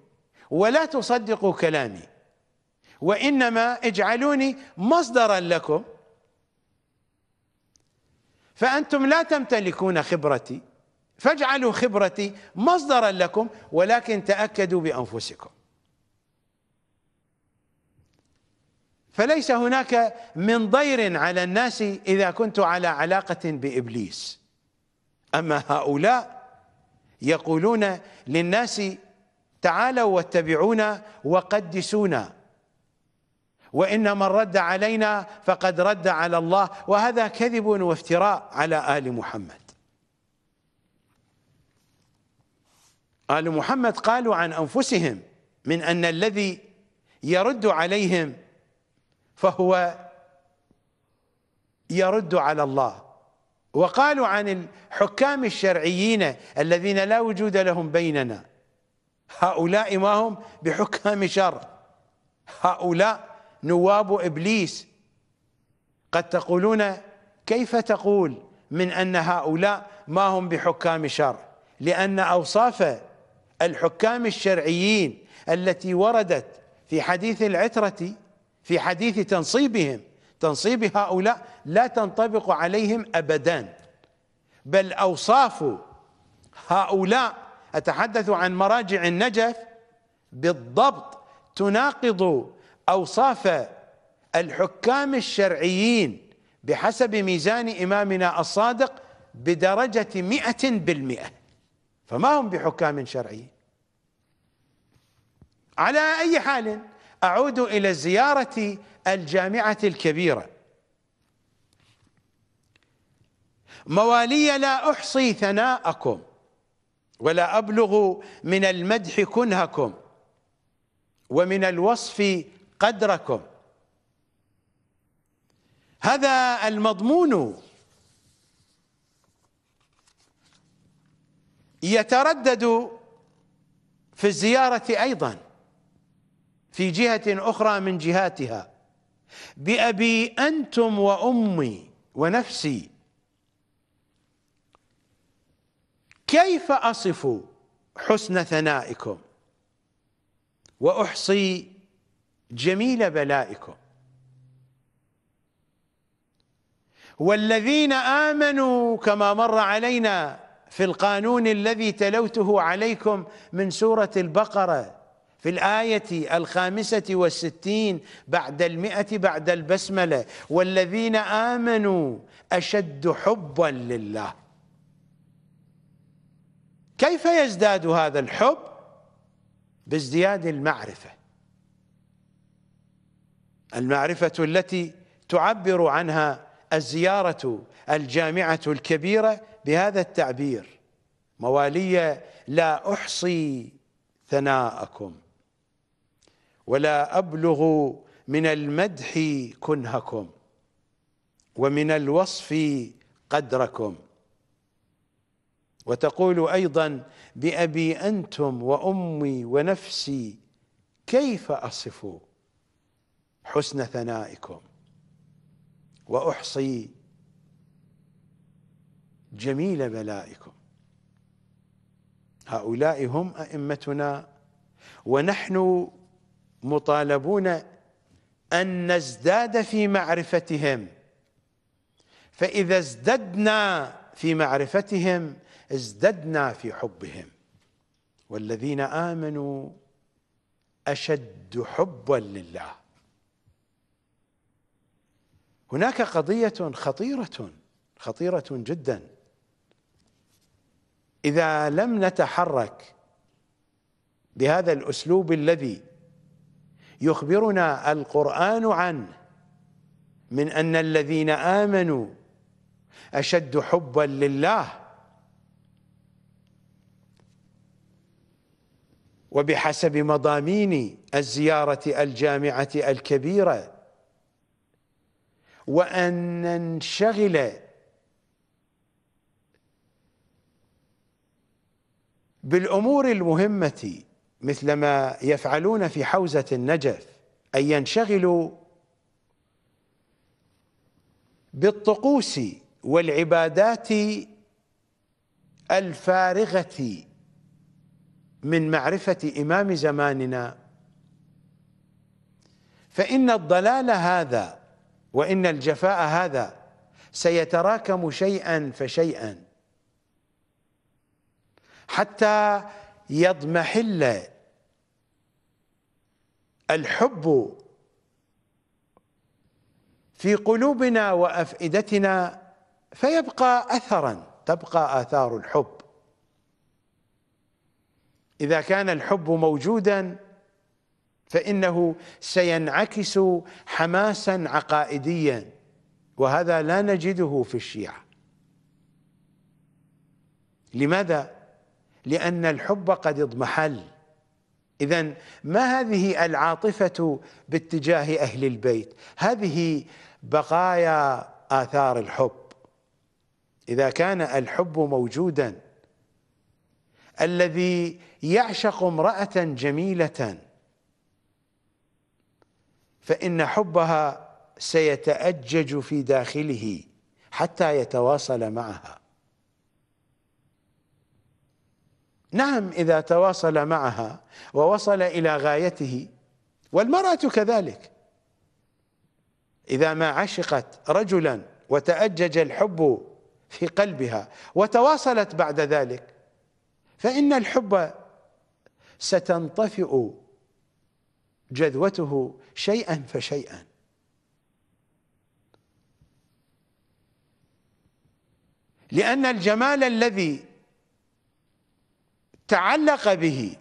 ولا تصدقوا كلامي وإنما اجعلوني مصدرا لكم فأنتم لا تمتلكون خبرتي فاجعلوا خبرتي مصدرا لكم ولكن تأكدوا بأنفسكم فليس هناك من ضير على الناس إذا كنت على علاقة بإبليس أما هؤلاء يقولون للناس تعالوا واتبعونا وقدسونا وإن من رد علينا فقد رد على الله وهذا كذب وافتراء على آل محمد آل محمد قالوا عن أنفسهم من أن الذي يرد عليهم فهو يرد على الله وقالوا عن الحكام الشرعيين الذين لا وجود لهم بيننا هؤلاء ما هم بحكام شر هؤلاء نواب إبليس قد تقولون كيف تقول من أن هؤلاء ما هم بحكام شر لأن أوصاف الحكام الشرعيين التي وردت في حديث العترة في حديث تنصيبهم تنصيب هؤلاء لا تنطبق عليهم أبدا بل أوصاف هؤلاء أتحدث عن مراجع النجف بالضبط تناقض أوصاف الحكام الشرعيين بحسب ميزان إمامنا الصادق بدرجة مئة بالمئة فما هم بحكام شرعيين على أي حال أعود إلى زيارة الجامعة الكبيرة موالي لا أحصي ثناءكم ولا أبلغ من المدح كنهكم ومن الوصف قدركم هذا المضمون يتردد في الزيارة أيضاً في جهة أخرى من جهاتها بأبي أنتم وأمي ونفسي كيف أصف حسن ثنائكم وأحصي جميل بلائكم والذين آمنوا كما مر علينا في القانون الذي تلوته عليكم من سورة البقرة في الآية الخامسة والستين بعد المئة بعد البسملة والذين آمنوا أشد حبا لله كيف يزداد هذا الحب بازدياد المعرفة المعرفة التي تعبر عنها الزيارة الجامعة الكبيرة بهذا التعبير موالية لا أحصي ثناءكم ولا أبلغ من المدح كنهكم ومن الوصف قدركم وتقول أيضا بأبي أنتم وأمي ونفسي كيف أصف حسن ثنائكم وأحصي جميل بلائكم هؤلاء هم أئمتنا ونحن مطالبون أن نزداد في معرفتهم فإذا ازددنا في معرفتهم ازددنا في حبهم والذين آمنوا أشد حبا لله هناك قضية خطيرة خطيرة جدا إذا لم نتحرك بهذا الأسلوب الذي يخبرنا القرآن عنه من أن الذين آمنوا أشد حبا لله وبحسب مضامين الزيارة الجامعة الكبيرة وأن ننشغل بالأمور المهمة مثلما يفعلون في حوزة النجف أن ينشغلوا بالطقوس والعبادات الفارغة من معرفة إمام زماننا فإن الضلال هذا وإن الجفاء هذا سيتراكم شيئا فشيئا حتى يضمحل الحب في قلوبنا وافئدتنا فيبقى اثرا تبقى اثار الحب اذا كان الحب موجودا فانه سينعكس حماسا عقائديا وهذا لا نجده في الشيعه لماذا لان الحب قد اضمحل إذا ما هذه العاطفة باتجاه أهل البيت هذه بقايا آثار الحب إذا كان الحب موجودا الذي يعشق امرأة جميلة فإن حبها سيتأجج في داخله حتى يتواصل معها نعم إذا تواصل معها ووصل إلى غايته والمرأة كذلك إذا ما عشقت رجلا وتأجج الحب في قلبها وتواصلت بعد ذلك فإن الحب ستنطفئ جذوته شيئا فشيئا لأن الجمال الذي تعلق به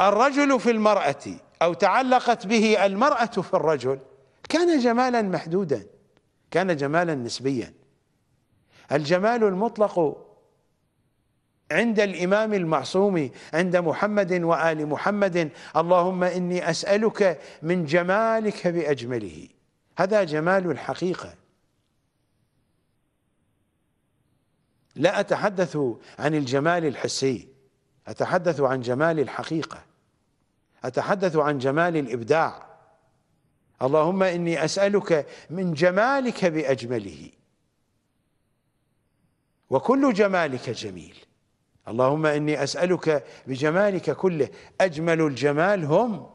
الرجل في المرأة أو تعلقت به المرأة في الرجل كان جمالا محدودا كان جمالا نسبيا الجمال المطلق عند الإمام المعصوم عند محمد وآل محمد اللهم إني أسألك من جمالك بأجمله هذا جمال الحقيقة لا أتحدث عن الجمال الحسي أتحدث عن جمال الحقيقة أتحدث عن جمال الإبداع اللهم إني أسألك من جمالك بأجمله وكل جمالك جميل اللهم إني أسألك بجمالك كله أجمل الجمال هم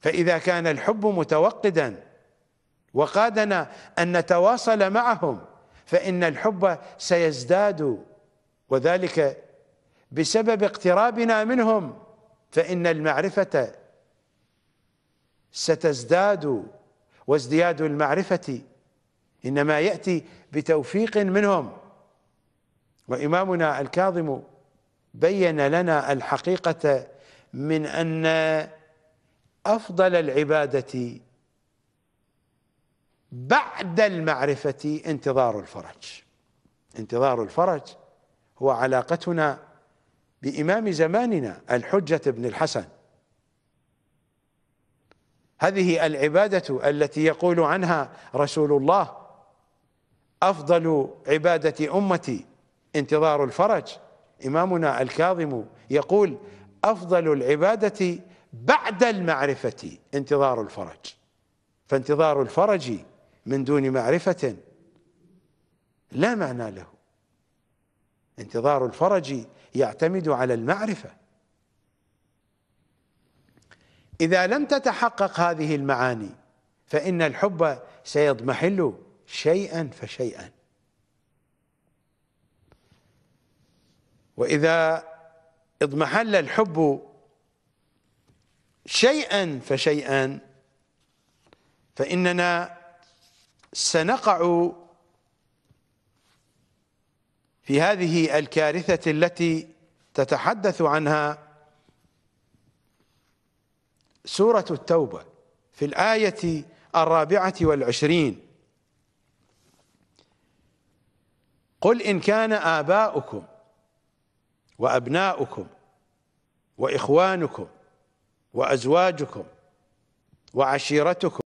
فإذا كان الحب متوقدا وقادنا أن نتواصل معهم فإن الحب سيزداد وذلك بسبب اقترابنا منهم فإن المعرفة ستزداد وازدياد المعرفة إنما يأتي بتوفيق منهم وإمامنا الكاظم بين لنا الحقيقة من أن أفضل العبادة بعد المعرفة انتظار الفرج انتظار الفرج هو علاقتنا بإمام زماننا الحجة بن الحسن هذه العبادة التي يقول عنها رسول الله أفضل عبادة أمتي انتظار الفرج إمامنا الكاظم يقول أفضل العبادة بعد المعرفة انتظار الفرج فانتظار الفرج من دون معرفة لا معنى له انتظار الفرج يعتمد على المعرفة إذا لم تتحقق هذه المعاني فإن الحب سيضمحل شيئا فشيئا وإذا اضمحل الحب شيئا فشيئا فإننا سنقع في هذه الكارثة التي تتحدث عنها سورة التوبة في الآية الرابعة والعشرين قل إن كان آباؤكم وأبناؤكم وإخوانكم وأزواجكم وعشيرتكم